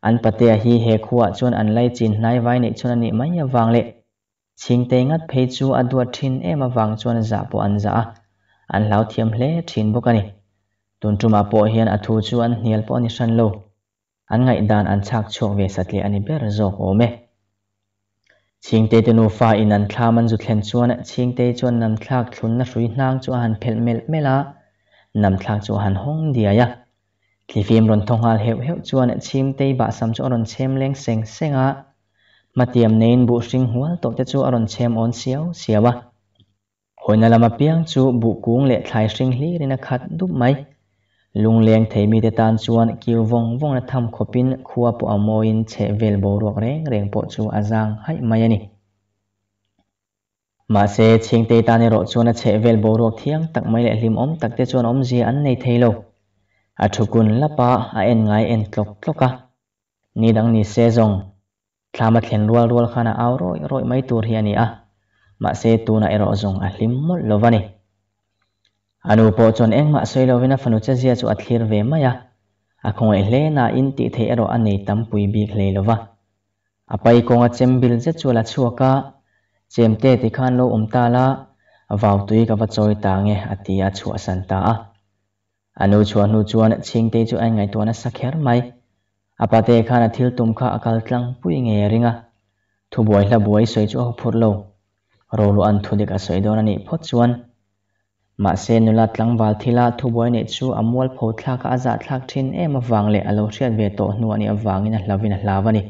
an patia hi he khuwa chuan an lai chin hnai vai nei chuan ani mai awang le chingte ngat phei chu adua thin em awang chuan za po an za a an lau thiam hle thin bawk ani tuntuma pawh hian a thu chu an hnial pawh ni hran lo an ngaih dan an chak chhawk ve satle ani ber zawk awm e chingte te nu fa in an thlam an zu thlen chuan chingte chuan nam thlak thlun na hrui hnang chu han phelmel mela nam thlak chu han hong dia ya tliviam ron hal heu heu chuan a chim te ba sam chu ron chem leng seng mà tiệm nein bu sinh hual tổ tết cho ron chem on xiao siau siawa hoina lama piang chu bu kung lệ thlai sinh hli nên khat dup mai lung leng mi te tan chuan kiu vong vong na tham khopin khuwa po amoin chế về bộ ruộng rèn rèn bộ chu a giang hay mai ani mà se ching te tan rồi ro chuan a che vel bo ruak thiang tak mai le hlim om tak te chuan om ji an nei thei lo a thukun lapa a en ngai en tlok tloka à? ni dang ni se zong thlama thlen rual rual khana aw roi roi mai tur à? à, hi ani a ma se na ero zong a lim mol lovani anu po chon eng ma sei lovina fanu che zia chu a thlir ve maya a khoi hle na in ti the ero anei tampui bi khle lova apai konga chembil je chula chuaka chemte ti khan lo umta la vào tuy ka va choi ta nge atia chu asanta a anu à, chuan nu chuan chingte chu ai ngai tuana sakher mai apate khana à, thil tum kha akal à, tlang pui nge ringa thu boi la boi soi chu ho phur lo ro lo an thu dik a soi don ani phot chuan ma se nula tlang wal thila thu boi ne chu amwal pho thla ka aza dạ thlak thin em awang le alo hriat ve to hnu ani awangin a hlavin a hlavani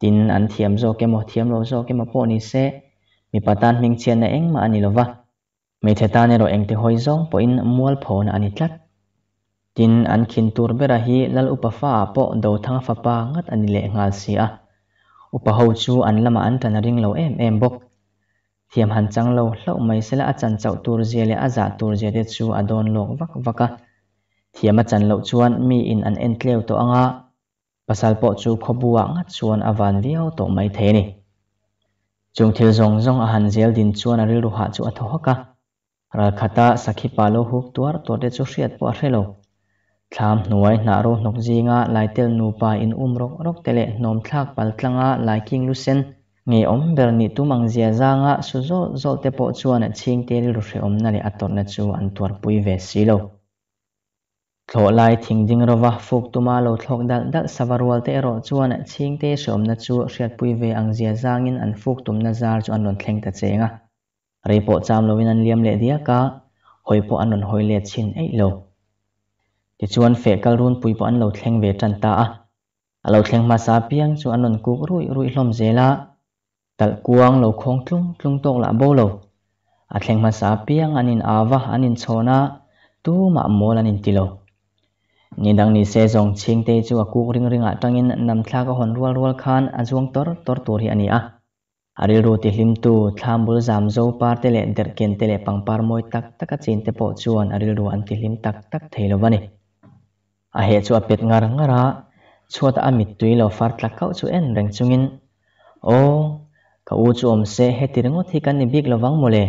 tin an thiam zo ke mo thiam lo zo ke ma po ni se mi patan ming chen na eng ma ani lova Mei the ta ne ro eng te hoi zong po in mual phon ani tlat. Tin an tour tur ra hi lal upa fa po đầu thang pha pa ngat ani le ngal si a. Upa ho chu an lama an tan ring lâu em em bok. Thiam han chang lâu hlau mai sela a chan chau tour je le a za tur je te chu a don lok vak vaka. thiêm a chan lo chuan mi in an en kêu to anga. Pasal po chu khobua ngat chuan avan viau to mai thế ni. chúng thil zong zong a han zel din chuan a ril ruha chu a thohaka ralkhata ờ, sakhipalo huk tuar tote chu hriat pawh hrelo thlam hnuai hna ro hnok zinga laitel nupa in um rok rok tele nom thlak pal tlanga laiking lu sen nge om ber ni tu mang zia zanga su zo zol te po chuan a ching te lu hre om na le ator na chu an tuar pui ve silo thlo lai thing ding rova fuk tuma lo thlok dal dal sawarwal te ro chuan a ching te som na chu hriat pui ve ang zia zangin an fuk tum na zar chu an lon thleng ta chenga rei po cham lo in an liam le dia ka hoi po an on hoi le chin ei lo ti chuan fe kal run pui po an lo thleng ve tan ta a a lo thleng ma sa piang chu an on ku rui rui hlom zela tal kuang lo khong tlung tlung tok la bo lo a thleng ma sa piang anin awa anin chona tu ma mol anin tilo ni dang ni se zong ching te chu a kuk ring ring ah a tangin nam thla ka hon rual rual khan a zuang tor tor tur hi ani a aril ro ti hlim tu thlambul zam zo par te le der ken te le par moi tak tak a chin te po chuan aril ro an ti hlim tak tak thei lo bani a he chu a pet ngar ngara chuat a mit tui lo far tlak kau chu en reng chungin o ka u chu om se he ti rengo thi kan ni bik lo wang mo le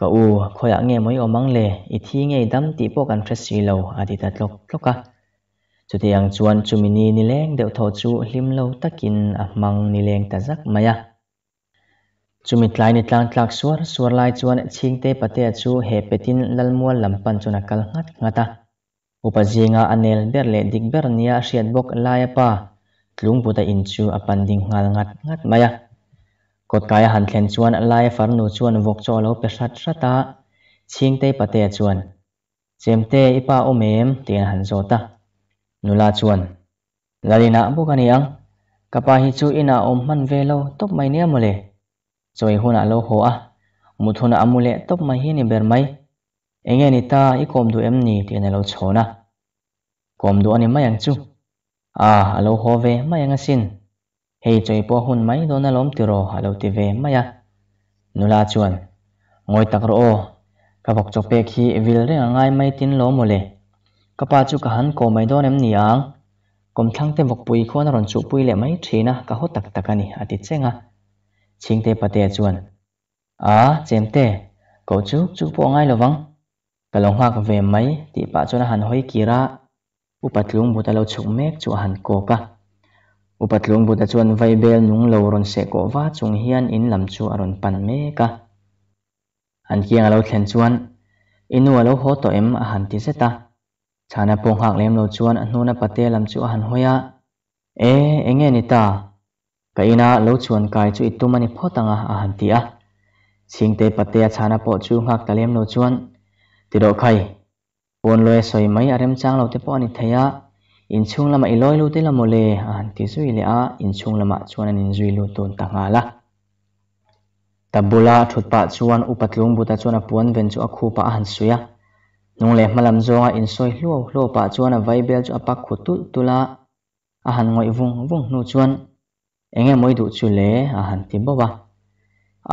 ka u khoya nge moi omang le i thi nge dam ti po kan thresi lo ati ta tlok tloka chu te yang chuan chumini ni leng deuh tho chu hlim lo takin a mang ni leng ta zak maya chúng chumi tlai ni tlang tlak suar suar lai chuan chhingte pate chu he petin lalmual lampan chuna kal ngat ngata upazinga anel ber le dik ber nia hriat bok laia pa tlung buta in chu apan ding ngal ngat ngat maya kot kaya han thlen chuan laia far nu chuan vok chaw lo pe hrat hrata chhingte pate chuan chemte ipa omem ten han ta, nula chuan lalina buk ani ang kapa hi chu ina om man ve top mai ne mole choi huna lo ho a muthuna amule top mai hi ni ber mai enge ni ta i kom du em ni ti na lo chona kom du ani mai ang chu a alo ho ve mai ang asin hei choi po hun mai do na lom ti ro alo ti ve mai a nula chuan ngoi tak ro o ka bok cho pe khi vil re ngai mai tin lo mo le ka pa chu ka han ko mai don em ni ang kom thang te bok pui khon ron chu pui le mai thina ka ho tak tak ani ati chenga chính tê bà tê chuẩn. à ờ, chém tê cậu chú chú bộ ngay lo vắng cả lòng hoa về mấy thì bà cho nó hàn hoi kia ra upat lung buta lo chụp mép chu hàn cô cả upat lung buta chuẩn vai bel nung lâu ron se ko va chung hian in lam chu aron pan me ka an kiang lo thlen chuan inu lâu ho to em a han ti seta chana pong hak lem lo chuan anuna pate lam chu han hoya à. e nghe ni ta cái na kaina lo chuan kai chu itumani photanga a han ti a singte pate a chana po chu ngak talem lo chuan tiro khai pon loe soi mai arem chang lo te po ani thaya inchung lama iloi lu te la mole a han ti zui le a inchung lama chuan suy inzui lu ton à la tabula thutpa chuan upatlung buta chuan a puan ven chu a khupa a han suya nung le malam zonga in soi hluau hluau pa chuan a vaibel chu a pak khutu tula a han ngoi vung vung nu chuan enge moi du chu le a han ti bowa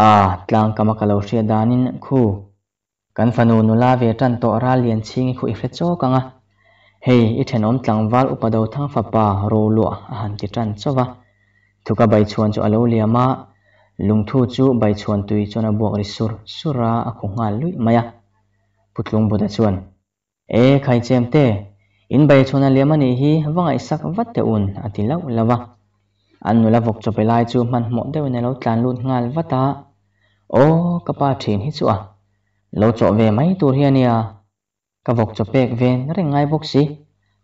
a tlang kama kalo ria danin khu kan fanu nu la ve tan to ra lian ching khu i hre cho kanga hei i then om tlang wal upado thang fa pa ro lo a han ti tan chowa thuka bai chuan chu alo lung lungthu chu bai chuan tui chona buak ri sur sura a khu nga lui maya putlung buda chuan e khai chem te in bai chona lemani hi wangai sak vat te un ati lau lawa อันนเวลบอกจะไปไล่จูมันหมดได้ในเราการลุ่นงานวัตาโอ้กระปาเทียนหิจัวเราจะเวไหมตัวเฮียเนี่ยกรบอกจะเปกเวนนั่งไงบอกสิ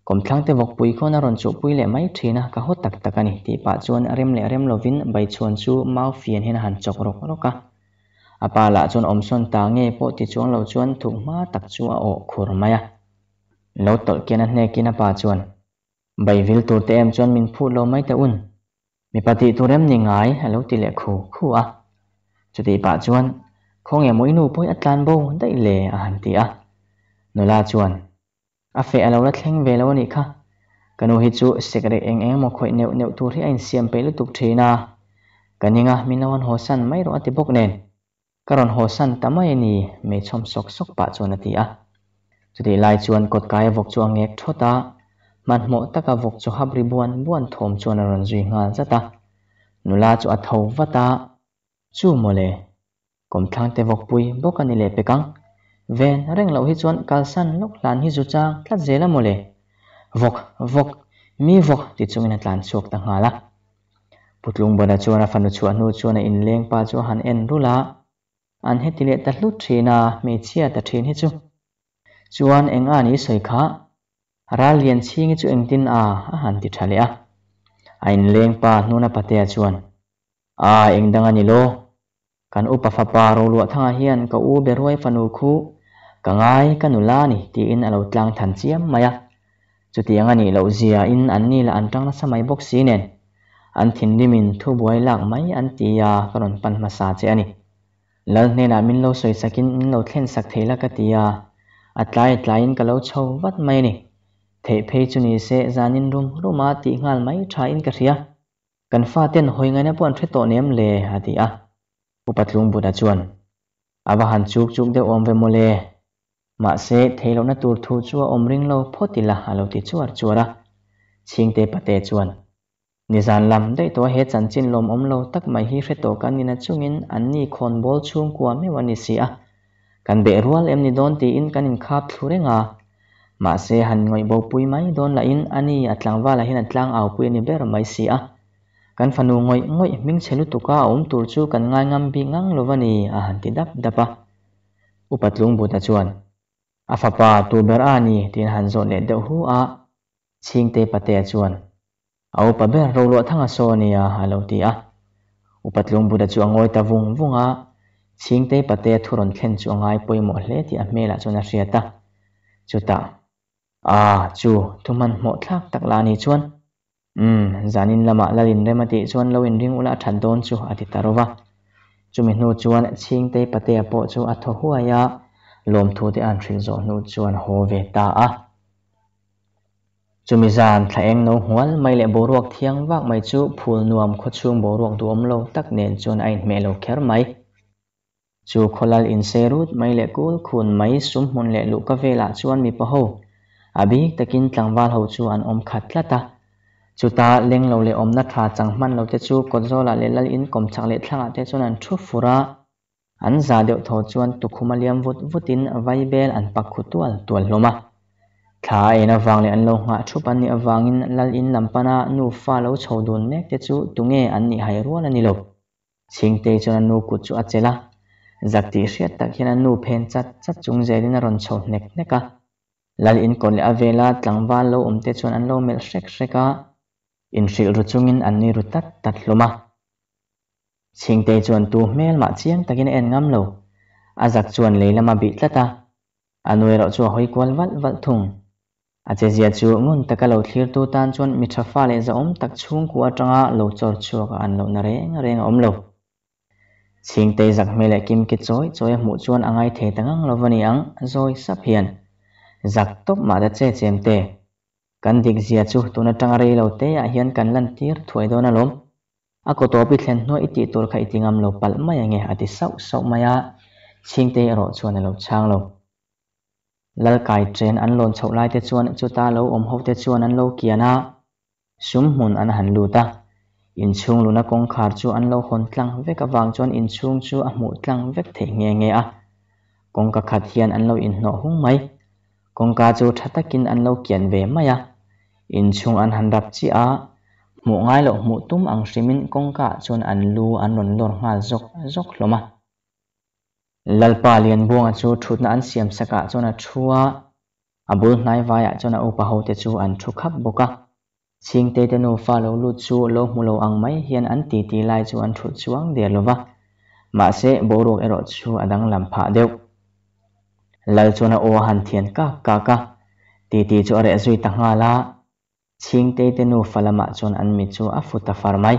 กมทั้งแต่บอกปุ๋ยคนรอนจูปุ๋ยเละไหมทีนะก็หดตักตะกันนี่ที่ปัจจวนเริ่มเละเริ่มลวินใบชวนชูเมาเฟียนเห็นหันจกรกรกะอาปาละจนอมชนตาเงยโปติชวนเราชวนถูกมาตักชัวโอขุรมายะเราตลกินันเนกินอาปาจวนใบวิลตัวเต็มจวนมินพูดเราไม่แต่อุ่นมีปฏิทุเรมยังไงแล้วตีเล็กคู่คู่อ่ะจุดที่ปัจจุบันคงอย่ามวยนูป่วยอัตลันบได้เลยอ่หานตีอ่ะนลาจวนอาเฟอเราละแข่งเวลาวันนี้ค่ะกันฮิจูสกเรเองเองมาคอยเนวเนวทัวที่ไอเสียมไปลุตุกเทนากันยังอ่ะมีนวันโฮสันไม่รู้อติบกเนนกรณโฮสันต่ไม่นี่ไม่ชมสกสกปัจจุบันตีอ่ะจุดที่ไล่จวนกดกายวกจวงเงกทอตามันหมดตะกะวกจุขับริบวนบ้วนถมชวนรันจุยงานซะตานุลาจุอัทววตาจู่โมเลกมทางเตวกปุยบกันนิเลเปกังเวนเร่งเหล่าฮิจวนกาลสันลกหลานฮิจุจางทัดเจละโมเลวกวกมีวกติดจงนัดหลานชกต่างหาละพุทลุงบนาจวนฟันุชวนนูชวนอินเลี้ยงปาจวหันเอ็นรุละอันเฮติเลตัดลุตรีนาเมเชียตัดเทนฮิจุจวนเองอานี้สวยขารายเลียนชิงจู่เอ็มตินอาอาหารติดทะเลอ่ะอันเลี้ยงปลาโน่นปฏิอาชวนอ่าเองดังนี้โลกันอุปฟ้าปลาโรลวดท้งเฮียนก็อูเบรวยฟันอุคุกังไงกันุลานี่ตีอินเอาตางทันเชียมมาอ่ะจุดที่งานนี้เราเสียอินอันนี้ละอันตรงนั้นสมัยบกสีเน่อันทินดิมินทุบวยหลักไม่อันตียากรนปันมาซาเจนี่แล้วเนี่ยมินเราสวยสักินเราเท่นสักเทละกตียาอัตไลอัตไลน์ก็เราโชว์วัดไม่เนี่้ทเพจุนีเซจานินรุมร้มาติงานไม่ทายินกระเทียกันฟาเตยนหอยไงนะพวนเทโตเนียมเลฮะดีอ่ะอุปัตลุงบุตาชวนอาวหันจุกจุกเดียวอมเวมเลมาเซเทลนตูรทูชัวอมริงเราพอติละฮาโราติชัวจัวระชิงเตปเตจวนนิจานลำได้ตัวเฮจันจินลมอมเราตักไม่ฮีเตโตกันนินะชุงินอันนี้คนบอลชุงกว่าไม่วันนี้เสียกันเบรัวเลมนิโดนตีอินกันอินคาบทุเรงา ma se han ngoi bo pui mai don la in ani atlang wala hin atlang au pui ni à à ber mai si a à. kan fanu ngoi mình sẽ chelu tuka um tur chu kan ngay ngam bi ngang lovani a han ti dap dapa upatlung buta chuan afapa tu ber ani tin han zo ne de hu a ching te pate chuan au pa ber ro lo thanga so ni a halo ti a upatlung buta chu angoi ta vung vung vunga ching te pate thuron khen chu ngai poimo hle ti a mela ta, riata chuta À chủ thông man mộ thác tạc là ni chuan um zanin lama lalin remati chuan loin ring ula than don chu ati tarova chumi nu chuan ching te pate apo chu atho huaya lom thu te an thil zo nu chuan ho ve ta a chumi zan thlaeng no hual mai le boruak thiang wak mai chu phul nuam kho chung boruak duam lo tak nen chuan ain me lo kher mai chu kholal in serut mai le kul khun mai sum hun le lu ka vela chuan mi pa ho abi takin tlangwal ho chu an om khat lata chuta leng lo le omna tha changman lo te chu konzola le lal in kom chang le thlanga te chuan an thu fura an za deuh tho chuan tukhuma liam vut vutin vai bel an pakhutual tual hloma thla en awang le an lo nga thup an ni awangin lal in lampana nu fa lo chhodun mek te chu tunge an ni hai rual ani lo chingte chuan nu ku chu achela zakti hriat tak hian nu phen chat chat chung zelin a ron chho nek neka lal in kon le avela tlangwal lo omte um chuan an lo mel hrek hreka in hril ru chungin an ni ru tat tat hlawma chhingte chuan tu hmel ma chiang takin en ngam lo azak chuan leilama bi tlata anui ro chu hoi kwal wal wal thung ache zia chu ngun taka lo thlir tu tan chuan mi thafa le za om tak chhung ku atanga lo chor chuak an lo na reng reng om lo chhingte zak hmel e kim ki choi choi mu chuan angai the tangang lo vani ang zoi sap hian zak top ma da che chem te kan dik zia chu hiện căn lăn lo te ya hian kan lan tir thoi don a lom ít ko topi thlen hno iti tur kha itingam nghe, à mai sâu sâu sau à, maya tế te ro chuan lo chang lo lal kai train an lon chho lai te chuan chu ta lo om ho te chuan an lo kiana sum hồn an han lu ta in chung luna kong khar chu an lo hon tlang vek awang chuan in chung chu a mu tlang vek the nge nge a kong ka khat hian an lo in hno hung mai kawngka chu ṭhatakin an lo kian ve mai in chung an han rap chi a hmuh ngai lo hmuh tum ang hrimin kawngka chuan an lu an rawn lawr nghal zawk zawk hlawma lalpa lian buanga chu thutna an siam saka chuan à a thu a a bul hnai vaiah chuan a upa ho te chu an thu khap bawk a ching te te nu fa lo lu chu lo hmu lo ang mai hian an ti ti lai chu an thu chuang de lova mahse boruk erawh chu a à dang lam phah deuh lai chuna o han thian ka ka ka ti ti chu are zui ta nga la ching tên te nu falama chon anh mi chu a futa far mai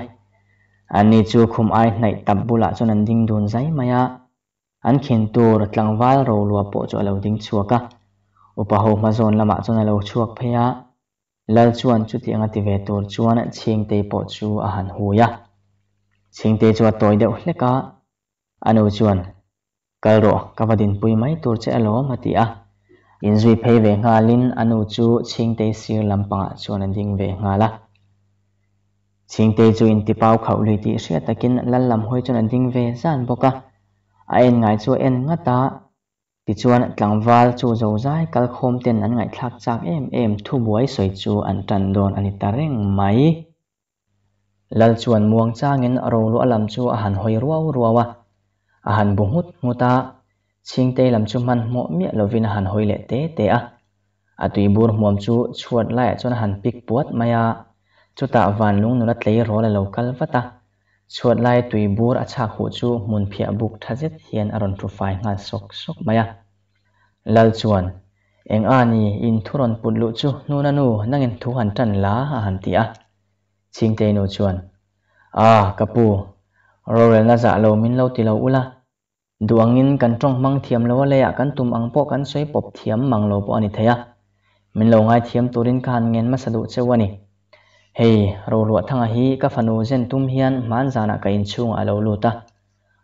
anh ni chu khum ai nai tabbula chon an ding dun zai maya an khen tur tlang wal ro lua po chu alo ding chuaka upa ho ma zon lama chon alo chuak pheya lal chuan chu ti anga ti ve tur chuan ching te po chu a han huya ching te chu a toi deuh hleka anu chuan rồi các kalro kavadin pui mai tur che alo mati a inzui phei ve nga lin anu chu chingte sir lampa chuan an ding ve nga la chingte chu in khẩu pau khau lui ti hria takin lan lam hoi chuan an ding ve zan boka a à, en ngai chu en nga ta ti chuan vào chú zo zai kal khom tiền anh ngai thlak chak em em thu buai soi chu an tan don ani tareng mai lal chuan muang changin ro lu alam chu a à, han hoi ruau à? à hàn bùng hút ngô ta sinh tê làm chung man mộ miệng lo vin hàn hoi lệ tế tế à à tùy bùn muộm chu chuột lại cho hàn pick buốt maya à chu ta van lung nulat lấy rồi là lâu cal vata chuột lại tùy bùn à cha hụ chu mun phía bục thà giết hiền aron tru phai ngan sốc sok maya lal chuan eng ani in thuron put lu chu nu na nu nangin thu han tan la hàn tia à. ching te no chuan à kapu rồi là dạ lâu min lâu thì lâu ula duangin kan trong mang thiam lo le ya à, kan tum ang po kan soi pop thiam mang lo po ani thaya à. min lo ngai thiam turin kan ngen ma sadu chewani Hey, ro lo thanga à hi ka fanu zen tum hian man jana ka in chung alo lo ta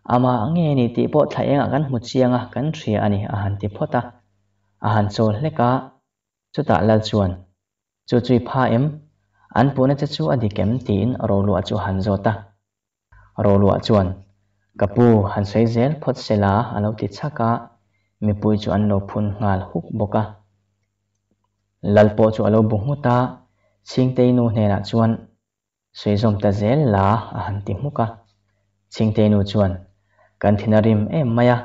ama ange ni ti po thlainga kan mu chianga kan thria ani a han ti phota a han chol leka ta lal chuan chu chui pha em an puna chu chu adikem tin ro lo chu han ta ro lua chuan kapu han sei zel phot sela alo ti chaka mipui chu an lo phun ngal huk boka lalpo chu alo bunguta chingtei nu hnena chuan suizom ta zel la a à han ti muka chingtei nu chuan kan thinarim em chú maya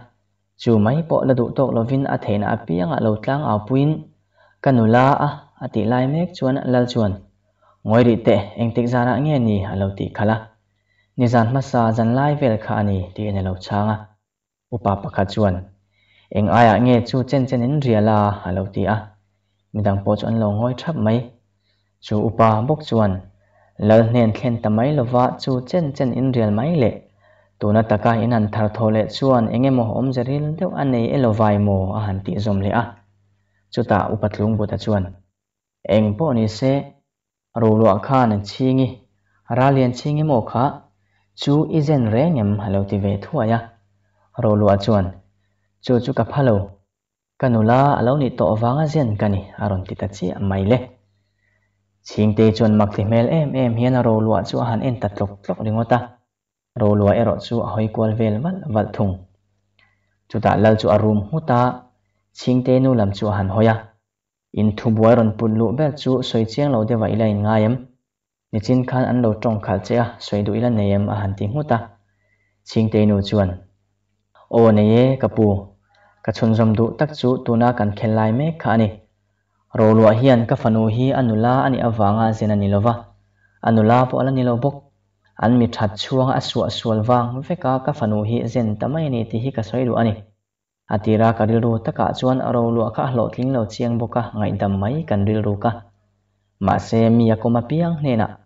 chu mai po la du tok lovin a theina a pianga lo tlang a puin kanula a ati lai mek chuan lal chuan ngoi ri te engtik zara nge ni alo ti khala นิจันมาซาจันไล่เวลคานีที่ในเราช้างอุปปะขจวนเองอายะเงี้ยชูเจนเจนินเรียลาฮัลโหลตีอะมีดังโปจอันลงห้อยทับไหมชูอุปาบกจวนแล้วเนียนเข็นตะไมลว่าชูเจนเจนอินเรียลไม่เละตัวนัตกาอินันทารทเลชวนเองเงี้ยมหอมจริลเดียวอันนี้เอลวายโมอาหันติจอมเลยอะจุตาอุปตลุงบุตรชวนเองพวกนี้เซรูลวกข้านันชิงิราเลียนชิงิโมคะ chu izen re ngem halo ti ve thu aya à ro lu a chuan chu chu ka phalo kanula alo ni to awanga zen kani aron ti ta chi mai le ching tê chuan mak ti mel em em hian ro lu a chu han en ta tlok tlok ringota ro lu a ero chu a hoi kwal vel wal wal thung chu ta lal chu a room hu ta ching te nu lam chu han hoya in thu buai e ron pun lu bel chu soi chiang lo tê vai la in ngayam Nichin khan an lo trong khal che a soidu ila neyem a han ti nguta. Ching te nu chuan. O neye kapu ka chun zom du tak chu tuna kan khen lai me kha ani. Ro lua hian ka fanu hi anula ani awanga zena nilova. Anula po ala nilo bok. An chuông that chuang aswa aswal wang cả ka fanu hi zen tamai ni ti hi ka soidu ani. Atira ka rilru taka chuan ro lua ka hlo tling lo chiang boka ngai dam mai kan rilru ka. Ma se mi akoma piang hnena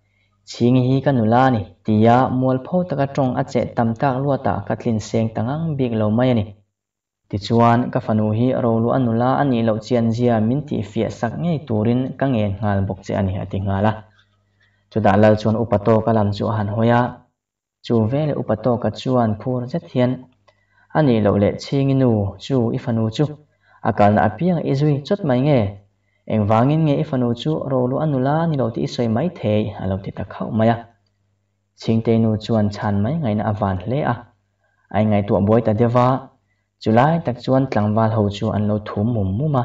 ching hi ka nulani tia mual pho taka tong ache tam tak luata ka thlin seng tangang big lo mai ani ti chuan ka fanu hi ro lu anula ani lo chian zia min ti fia sak ngei turin ka nge ngal bok anh ani ati ngala chu da lal chuan upato ka làm chu han hoa. chu vele upato ka chuan phur zet hian ani lo le chinginu chu i fanu chu akal na apiang izui chot mai nge eng wangin nge ifano chu ro lu anula ni lo ti isoi mai the alo ti takhau maya chingte anh chuan mấy ngày ngaina awan hle à anh ngày tu boi ta dewa chulai tak chuan tlangwal ho chu an lo thum mum muma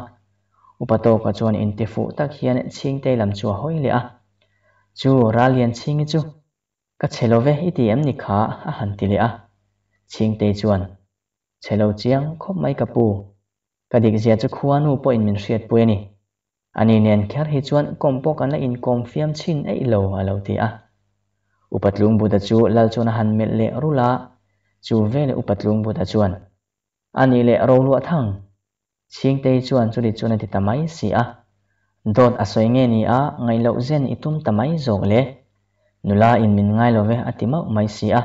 upato ka chuan in te fu tak hian chingte lam chu hoi le a chu ralian chingi chu ka chelove iti em ni kha a à, han ti le a chingte chuan chelo chiang khop mai kapu kadik zia chu khuanu po in min hriat pueni Ani nen khyar hi chuan kompo kan la in kom fiam chin ei lo a lo ti a. Upatlung Buddha chu lal chon han mel le rula chu vele upatlung Buddha chuan. Ani le ro lua thang. Chiang tei chuan chu li chuan e ti tamai si a. Dot a soi nge ni a ngai lo zen itum tamai zog le. Nula in min ngai lo ve atima mai si a.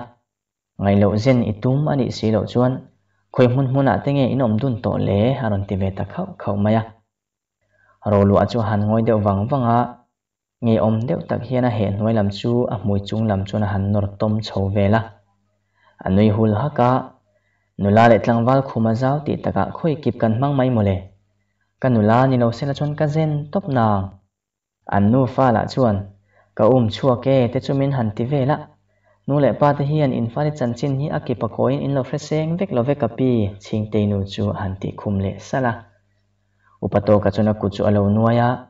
Ngai lo zen itum ani si lo chuan khoi mun mun a te nge inom dun to le aron ti ve ta khau khau maya rolu achu han ngoi deuh vắng wanga vâng nge om deuh tak hian a he hnuai làm chu a mui chung lam chuan a han nor tom cả vela la hul haka nula le mà khuma zau ti taka khoi kịp kan mang mai mole la nula ni lo là chon cá zen top na an nu pha la chuan cả ôm chua ke te chumin han ti vela nu lệ pa te hian in fa chan chin hi a ki pakoin in lo freseng vek lo vek kapi ching te nu chu han ti khum le sala upato ka chuna kuchu alo nuaya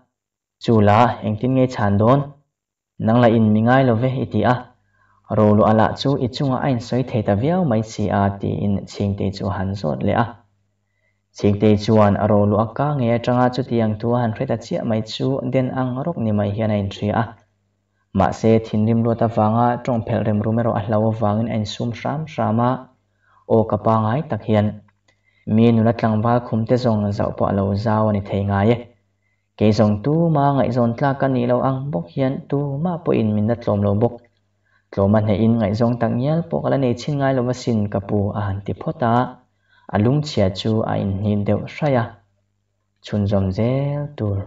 chula engtin nge chandon nang la in mingai love iti a rolu ala chu ichunga ain soi theita viau mai chi a ti in chingte chu han zot le a chingte chuan rolu aka nge atanga chu tiang tu han reta chia mai chu den ang rok ni mai hian in thri a ma se thin rim lo ta wanga tong phel rem rumero a hlawa wangin ain sum ram rama o kapa ngai tak hian mi nu la tlangwa khumte zong zau pa lo zau ani thei nga ye ke zong tu ma ngai zon tla kan ni lo ang bok hian tu ma po in min na tlom lo bok tloma ne in ngai zong tak nyal po kala nei chin ngai lo ma sin kapu a han ti phota alung chia chu a in hin deuh hraya chun zom zel tur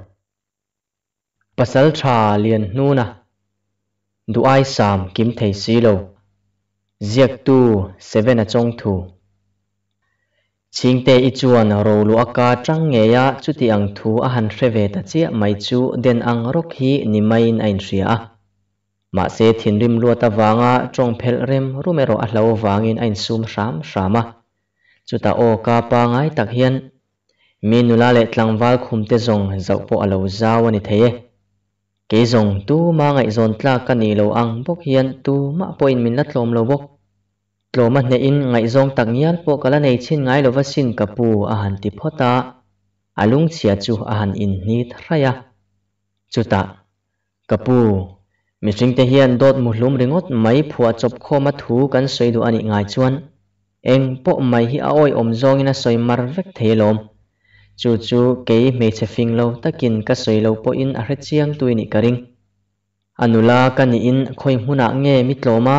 pasal tha lian nu na du ai sam kim thei si lo ziak tu seven a chong thu Chính chingte ichuan ro lu aka tang ngeya chuti ang thu a han hre ta chi mai chu den ang rok hi nimain ain ria a ma se thin rim lu ta wanga chong phel rem rumero a hlo in ain sum ram rama chuta o ca pa ngai tak hian mi nula le khum khumte zong zau po alo zawa ni theye ke zong tu ma ngai zon tla ka ni lo ang bok hian tu ma in min la tlom lo bốc lo ma ne in ngai zong tak nian po kala nei chin ngai lo vaccine kapu a han ti phota alung chia chu a han in ni thraya chuta kapu mi sing te hian dot mu hlum ringot mai phua chop kho ma hú kan xoay du ani ngai chuan em po mai hi a oi om zong ina soi mar vek thelom chu chu ke me che fing lo takin ka xoay lo po in a hre chiang tuini karing anula kani in khoi hmuna ah nge mitloma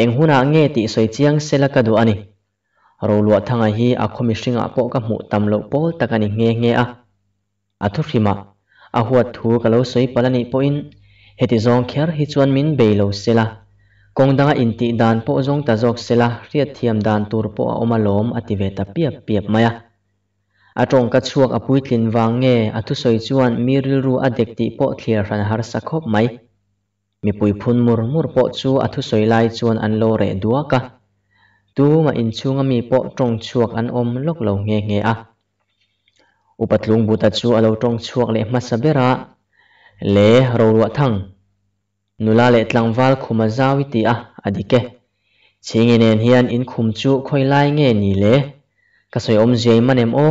eng huna nge ti soi chiang sela ka du ani ro lua thanga hi a khomi hringa po ka mu tam lo pol takani nge nge a athu rima a huwa thu ka lo soi palani po in heti zong kher hi chuan min be lo sela kongdanga inti dan po zong ta jok sela riat thiam dan tur po a oma lom ati ve ta piap piap maya atong ka chuak apui tlin wang nge athu soi chuan miril ru adek ti po thlir ran har sa khop mai mipui phun mur mur po chu athu lai chuan an lo re duaka tu ma in chunga mi po trong chuak an om lok lo nge nge a upatlung buta chu alo trong chuak le masabera le rorwa thang nula le tlangwal khuma zawi ti a adike chinginen hian in khum chu khoi lai nge ni le soi om zia manem o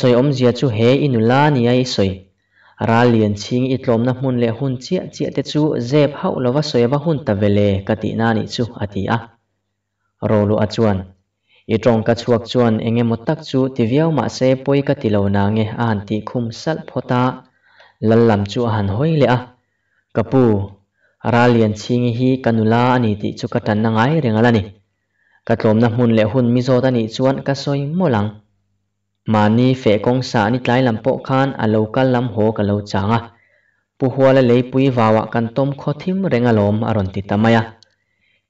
soi om zia chu he inula ni ai soi ra liền ít itlom na hmun lệ hun chia chia te chu zep hau lova soeva hun ta vele kati na ni chu atia rolu achuan itong ka chuak chuan enge motak chu tiviau ma se poi ka tilo na à hàn ti khum sal phota lallam chu han lệ le a kapu ra liền ching hi kanula ani ti chu ka tan na ngai rengalani ka tlom na hmun lệ hun mi zot ani chuan ka soi molang mà mani fe kong sa ni tlai lam po khan a lo kal lam ho ka lo changa puhuala lei pui wawa kan tom kho thim renga lom aron ti tamaya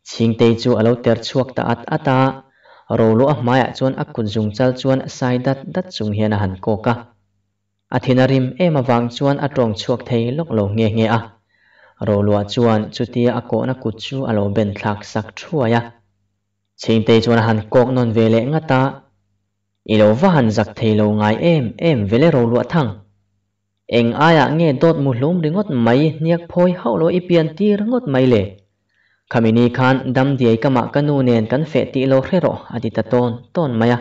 chingtei chu alo ter chuak ta át át, at ata rolo a maya chuan a kun dùng chal chuan sai dat dat chung hian a han ko ka a thinarim em awang chuan a tong chuak thei lok lo nge nge a rolo a chuan chuti a ko na ku chu alo ben thlak sak thuaya chingtei chuan han kok non về vele ngata อีโลว่าหันสักเทโลงายเอ็มเอ็มเวเลโรลวทั้งเองอายะเงี้ยโดดมุลุมดิงดไม่เนียกพอยเฮาโลอีเปียนตีรงดไม่เลขมินีคันดำเดียกมะกันูเนียนกันเฟติโลเคโรอดิตตอนต้นไม่ยะ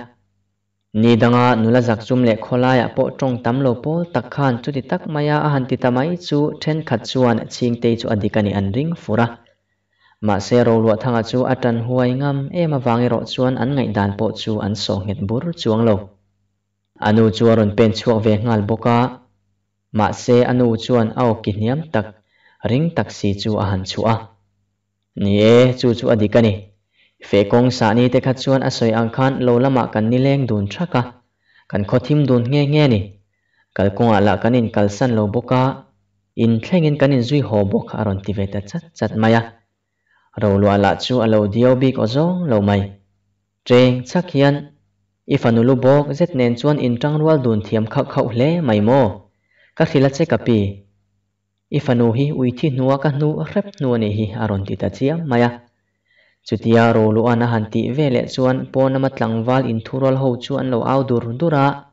นี่ดังอานุละจักจุ่มเล็กขลายะโปอตรงตำโลโปตักขันจุดิตักไม่ยาอาหันติตามายจูเทนขัดชวนชิงเตจูอดิกันอันริงฟุระ mà xe rô lụa thang chu atan huai ngam em awangi ro chuan ăn ngai đàn po chu an so nget bur chuang lo anu à chuaron à pen chuak ve ngal boka ma se anu à chuan au ki hniam tak ring taksi chu a han chu a ni e chu chu adikani fe kong sa ni te kha chuan a soi ang khan lo lama kan ni leng dun thaka kan khothim dun nge nge ni kal kong ala kanin kal san lo boka in thlengin kanin zui ho bok aron ti ve ta chat chat à rồi loa lạ chu ở lầu dio bi có gió lo mày treng chắc hiền ifanu lu bok zet nen chuan in tang rual dun thiam khak khau hle mai mo ka khila che kapi ifanu hi thi nuwa ka nu rep nu ni hi aron ti ta chiam maya chutia ro lu ana han ti vele chuan ponama tlangwal in thurol ho chu an lo au dur dura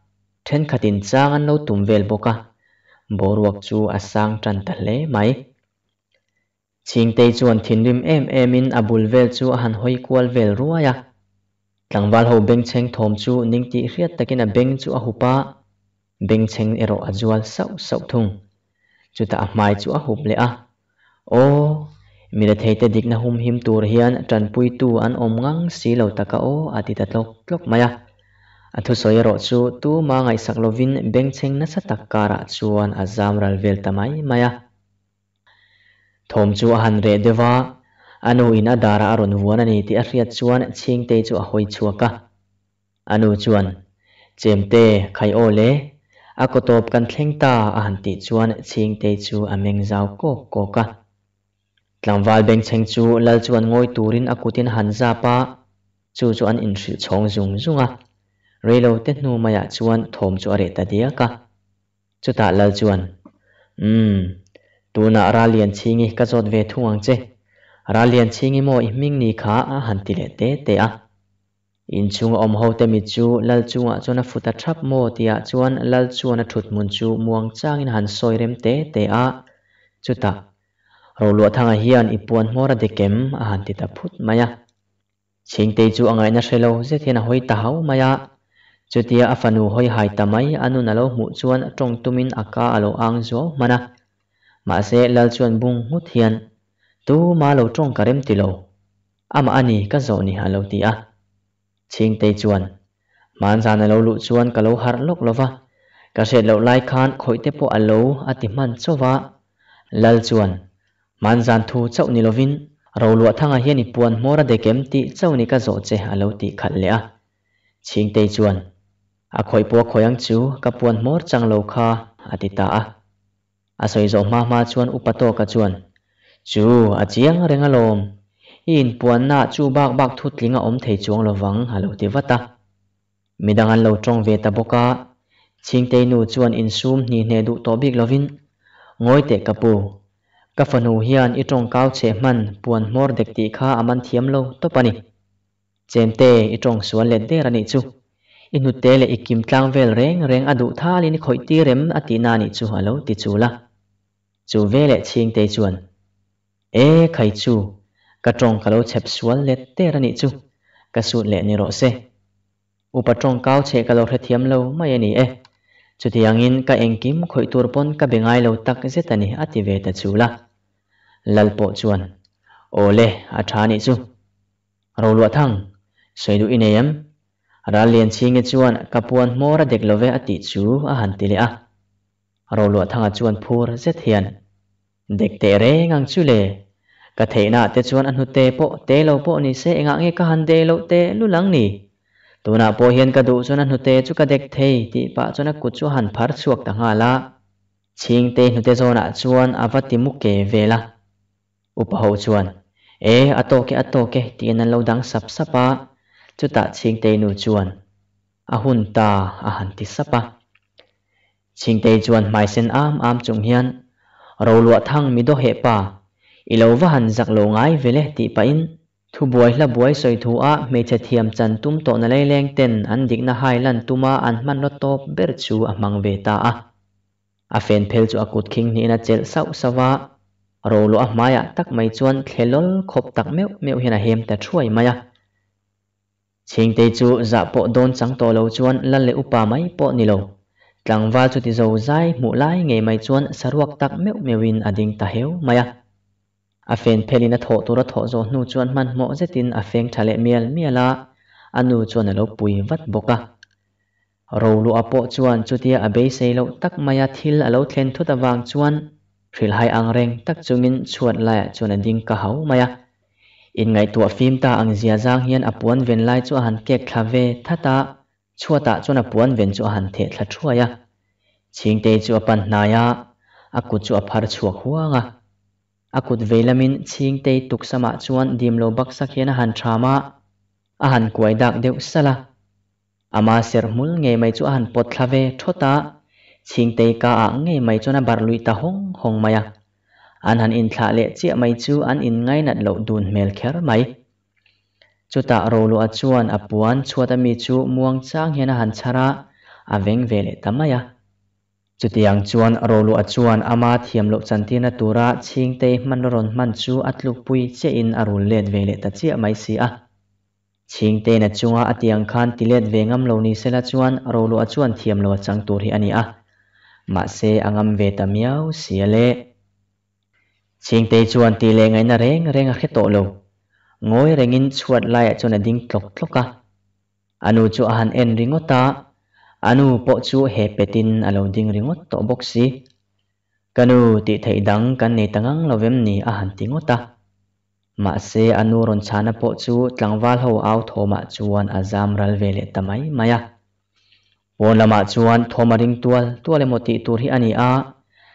then khatin chang an lo tumvel boka boruak chu asang à tan ta hle mai chingtei chuan thinrim em em in a bul vel chu a han hoi kual vel ruaya tlangwal ho beng cheng thom chu ning ti hriat takin a beng chu à. hupa beng cheng ero a jual sau sau thung chuta a hmai chu a hup le a thấy mira theite dikna hùm him tur hian tranpui tu an om ngang si lo taka o atita tlok tlok maya athu soiro e chu tu ma ngai saklovin beng cheng na sa takara chuan azam ral vel tamai maya thom chu a han re dewa anu in adara aron vuan ani ti a riat chuan ching te chu a hoi chuaka anu chuan chemte khai o le a kotop kan thlengta a han ti chuan ching te chu a meng zau ko ko ka tlamwal beng cheng chu lal chuan ngoi turin akutin han zapa chu chu an in thri chhong zung zunga reilo te nu maya chuan thom chu are ta dia ka chuta lal chuan um tuna ra lian chingi ka chot ve thuang che ra lian chingi mo i ming ni kha a han ti le te te a in chung om ho te mi chu lal chunga chona futa thap mo tia chuan lal chuana thut mun chu muang chang in han soi rem te te a chuta ro lo thanga à hian i puan mora de kem a han ti ta phut maya ching te chu angai na hrelo je thena hoi ta hau maya chutia afanu à hoi hai tamai anu à nalo mu chuan tong tumin aka alo ang zo mana mà sẽ lal chuyện bung ngut hian tu mà lâu trong karem ti lo ama ani ka zo ni ha lo ti a ching te chuan man zan lo lu chuan ka lo har lok lova ka se lo lai khan khoi te po alo ati man chowa lal chuan man zan thu chau ni lovin ro lua thanga hian i puan mora de kem ti chau ni ka zo che alo ti khat le a ching te chuan a khoi po khoyang chu ka puan mor chang lo kha ati ta a asoi zo ma ma chuan upato ka chuan chu a chiang renga lom in puan na chu bak bak thu tlinga om thei chuang lowang halo ti vata midang an lo tong ve ta boka chingte nu chuan in sum ni hne du to bik lovin ngoi te kapu ka fanu hian i tong kau che man puan mor dek ti kha aman thiam lo to pani chemte i tong suan let der ani chu inute le ikim tlang vel reng reng adu tha lin khoi ti rem atina ni chu halo ti chula chu ve le ching te chuan e khai chu ka trong khalo chep sual le te rani chu ka sut le ni ro se upa trong kau che ka lo thiam lo mai ani e chu ti angin ka kim khoi tur pon ka bengai lo tak se tani ati ve ta chu la lalpo chuan ole a thani chu ro lo thang soidu ineyam ra lian chinge chuan kapuan mora deklo ve ati chu a hantile a rồi lụa thằng chuan phur rất hiền địch tệ rế ngang chú lệ cả thể nà tê chuan ăn hụt tê bộ tê lâu bộ ni sẽ ngã nghe cả hàn tê lâu tê lu lắng nỉ tu nà bộ hiền cả đủ chuan ăn hụt tê chú cả địch thê thì bà chuan ăn cụt chú hàn phar chuộc tàng hà la chiêng tê hụt tê chuan à chuan à vắt tìm mục kề về la upa hậu chuan ê à tô kê à tô kê thì anh lâu đang sập sapa chú tạ chiêng tê nụ chuan à hun ta à hàn tít sapa sinh tây chuan mai sen am am chung Hiền, Râu lụa Thăng mi do hệ pa ilo va han zak lo về vele ti pa in thu buai la buai soi thu a me che thiam chân tum to na lei leng tên an dik na hai lan tuma an man lo top ber chu a mang ve ta a a fen phel chu akut khing ni na chel sau sawa ro lo a maya tak mai chuan khelol khop tak meu meu hena hem ta thuai maya ching te chu za dạ po don chang to lo chuan lan le upa máy po ni lo tlangwal à à. à chu ti zo zai mu lai nge mai chuan saruak tak meu mewin ading ta heu maya a fen phelina tho tura tho zo nu chuan man mo zetin a feng thale mial miala anu chuan alo pui vat boka ro lu apo chuan chutia abei sei lo tak maya thil alo thlen thu ta wang chuan thril hai ang reng tak chungin chuat lai chuan a ding ka hau maya in ngai tua phim ta ang zia zang hian apuan ven lai chu han kek thave thata chua ta chuna puan ven chu han the thla thuaya chingte chua pan naya akut chu phar chuak huanga akut velamin chingte tuksama chuan dimlo baksa khena han thama a han kuai dak deuh sala ama ser mul nge mai chu han pot thlave thota chingte ka a nge mai chuna barlui ta hong hong maya an han in thla le chi mai chu an in ngay nát lo đun mel kher mai chuta ro lu a chuan a puan chhuata mi chu muang chang hian a han chara a veng ve le tamaya tiang chuan ro lu a chuan ama thiam lo chantina tura ching te man ron man chu atluk pui che in arul let ve le ta chi mai si a ching te na chunga atiang khan tilet vengam lo ni sela chuan ro lu a chuan thiam lo chang tur hi ani a ma se angam ve ta miao sia le ching te chuan ti le ngai na reng reng a khe to lo ngồi in chuột lại cho nên đinh tlok tloka anu chu ahan en ringota anu po chu hepetin alo ding ringot to boxi kanu ti thei dang kan nei tangang lovem ni ahan tingota ma se anu ron chana po chu tlangwal ho au thoma chuan azam ral vele tamai maya pon lama chuan thoma ring tual tuale moti tur hi ani a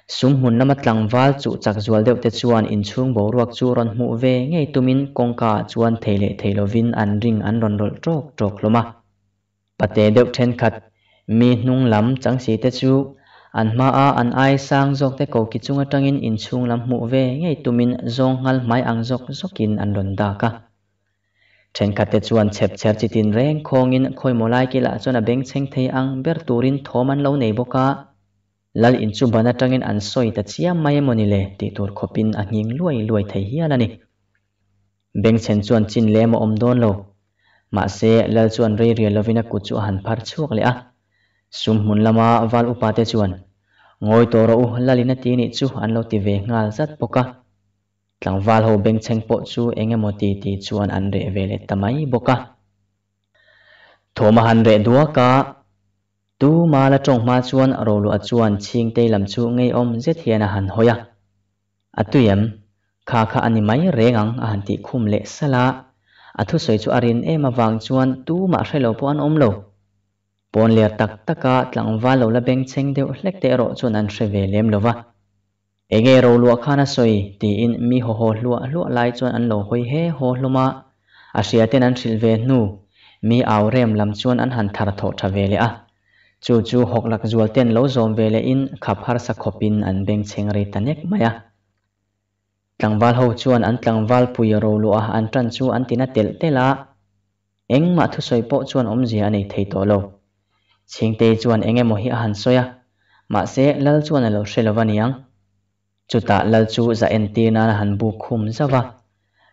sum hun lama tlang wal chu chak zual deuh te chuan in chung bo ruak chu ron hmu ve ngei tumin kongka chuan theile theilovin an ring an ron rol tok tok loma pate deuh then khat mi hnung lam chang si te chu an ma a an ai sang zok te ko ki chunga tangin in chung lam hmu ve ngei tumin zong ngal mai ang zok zokin an ron da ka then khat te chuan chep cher chitin reng khongin khoi molai ki la chona beng cheng thei ang ber turin thoman lo nei boka lal in chu bana tangin an soi ta chiam mai moni le ti tur khopin a nging luai luai thei hian ani beng chen chuan chin le ma om don lo ma se lal chuan rei ri lovina ku chu han phar chuak le a sum hun lama wal upa te chuan ngoi to ro u lalina ti ni chu an lo ti ve ngal zat poka tlang wal ho beng cheng po chu enge mo ti ti chuan an re vele tamai boka thoma han re duaka tu ma la trong ma chuan ro lu chuan ching te lam chu ngei om zet hian han hoya atuyam kha kha ani mai rengang a han ti khum le sala athu soi chu arin em awang chuan tu ma hrelo po an om lo pon le tak taka tlang va lo la beng cheng deuh hlek te ro chuan an hre ve lem lova enge ro lu khana soi ti in mi ho ho hlua lu lai chuan an lo hoi he ho hloma a hriaten an hrilve nu mi au rem lam chuan an han thar tho tha ve le a chu chu hok lak zual ten lo zom vele in khaphar sa khopin an beng cheng chengre tanek maya tlangwal ho chuan an tlangwal pui ro lu a an tan chu an tina tel tela eng ma thu soi po chuan om zia nei thei to lo chingte chuan enge mo hi han soya ma se lal chuan alo shelawaniang chuta lal chu za en ti na han bu khum zawa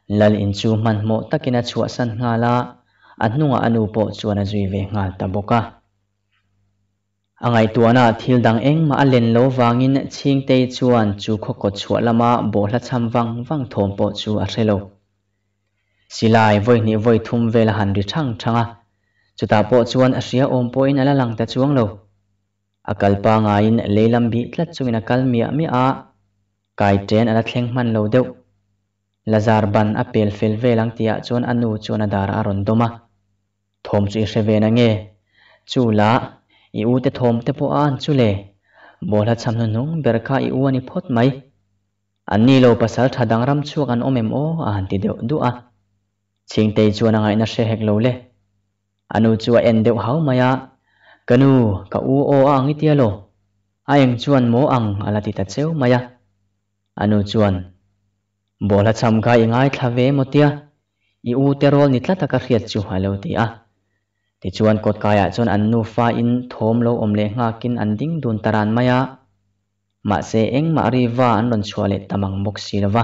lal in chu man mo takina chuasan ngala anunga anu po chuan a zui ve ngal taboka a ngai tuana thil dang eng ma a len lo wangin ching te chuan chu kho ko chua lama bo hla cham wang wang thom po chu a threlo silai voi ni voi thum vel han ri thang thanga chuta po chuan a ria om poin ala lang ta chuang lo akal pa ngain leilam bi tlat chungin akal mia mi a kai ten ala thleng man lo deuh lazar ban a pel fel velang tia chuan anu chuan a dar a ron doma thom chu i hreven ange chu la อีอูเตทอมเตปออ่นชุเลบอลชำนนุงเบรคาอีอูอันี่พดไหมอันนี้เราภาษาทัดดังรำชั่วกันอมเอ็มโออัานติเดียวดูอ่ะชิงเตยชวนงไงนั่ะเชฮกโลเลอันูชัวเอ็นเดียวเขามายะกันูกะอูโออังอิเตียโลอายังชวนโมอังอะไรติดเซลมายะอันูชวนบอลชำกายง่ายทะเวมเตียอีอูเตโรนิตละตะกะเขียดจูฮัลโลตีอ่ะ ti chuan kot kaya chuan an nu fa in thom lo om le nga kin an ding dun taran maya ma se eng ma ri wa an ron chua le tamang mok silwa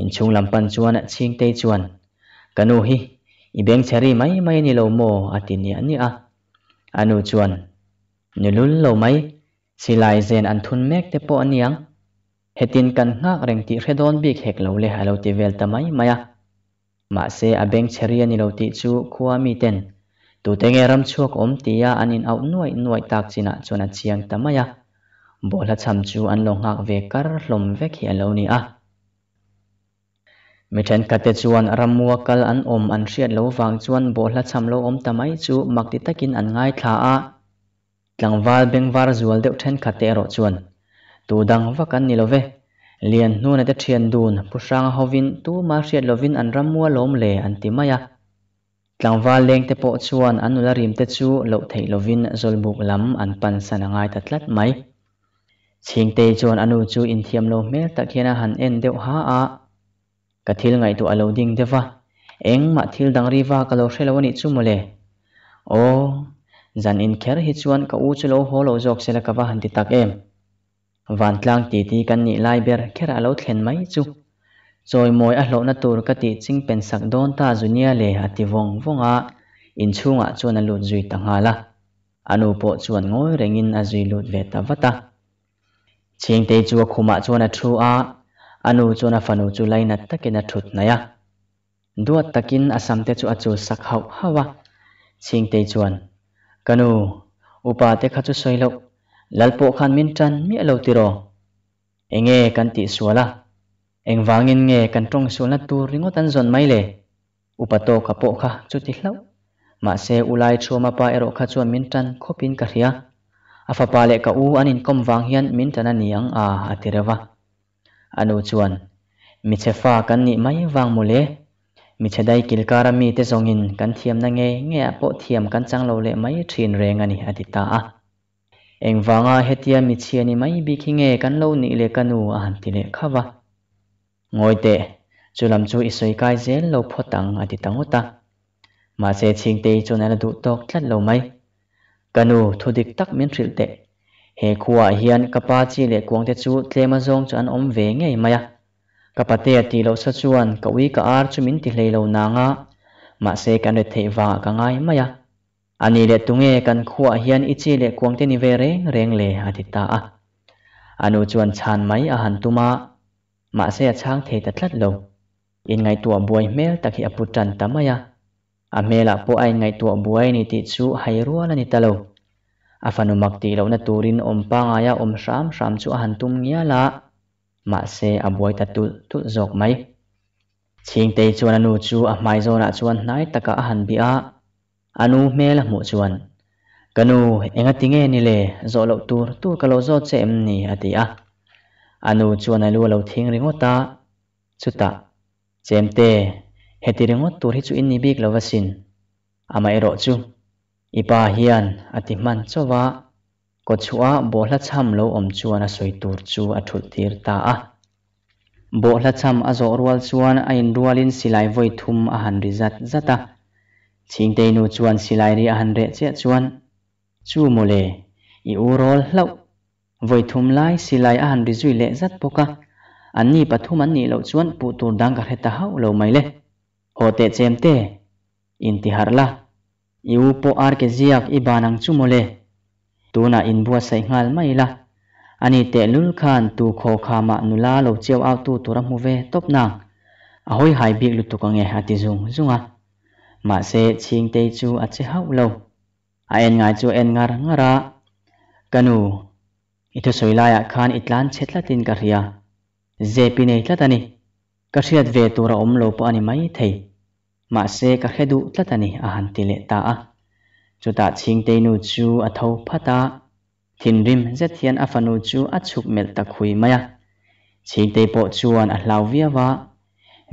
in chung lampan chuan a ching te chuan kanu hi i beng chari mai mai ni lo mo atin à ni ani a anu à chuan nilul lo mai silai zen an thun mek te po aniang hetin kan ngak reng ti redon bik hek lo le halo ti vel tamai maya ma se a à beng chari ani lo ti chu khuami ten tu te nge ram chuak om tia anin au nuai nuai tak china ah chona chiang tamaya bola cham chu an lo ngak ve kar hlom vek khi alo ni a mithen kate chuan ramua kal an om an hriat lo wang chuan bola cham lo om tamai chu makti takin an ngai thla a tlangwal bengwar zual deuh then khate ro chuan tu dang vakan ni love lian hnuna te thian dun pusang hovin tu ma hriat lovin an ramua lom le an timaya va leng te pawh chuan an ula rim te chu lo thei lovin zawlbuk lam an pan sanangai tatlat mai chingte chuan anu chu in thiam lo mel takhiana han en deuh ha a kathil ngai tu alo ding dewa eng ma thil dang riwa kalo hrelo ani chu mole o zan in kher hi chuan ka u chu lo ho lo jok sela kawa han ti tak em van tlang ti ti kan ni lai ber kher alo thlen mai chu จอยมวยอัลโลนตูรกติจึงเป็นสักดอนตาจุเนียเลยอติวงวงอาอินชูงอาชวนลุดจุยต่างหาละอันุปชวนงอยเร่งินอาจุยลุดเวตาวตาเชีงเตจัวคุมาชวนัทรูอาอันุชวนฟันุจุไลนัตตะกินัทุดนัยดวดตะกินอสัมเตจัวจูสักเฮาฮาวะเชีงเตจวนกันูอุปาเตขจุสวยลกลลโปขันมินจันมเอลติโรเองเอกันติสวลา eng wangin nge kan trong sul na tur ringot an zon mai le upato kha po kha chu ti hlau ma se ulai chuma pa ero kha chu min tan khopin ka hria afa pa le ka u an in kom wang hian min tan aniang a atirewa anu chuan mi chefa kan ni mai wang mule mi chedai kilkara mi te zongin kan thiam na nge nge a po thiam kan chang lo le mai thin reng ani adita a engwanga hetia mi chiani mai bikhinge kan lo ni le kanu a han ti le khawa ngồi tệ chú làm chú ít suy cái dễ lâu phô tặng à thì tặng hút ta mà sẽ xin tê cho nên là đủ tốt rất lâu mấy canu thu địch tắc miễn trị tệ hệ khua hiền ba chi lệ quang tê chú tle ma zong cho anh ôm về ngay mày à ba tệ thì lâu sát chuan cậu ý cả ar cho miễn thì lệ lâu nàng á, mà sẽ cần được thể vả cả ngay mày à anh lệ tung nghe cần khua hiền ít chi lệ quang tê ni về rèn rèn lệ à thì ta à anu chuan chan mấy à hàn tuma mà sẽ chang thế ta thắt lâu in ngay tua buổi mel tak hi apu tran tamaya à mê là po ai ngay tua buai ni su hay hai ruala ni talo mặc ti lâu na turin om pangaya om sham sham chu tung à nghĩa à là, mà sẽ se buổi ta tu tu jok mai ching te chuan anu chu a mai zona chuan nai taka a han bi a anu mel mu chuan kanu enga tinge ni le zo lo tur tu ka lo zo chem ni ati à anu này ai lu lo thing ringo ta chú ta, chuta chemte heti ringo tur hi chu in ni bik lo wasin ama ero chu ipa hian ati man chú ko chua bohla cham lâu om chú a soi tur chú a thul tir ta a bohla cham a zo rual chuan a in rualin silai voi thum a han ri zat zata ching te nu chuan silai ri a han re che chuan chu mole i u rol lâu voi thum lai silai a han ri zui le zat poka anni pathum anni lo chuan pu tur dang ka heta hau lo mai le ho te chem te intihar la iu po ar ke ziak i banang chu mole tuna in bua sai ngal mai la ani te lul khan tu kho kha ma nula lo cheu au tu tura mu ve top nang a à hoi hai bik lu tu ka nge hati zung zunga à. ma se ching te chu a à che hau lo a en ngai chu en ngar ngara kanu itu soilaya khan itlan chetla tin karia zepi nei tlatani kahiat ve tura omlo pa ani mai thei ma se ka hedu tlatani a han tile ta a chuta ching te nu chu atho phata thin rim zethian afanu chu achuk mel takhui maya ching te po chuan a hlau via wa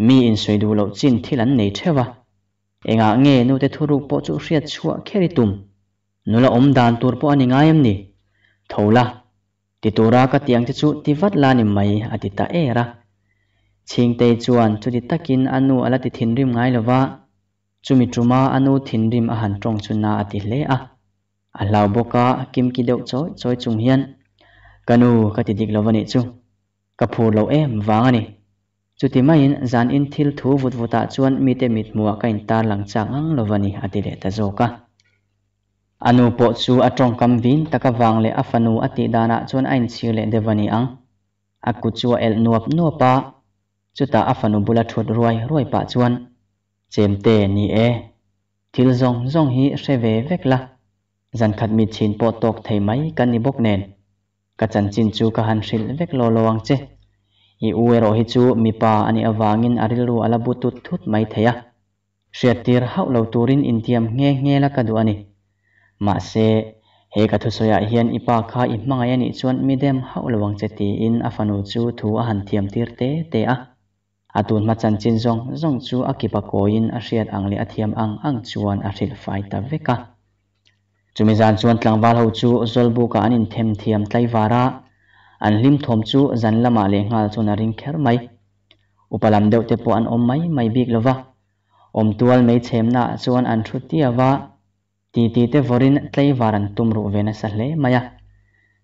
mi in soidu lo chin thilan nei thewa enga nge nu te thuru po chu hriat chua kheri tum nula om dan tur po ani ngaim ni thola ti tura ka tiang te chu ti vat lani mai ati à ta era ching te chuan chu ti takin anu ala à ti thin rim ngai lova chumi truma anu thin rim à a han tong chuna ati hle a alaw boka kim ki deuh choi choi chung hian kanu ka ti dik lovani chu ka phur lo em vang ani chu ti mai in zan in thil thu vut vuta chuan mi te mit mua ka in tar lang chang ang lovani ati le ta zoka anu po chu atong kam vin taka wang le afanu ati dana chon ain chi le devani ang aku chu el nuap nuapa chuta afanu bula thut ruai ruai pa chuan chemte ni e thil zong zong hi reve vekla zan khat mi chin po tok thei mai kan ni bok nen ka chan chin chu ka han hril vek lo lowang che i uero hi chu mipa ani awangin aril ru ala butut thut mai theya hriat tir hau lo turin intiam nge nge la ka du ani ma se he ka thu soya hian ipa kha i hmangai ani chuan midem haulawang che ti in a chu thu a han thiam tir te te a atun ma chan chin zong zong chu akipa koin a hriat ang le a thiam ang ang chuan a hril fai ta veka chumi zan chuan tlangwal ho chu zolbu ka anin them thiam tlai vara an lim thom chu zan lama le ngal chu na ring kher mai upalam deuh te po an om mai mai big lova om tual mei chem na chuan an thu ti va ti ti te vorin tlei varan tumru vena sa hle maya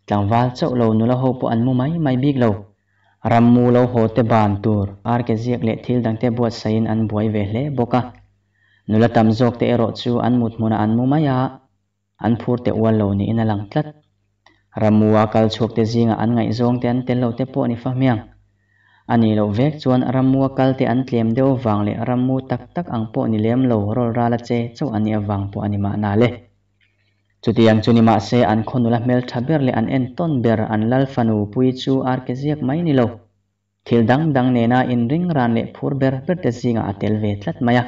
tlangwal chau lo nula ho po anmu mai mai big lo rammu lo ho te ban tur ar ke ziak le thil dang te buat sain an buai ve hle boka nula tam jok te ero chu an mut mona anmu maya an phur te wal lo ni in alang tlat rammu akal chuk te zinga an ngai zong te an tel lo te po ni fa miang ani lo vek chuan rammu kal te an tlem deuh wang le rammu tak tak ang pawh ni lem lo rol rala che chu ani awang pawh ani ma na le chuti ang chuni ma se an khonula mel thaber le an en ton ber an lal fanu pui chu ar ke ziak mai ni lo thil dang dang ne na in ring ran le phur ber per te zinga atel ve tlat maya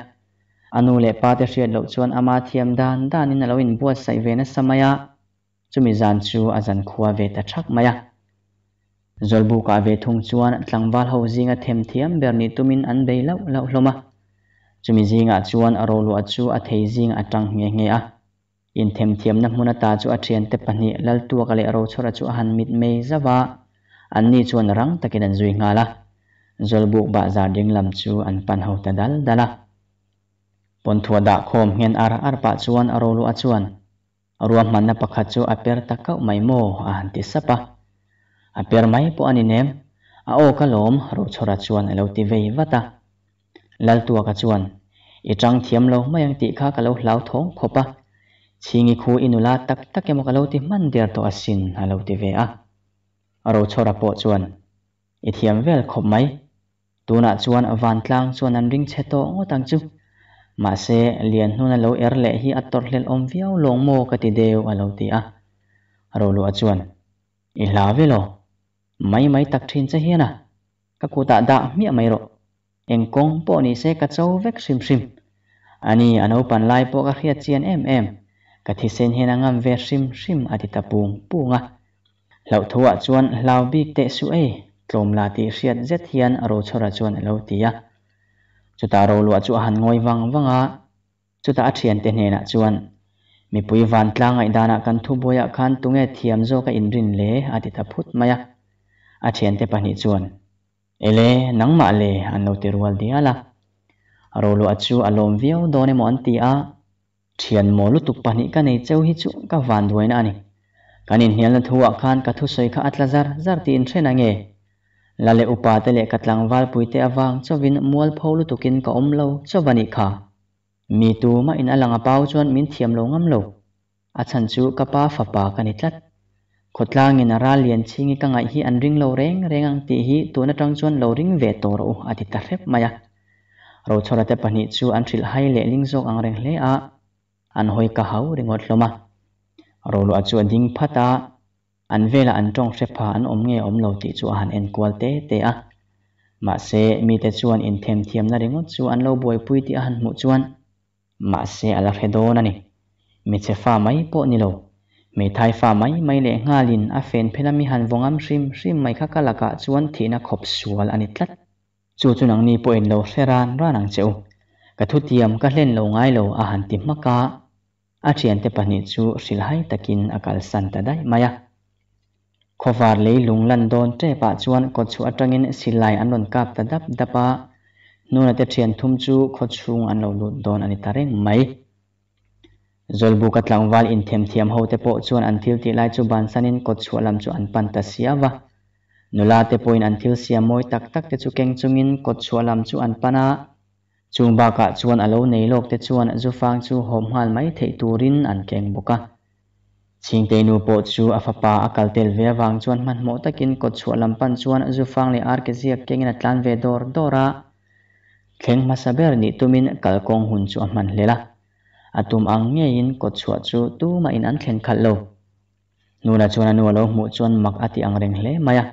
anu le pa te hriat lo chuan ama thiam dan dan in alo in buat sai ve na samaya chumi zan chu azan khuwa ve ta thak maya zolbu ka ve thung chuan tlangwal ho zinga them thiam ber ni tumin an bei lo lo hloma chumi zinga chuan aro lu achu a thei zinga atang nge nge a in them thiam na hmuna ta chu a thian te pahnih lal tu ka le aro chhora chu a han mit mei zawa an ni chuan rang takin an zui nga la zolbu ba za ding lam chu an pan ho ta dal dala pon thua da khom ngen ar ar pa chuan aro lu chuan, ruam man na pakhat chu a per takau mai mo a han ti sapa a per mai po aninem a o kalom ro chora chuan alo ti vei vata lal tua ka chuan i chang thiam lo mayang ti kha kalo hlau thong khopa chingi khu inula tak tak emo kalo ti man der to asin alo ti ve a ro chora po chuan i thiam vel khop mai tuna chuan van tlang chuan an ring cheto ngotang chu ma se lian hnun alo er le hi ator hlel om viau longmo ka ti deu alo ti a ro lu a chuan i hla velo mấy mấy tắc trên sẽ hiền à các cụ tạ đạ mía mấy rồi em con bỏ đi xe cắt sâu vét sim sim ani anh ốp bàn lai bỏ các hiệt chiên em em các thí sinh hiền ngâm về sim sim à thì tập buông buông à lão thua chuan lão biết tệ su ấy tlom la ti riat zet hian aro chhora chuan alo tia chuta ro lua chu han ngoi wang wanga chuta a thian te hne na chuan mi pui van tlangai dana kan thu boya à, khan tunge thiam zo ka inrin le ati à, ta phut maya à a thian te pahnih chuan ele nangmah le an lo te rual di ala rolo achu alom viau dawn emaw an ti a thian maw lutuk pahnih ka nei cheu hi chu ka van duaina ani kanin hialna thuah khan ka thu soi kha atla zar zar tin thren ange lale upa te le katlang wal puite awang chawin mual pho lutukin ka omlo chawani kha mi tu ma in alanga pau chuan min thiam lo ngam lo achan chu kapa fapa kanitlat ra liền chi chingi ka ngai hi an ring lo reng rengang ti hi tuna tang chuan lo ring ve to ro à ti ta mày rồi ro ra te pani chu an thil hai le ling zok ang reng hle a an hoi ka hau ringot loma ro lo achu an ding về là anh trăng tong pha an om nghe om lo ti chu han en kwal te te à mà sẽ mi te chuan in them là na ringot chu an lo boi pui ti han mu chuan ma se ala redon ani mi chế pha máy po ni lo ไม่ทายฟ้าไม่ไม่เละงาลินอาเฟนเพนมิหันวงอัมริมริมไม่ข้ากะลักะชวนทีนักขบสวลอันิตลัดจูจุนังนี้ป่วยโลเซรานร่านังเจ้ากระทุเตียมก็เล่นโลง่ายโลอาหารติมกะอาเชียนเตปนิจูสิลไฮตะกินอากาลสันตะได้มายะขวารเลยลุงลันโดนเจ้ปะชวนกดชูอัตรังินสิลไลอันนนกับตะดับดับปะนูนเตเชียนทุมจูขดชูงอันโลลุดโดนอันิตาเร่งไหม zolbu lang tlangwal in them thiam ho te po chuan an thil ti lai chu ban sanin kot chualam chu an pan ta siawa nula te po in an thil siam moi tak tak te chu keng chungin kot chualam chu an pana chung ba ka chuan alo nei lok te chuan zu fang chu hom hal mai thei turin an keng buka ching te nu po chu a fapa a kal tel ve wang chuan man mo takin kot chualam pan chuan zu fang le ar ke ziak keng na atlan ve dor dora keng masaber ni tumin kalkong hun chu a man lela atum ang nge in kot chua chu tu ma in an thlen khat lo nula chuan nu lo mu chuan mak ati ang reng hle maya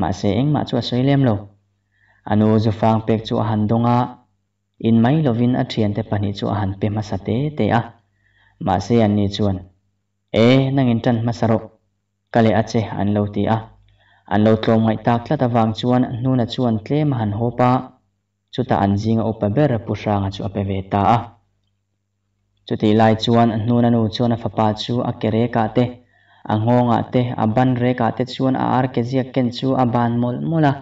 ma se eng ma chua sei lem lo anu zu fang pek chu han donga in mai lovin a thian te pani chu han pe ma sa te te a ma se an ni chuan e nang in tan ma saro kale a che an lo ti a an lo tlom ngai tak tla ta wang chuan nu na chuan tlem han hopa chuta an jinga upa ber pu hranga chu ape ve ta a chuti lai chuan an hnun anu chuan a fapa chu a kere ka te a nghonga ah te a ban re ka te chuan a ar ke zia ken chu a ban mol mola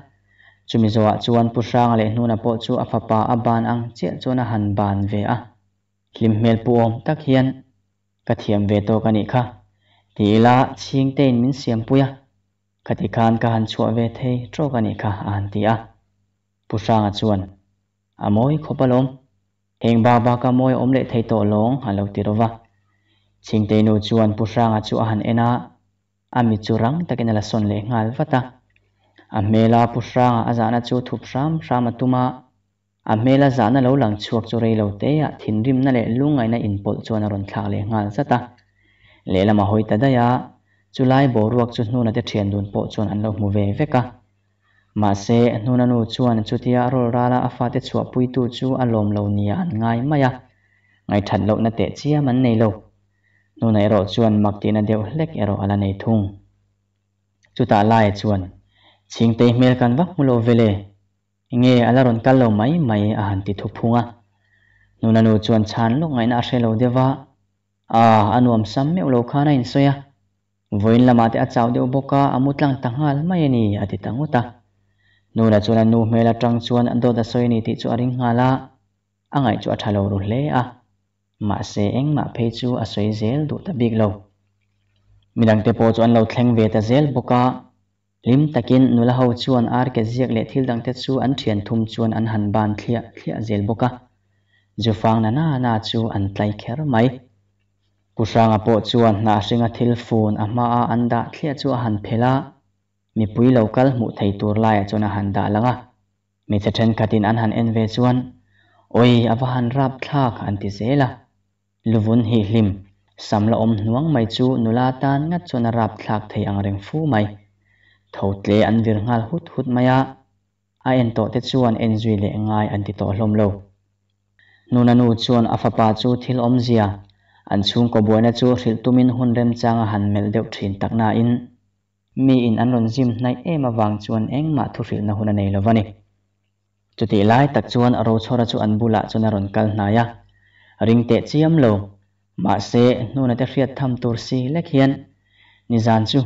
chumi zowa ah chuan pusrang le hnun a po chu a fapa a ban ang che chuan a han ban ve a hlim hmel puom om tak hian ka thiam ve to ka ni kha ti la ching tein min siam puya khati khan ka han chua ve thei tro ka ni kha an ti a pusrang a chuan a moi khopalom heng ba ba ka moi om le thei to long han lo tirova chingte no chuan pusranga chu han ena ta churang takin la son le ngal vata a mela pusranga azana chu thup ram ram atuma a mela zana lo lang chuak chu rei lo te ya thin rim na le lungai na in pol chuan ron thla le ngal sata le lama hoi ta da ya chulai boruak chu hnu na te thian dun po chuan an lo mu ve veka mà xe nun anu chuan chutia rol rala afate chua puitu chu alom lo nia an ngai maya ngai that lo na te chia man nei lo nu nei ro chuan maktina deuh hlek ero ala nei thung ta lai chuan ching te hmel kan vak mulo vele nge ala ron kal lo mai mai à hàn ti thu phunga nu nanu chuan chan lo ngai na hre lo à a anuam sam meu lo khana in soya voin lama te a chau deuh boka amutlang tangal mai ani ati tanguta nu là chuan nu hmel atang chuan an dawt a sawi ni tih chu a ring nga la anh ấy chu a thalo ru hle a ma se eng ma phei chu a sawi zel du ta bik lo midang te po chu an lo thleng về ta zel bốc à lim takin nula ho chuan ar ke ziak le thil dang te chu anh thian thum chuan anh han ban thlia thlia zel bốc à boka jufang na na na chu an tlai kher mai kusanga po chuan na singa thil phun ama a anda thlia chu a han phela mi pui local mu thei tur lai chona han da langa mi che then katin an han en ve chuan oi awa han rap thak an ti zela luvun hi hlim samla om nuang mai chu nula tan nga chona rap thak thei ang reng fu mai thotle an vir ngal hut hut maya a en to te chuan en zui le ngai an ti to hlom lo nuna nu chuan afapa chu thil om zia an chung ko buaina chu hril tumin hun rem changa han mel deuh thin takna in mi in an ron zim nai em awang chuan eng ma thu fil na hun nei lovani chuti lai tak chuan aro chhora chu an bula chuna ron kal hnaya ring te chiam lo ma se nu na te riat tham tur si lek hian ni zan chu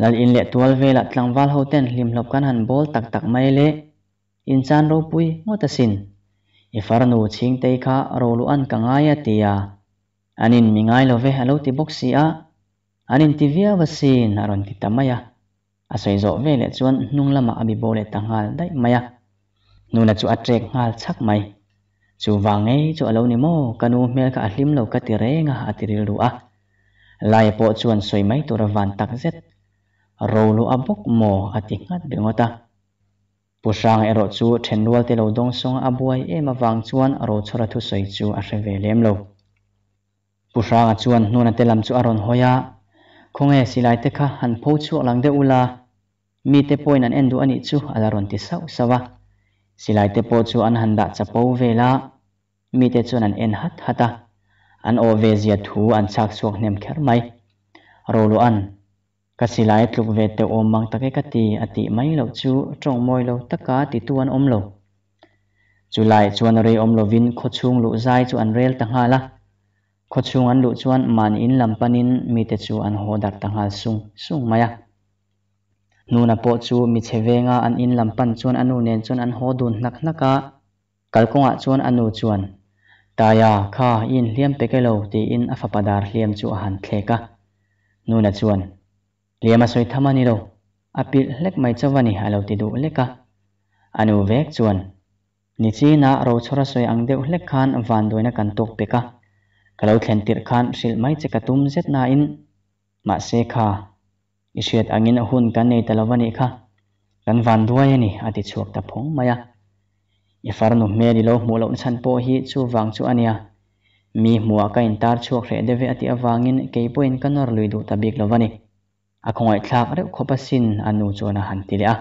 lal in le tual vela tlangwal hoten lim lop kan han bol tak tak mai le in chan ro pui ngota sin i farnu ching te kha ro lu an kangaya tia anin mingai love alo ti boxi a anin tivia vasin aron Maya, asoi zo ve le chuan nung lama abi bo le tangal dai maya nuna chu atrek ngal chak mai chu wange chu alo ni mo kanu mel ka ahlim lo ka tirenga atiril ru a lai po chuan soi mai tur van tak zet ro lu abok mo ati ngat bengota pusang ero chu thenwal te lo dong song abuai ema wang chuan ro chora thu soi chu a hre ve lem lo pusang chuan nuna te lam chu aron hoya kong e silai te kha han ở chu lang de ula mi te poin an endu ani chu ala ron ti sau sawa silai te po chu an handa chapo vela mi te chun an en hat hata an o ve zia thu an chak suak nem kher mai rolu an ka silai tluk về te om mang take ka ti ati mai lo chu trong moi lo taka ti tuan om Chú lại chú chuan re om lâu vin kho chung lu zai chu an rel hà la khot chung an lu chuan màn in pan in mi te chu an đặt dar tanga sung sung maya nuna po chu mi chevenga an in lam pan chuan anu nen chuan an ho dun nak naka kalkonga chuan anu chuan taya kha in hliam pekelo ti in afapadar hliam chu han thleka nuna chuan liama soi tham thamani lo apil hlek mai chawani alo ti du leka anu vek chuan nichi na ro chhora soi ang deuh hlek khan van doina kan tok peka กล่าวแข่งติดขันสิลไม่จะกตุมเจตนาอินมาเซคาอิเชียดอังินหุ่นกันในต่ละวันนี้ค่ะกันวันด้วยนี่อดีตชวกตะพงมาอีฟางหนุเมีริโลหมูล่านั้นโพฮีชูวังชูอันยามีหมัวกันตาชูเรเดเวอติอวังินเกย์ป่วยกันนอร์ลุยดูตะบิกลาวันนี้อะคงไอ้ทักเร็วขบสินอันนู้จวนหันติเลอ่ะ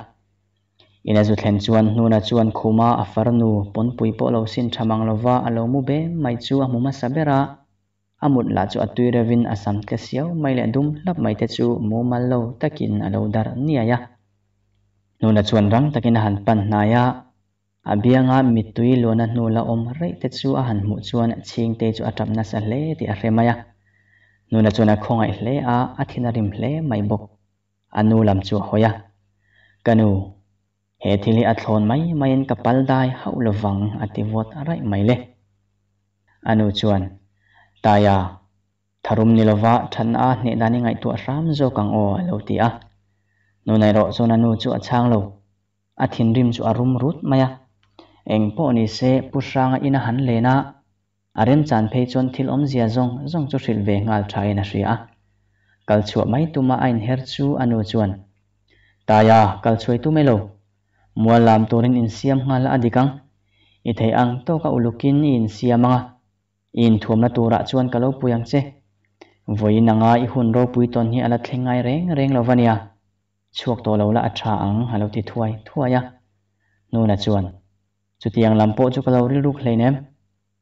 อินาจุดเห็นจวนนูนาจวนคุมาอีฟาร์นุปนปุยปอล่สินชะมังลาวาอัลโลมูเบ้ไม่จวนะมุมาซาเบระ amut la chu atui ravin asam ka siau mai le dum lap mai te chu mo mal lo takin alo dar nia ya nuna chuan rang takin han pan na ya abianga mitui lona nula om rei te chu a han mu chuan ching te chu atap na sa le ti a rema ya nuna chuan a khongai hle a athina rim hle mai bok anu lam chu hoya kanu he thili athlon mai main kapal dai haulovang atiwot arai mai le anu chuan taya tharum nilowa than a hne dani ngai tu ram zo kang o lo ti a nu nai ro zo na nu chu a chang lo a thin rim chu arum rut maya eng po ni se pusranga ina han lena arem chan phei chon thil om zia zong zong chu thil ve ngal thai na ria kal chu mai tuma ain her chu anu chuan taya kal chuai tu melo mualam torin in siam ngal adikang ithei ang to ka ulukin in siamanga อินทวมนะตูระชวนกะเลาปุยังเซวยนังาอีหุ่นโรปุยตอนนี้อะไรทิ้งไงเร่งเร่งเราวะเนี่ยช่วงตัวเราละอัจฉังฮัลโหลที่ถวยถ้วยยะโน่นละชวนจุดที่ยังลำโพ๊ะจุกเราเรียลุกเลยเนี่ย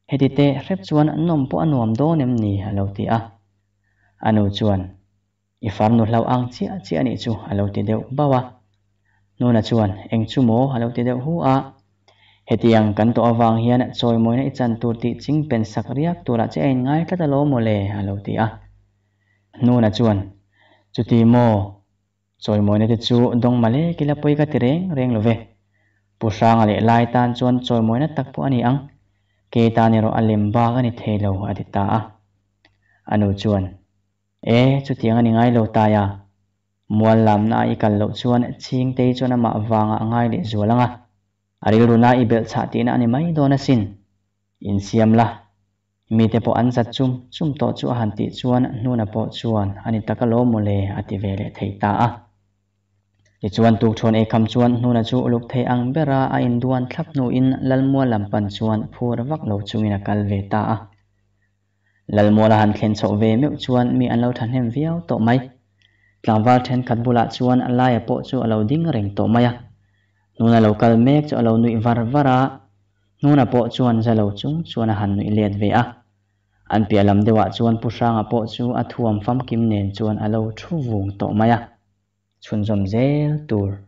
เฮติเตะเรียบชวนอนมโป๊ะอนวมโดนเนี่ยนี่ฮัลโหลที่อะอันอุชวนอีฟาร์นุ่นเราอังเชียเชียนี่จูฮัลโหลทีเดียวบ่าวโน่นละชวนเอ็งชูโมฮัลโหลทีเดียวหัว hetiang kan to awang hian a chawi moina i chan tur tih ching pen sak riak tur a che en ngai tlat a lo mo le a lo ti a nun a chuan chuti mo chawi moina te chu dong male kila poi ka ti reng reng lo ve pusang ale lai tan chuan chawi moina tak pu ani ang ke ta ni ro alem ba ka ni thelo adita a anu chuan e chutiang ani ngai lo ta ya mual lam na i kan chính chuan ching te chuan ama wanga angai le zualanga Aril runa i bel cha tina ani mai dona sin. In siam la. Mi te po an sat chum chum to chu han ti chuan nu na po chuan ani takalo mole ati vele thei ta a. Ti chuan tu chon e kam chuan nu na chu lup thei ang bera a in duan thlap nu in lalmua lampan chuan phur vak lo chungina kal ve ta a. Lalmua la han thlen chok ve meu chuan mi an lo than hem viau to mai. Tlangwal then khat bula chuan alaya po chu alo ding reng to maya nuna lo kalmek chu alo nui varvara nuna po chuan zalo chung chuan a han nui let ve a an pialam dewa ah chuan pusanga po chu athuam fam kim nen chuan alo thu vung to maya chunjom zel tur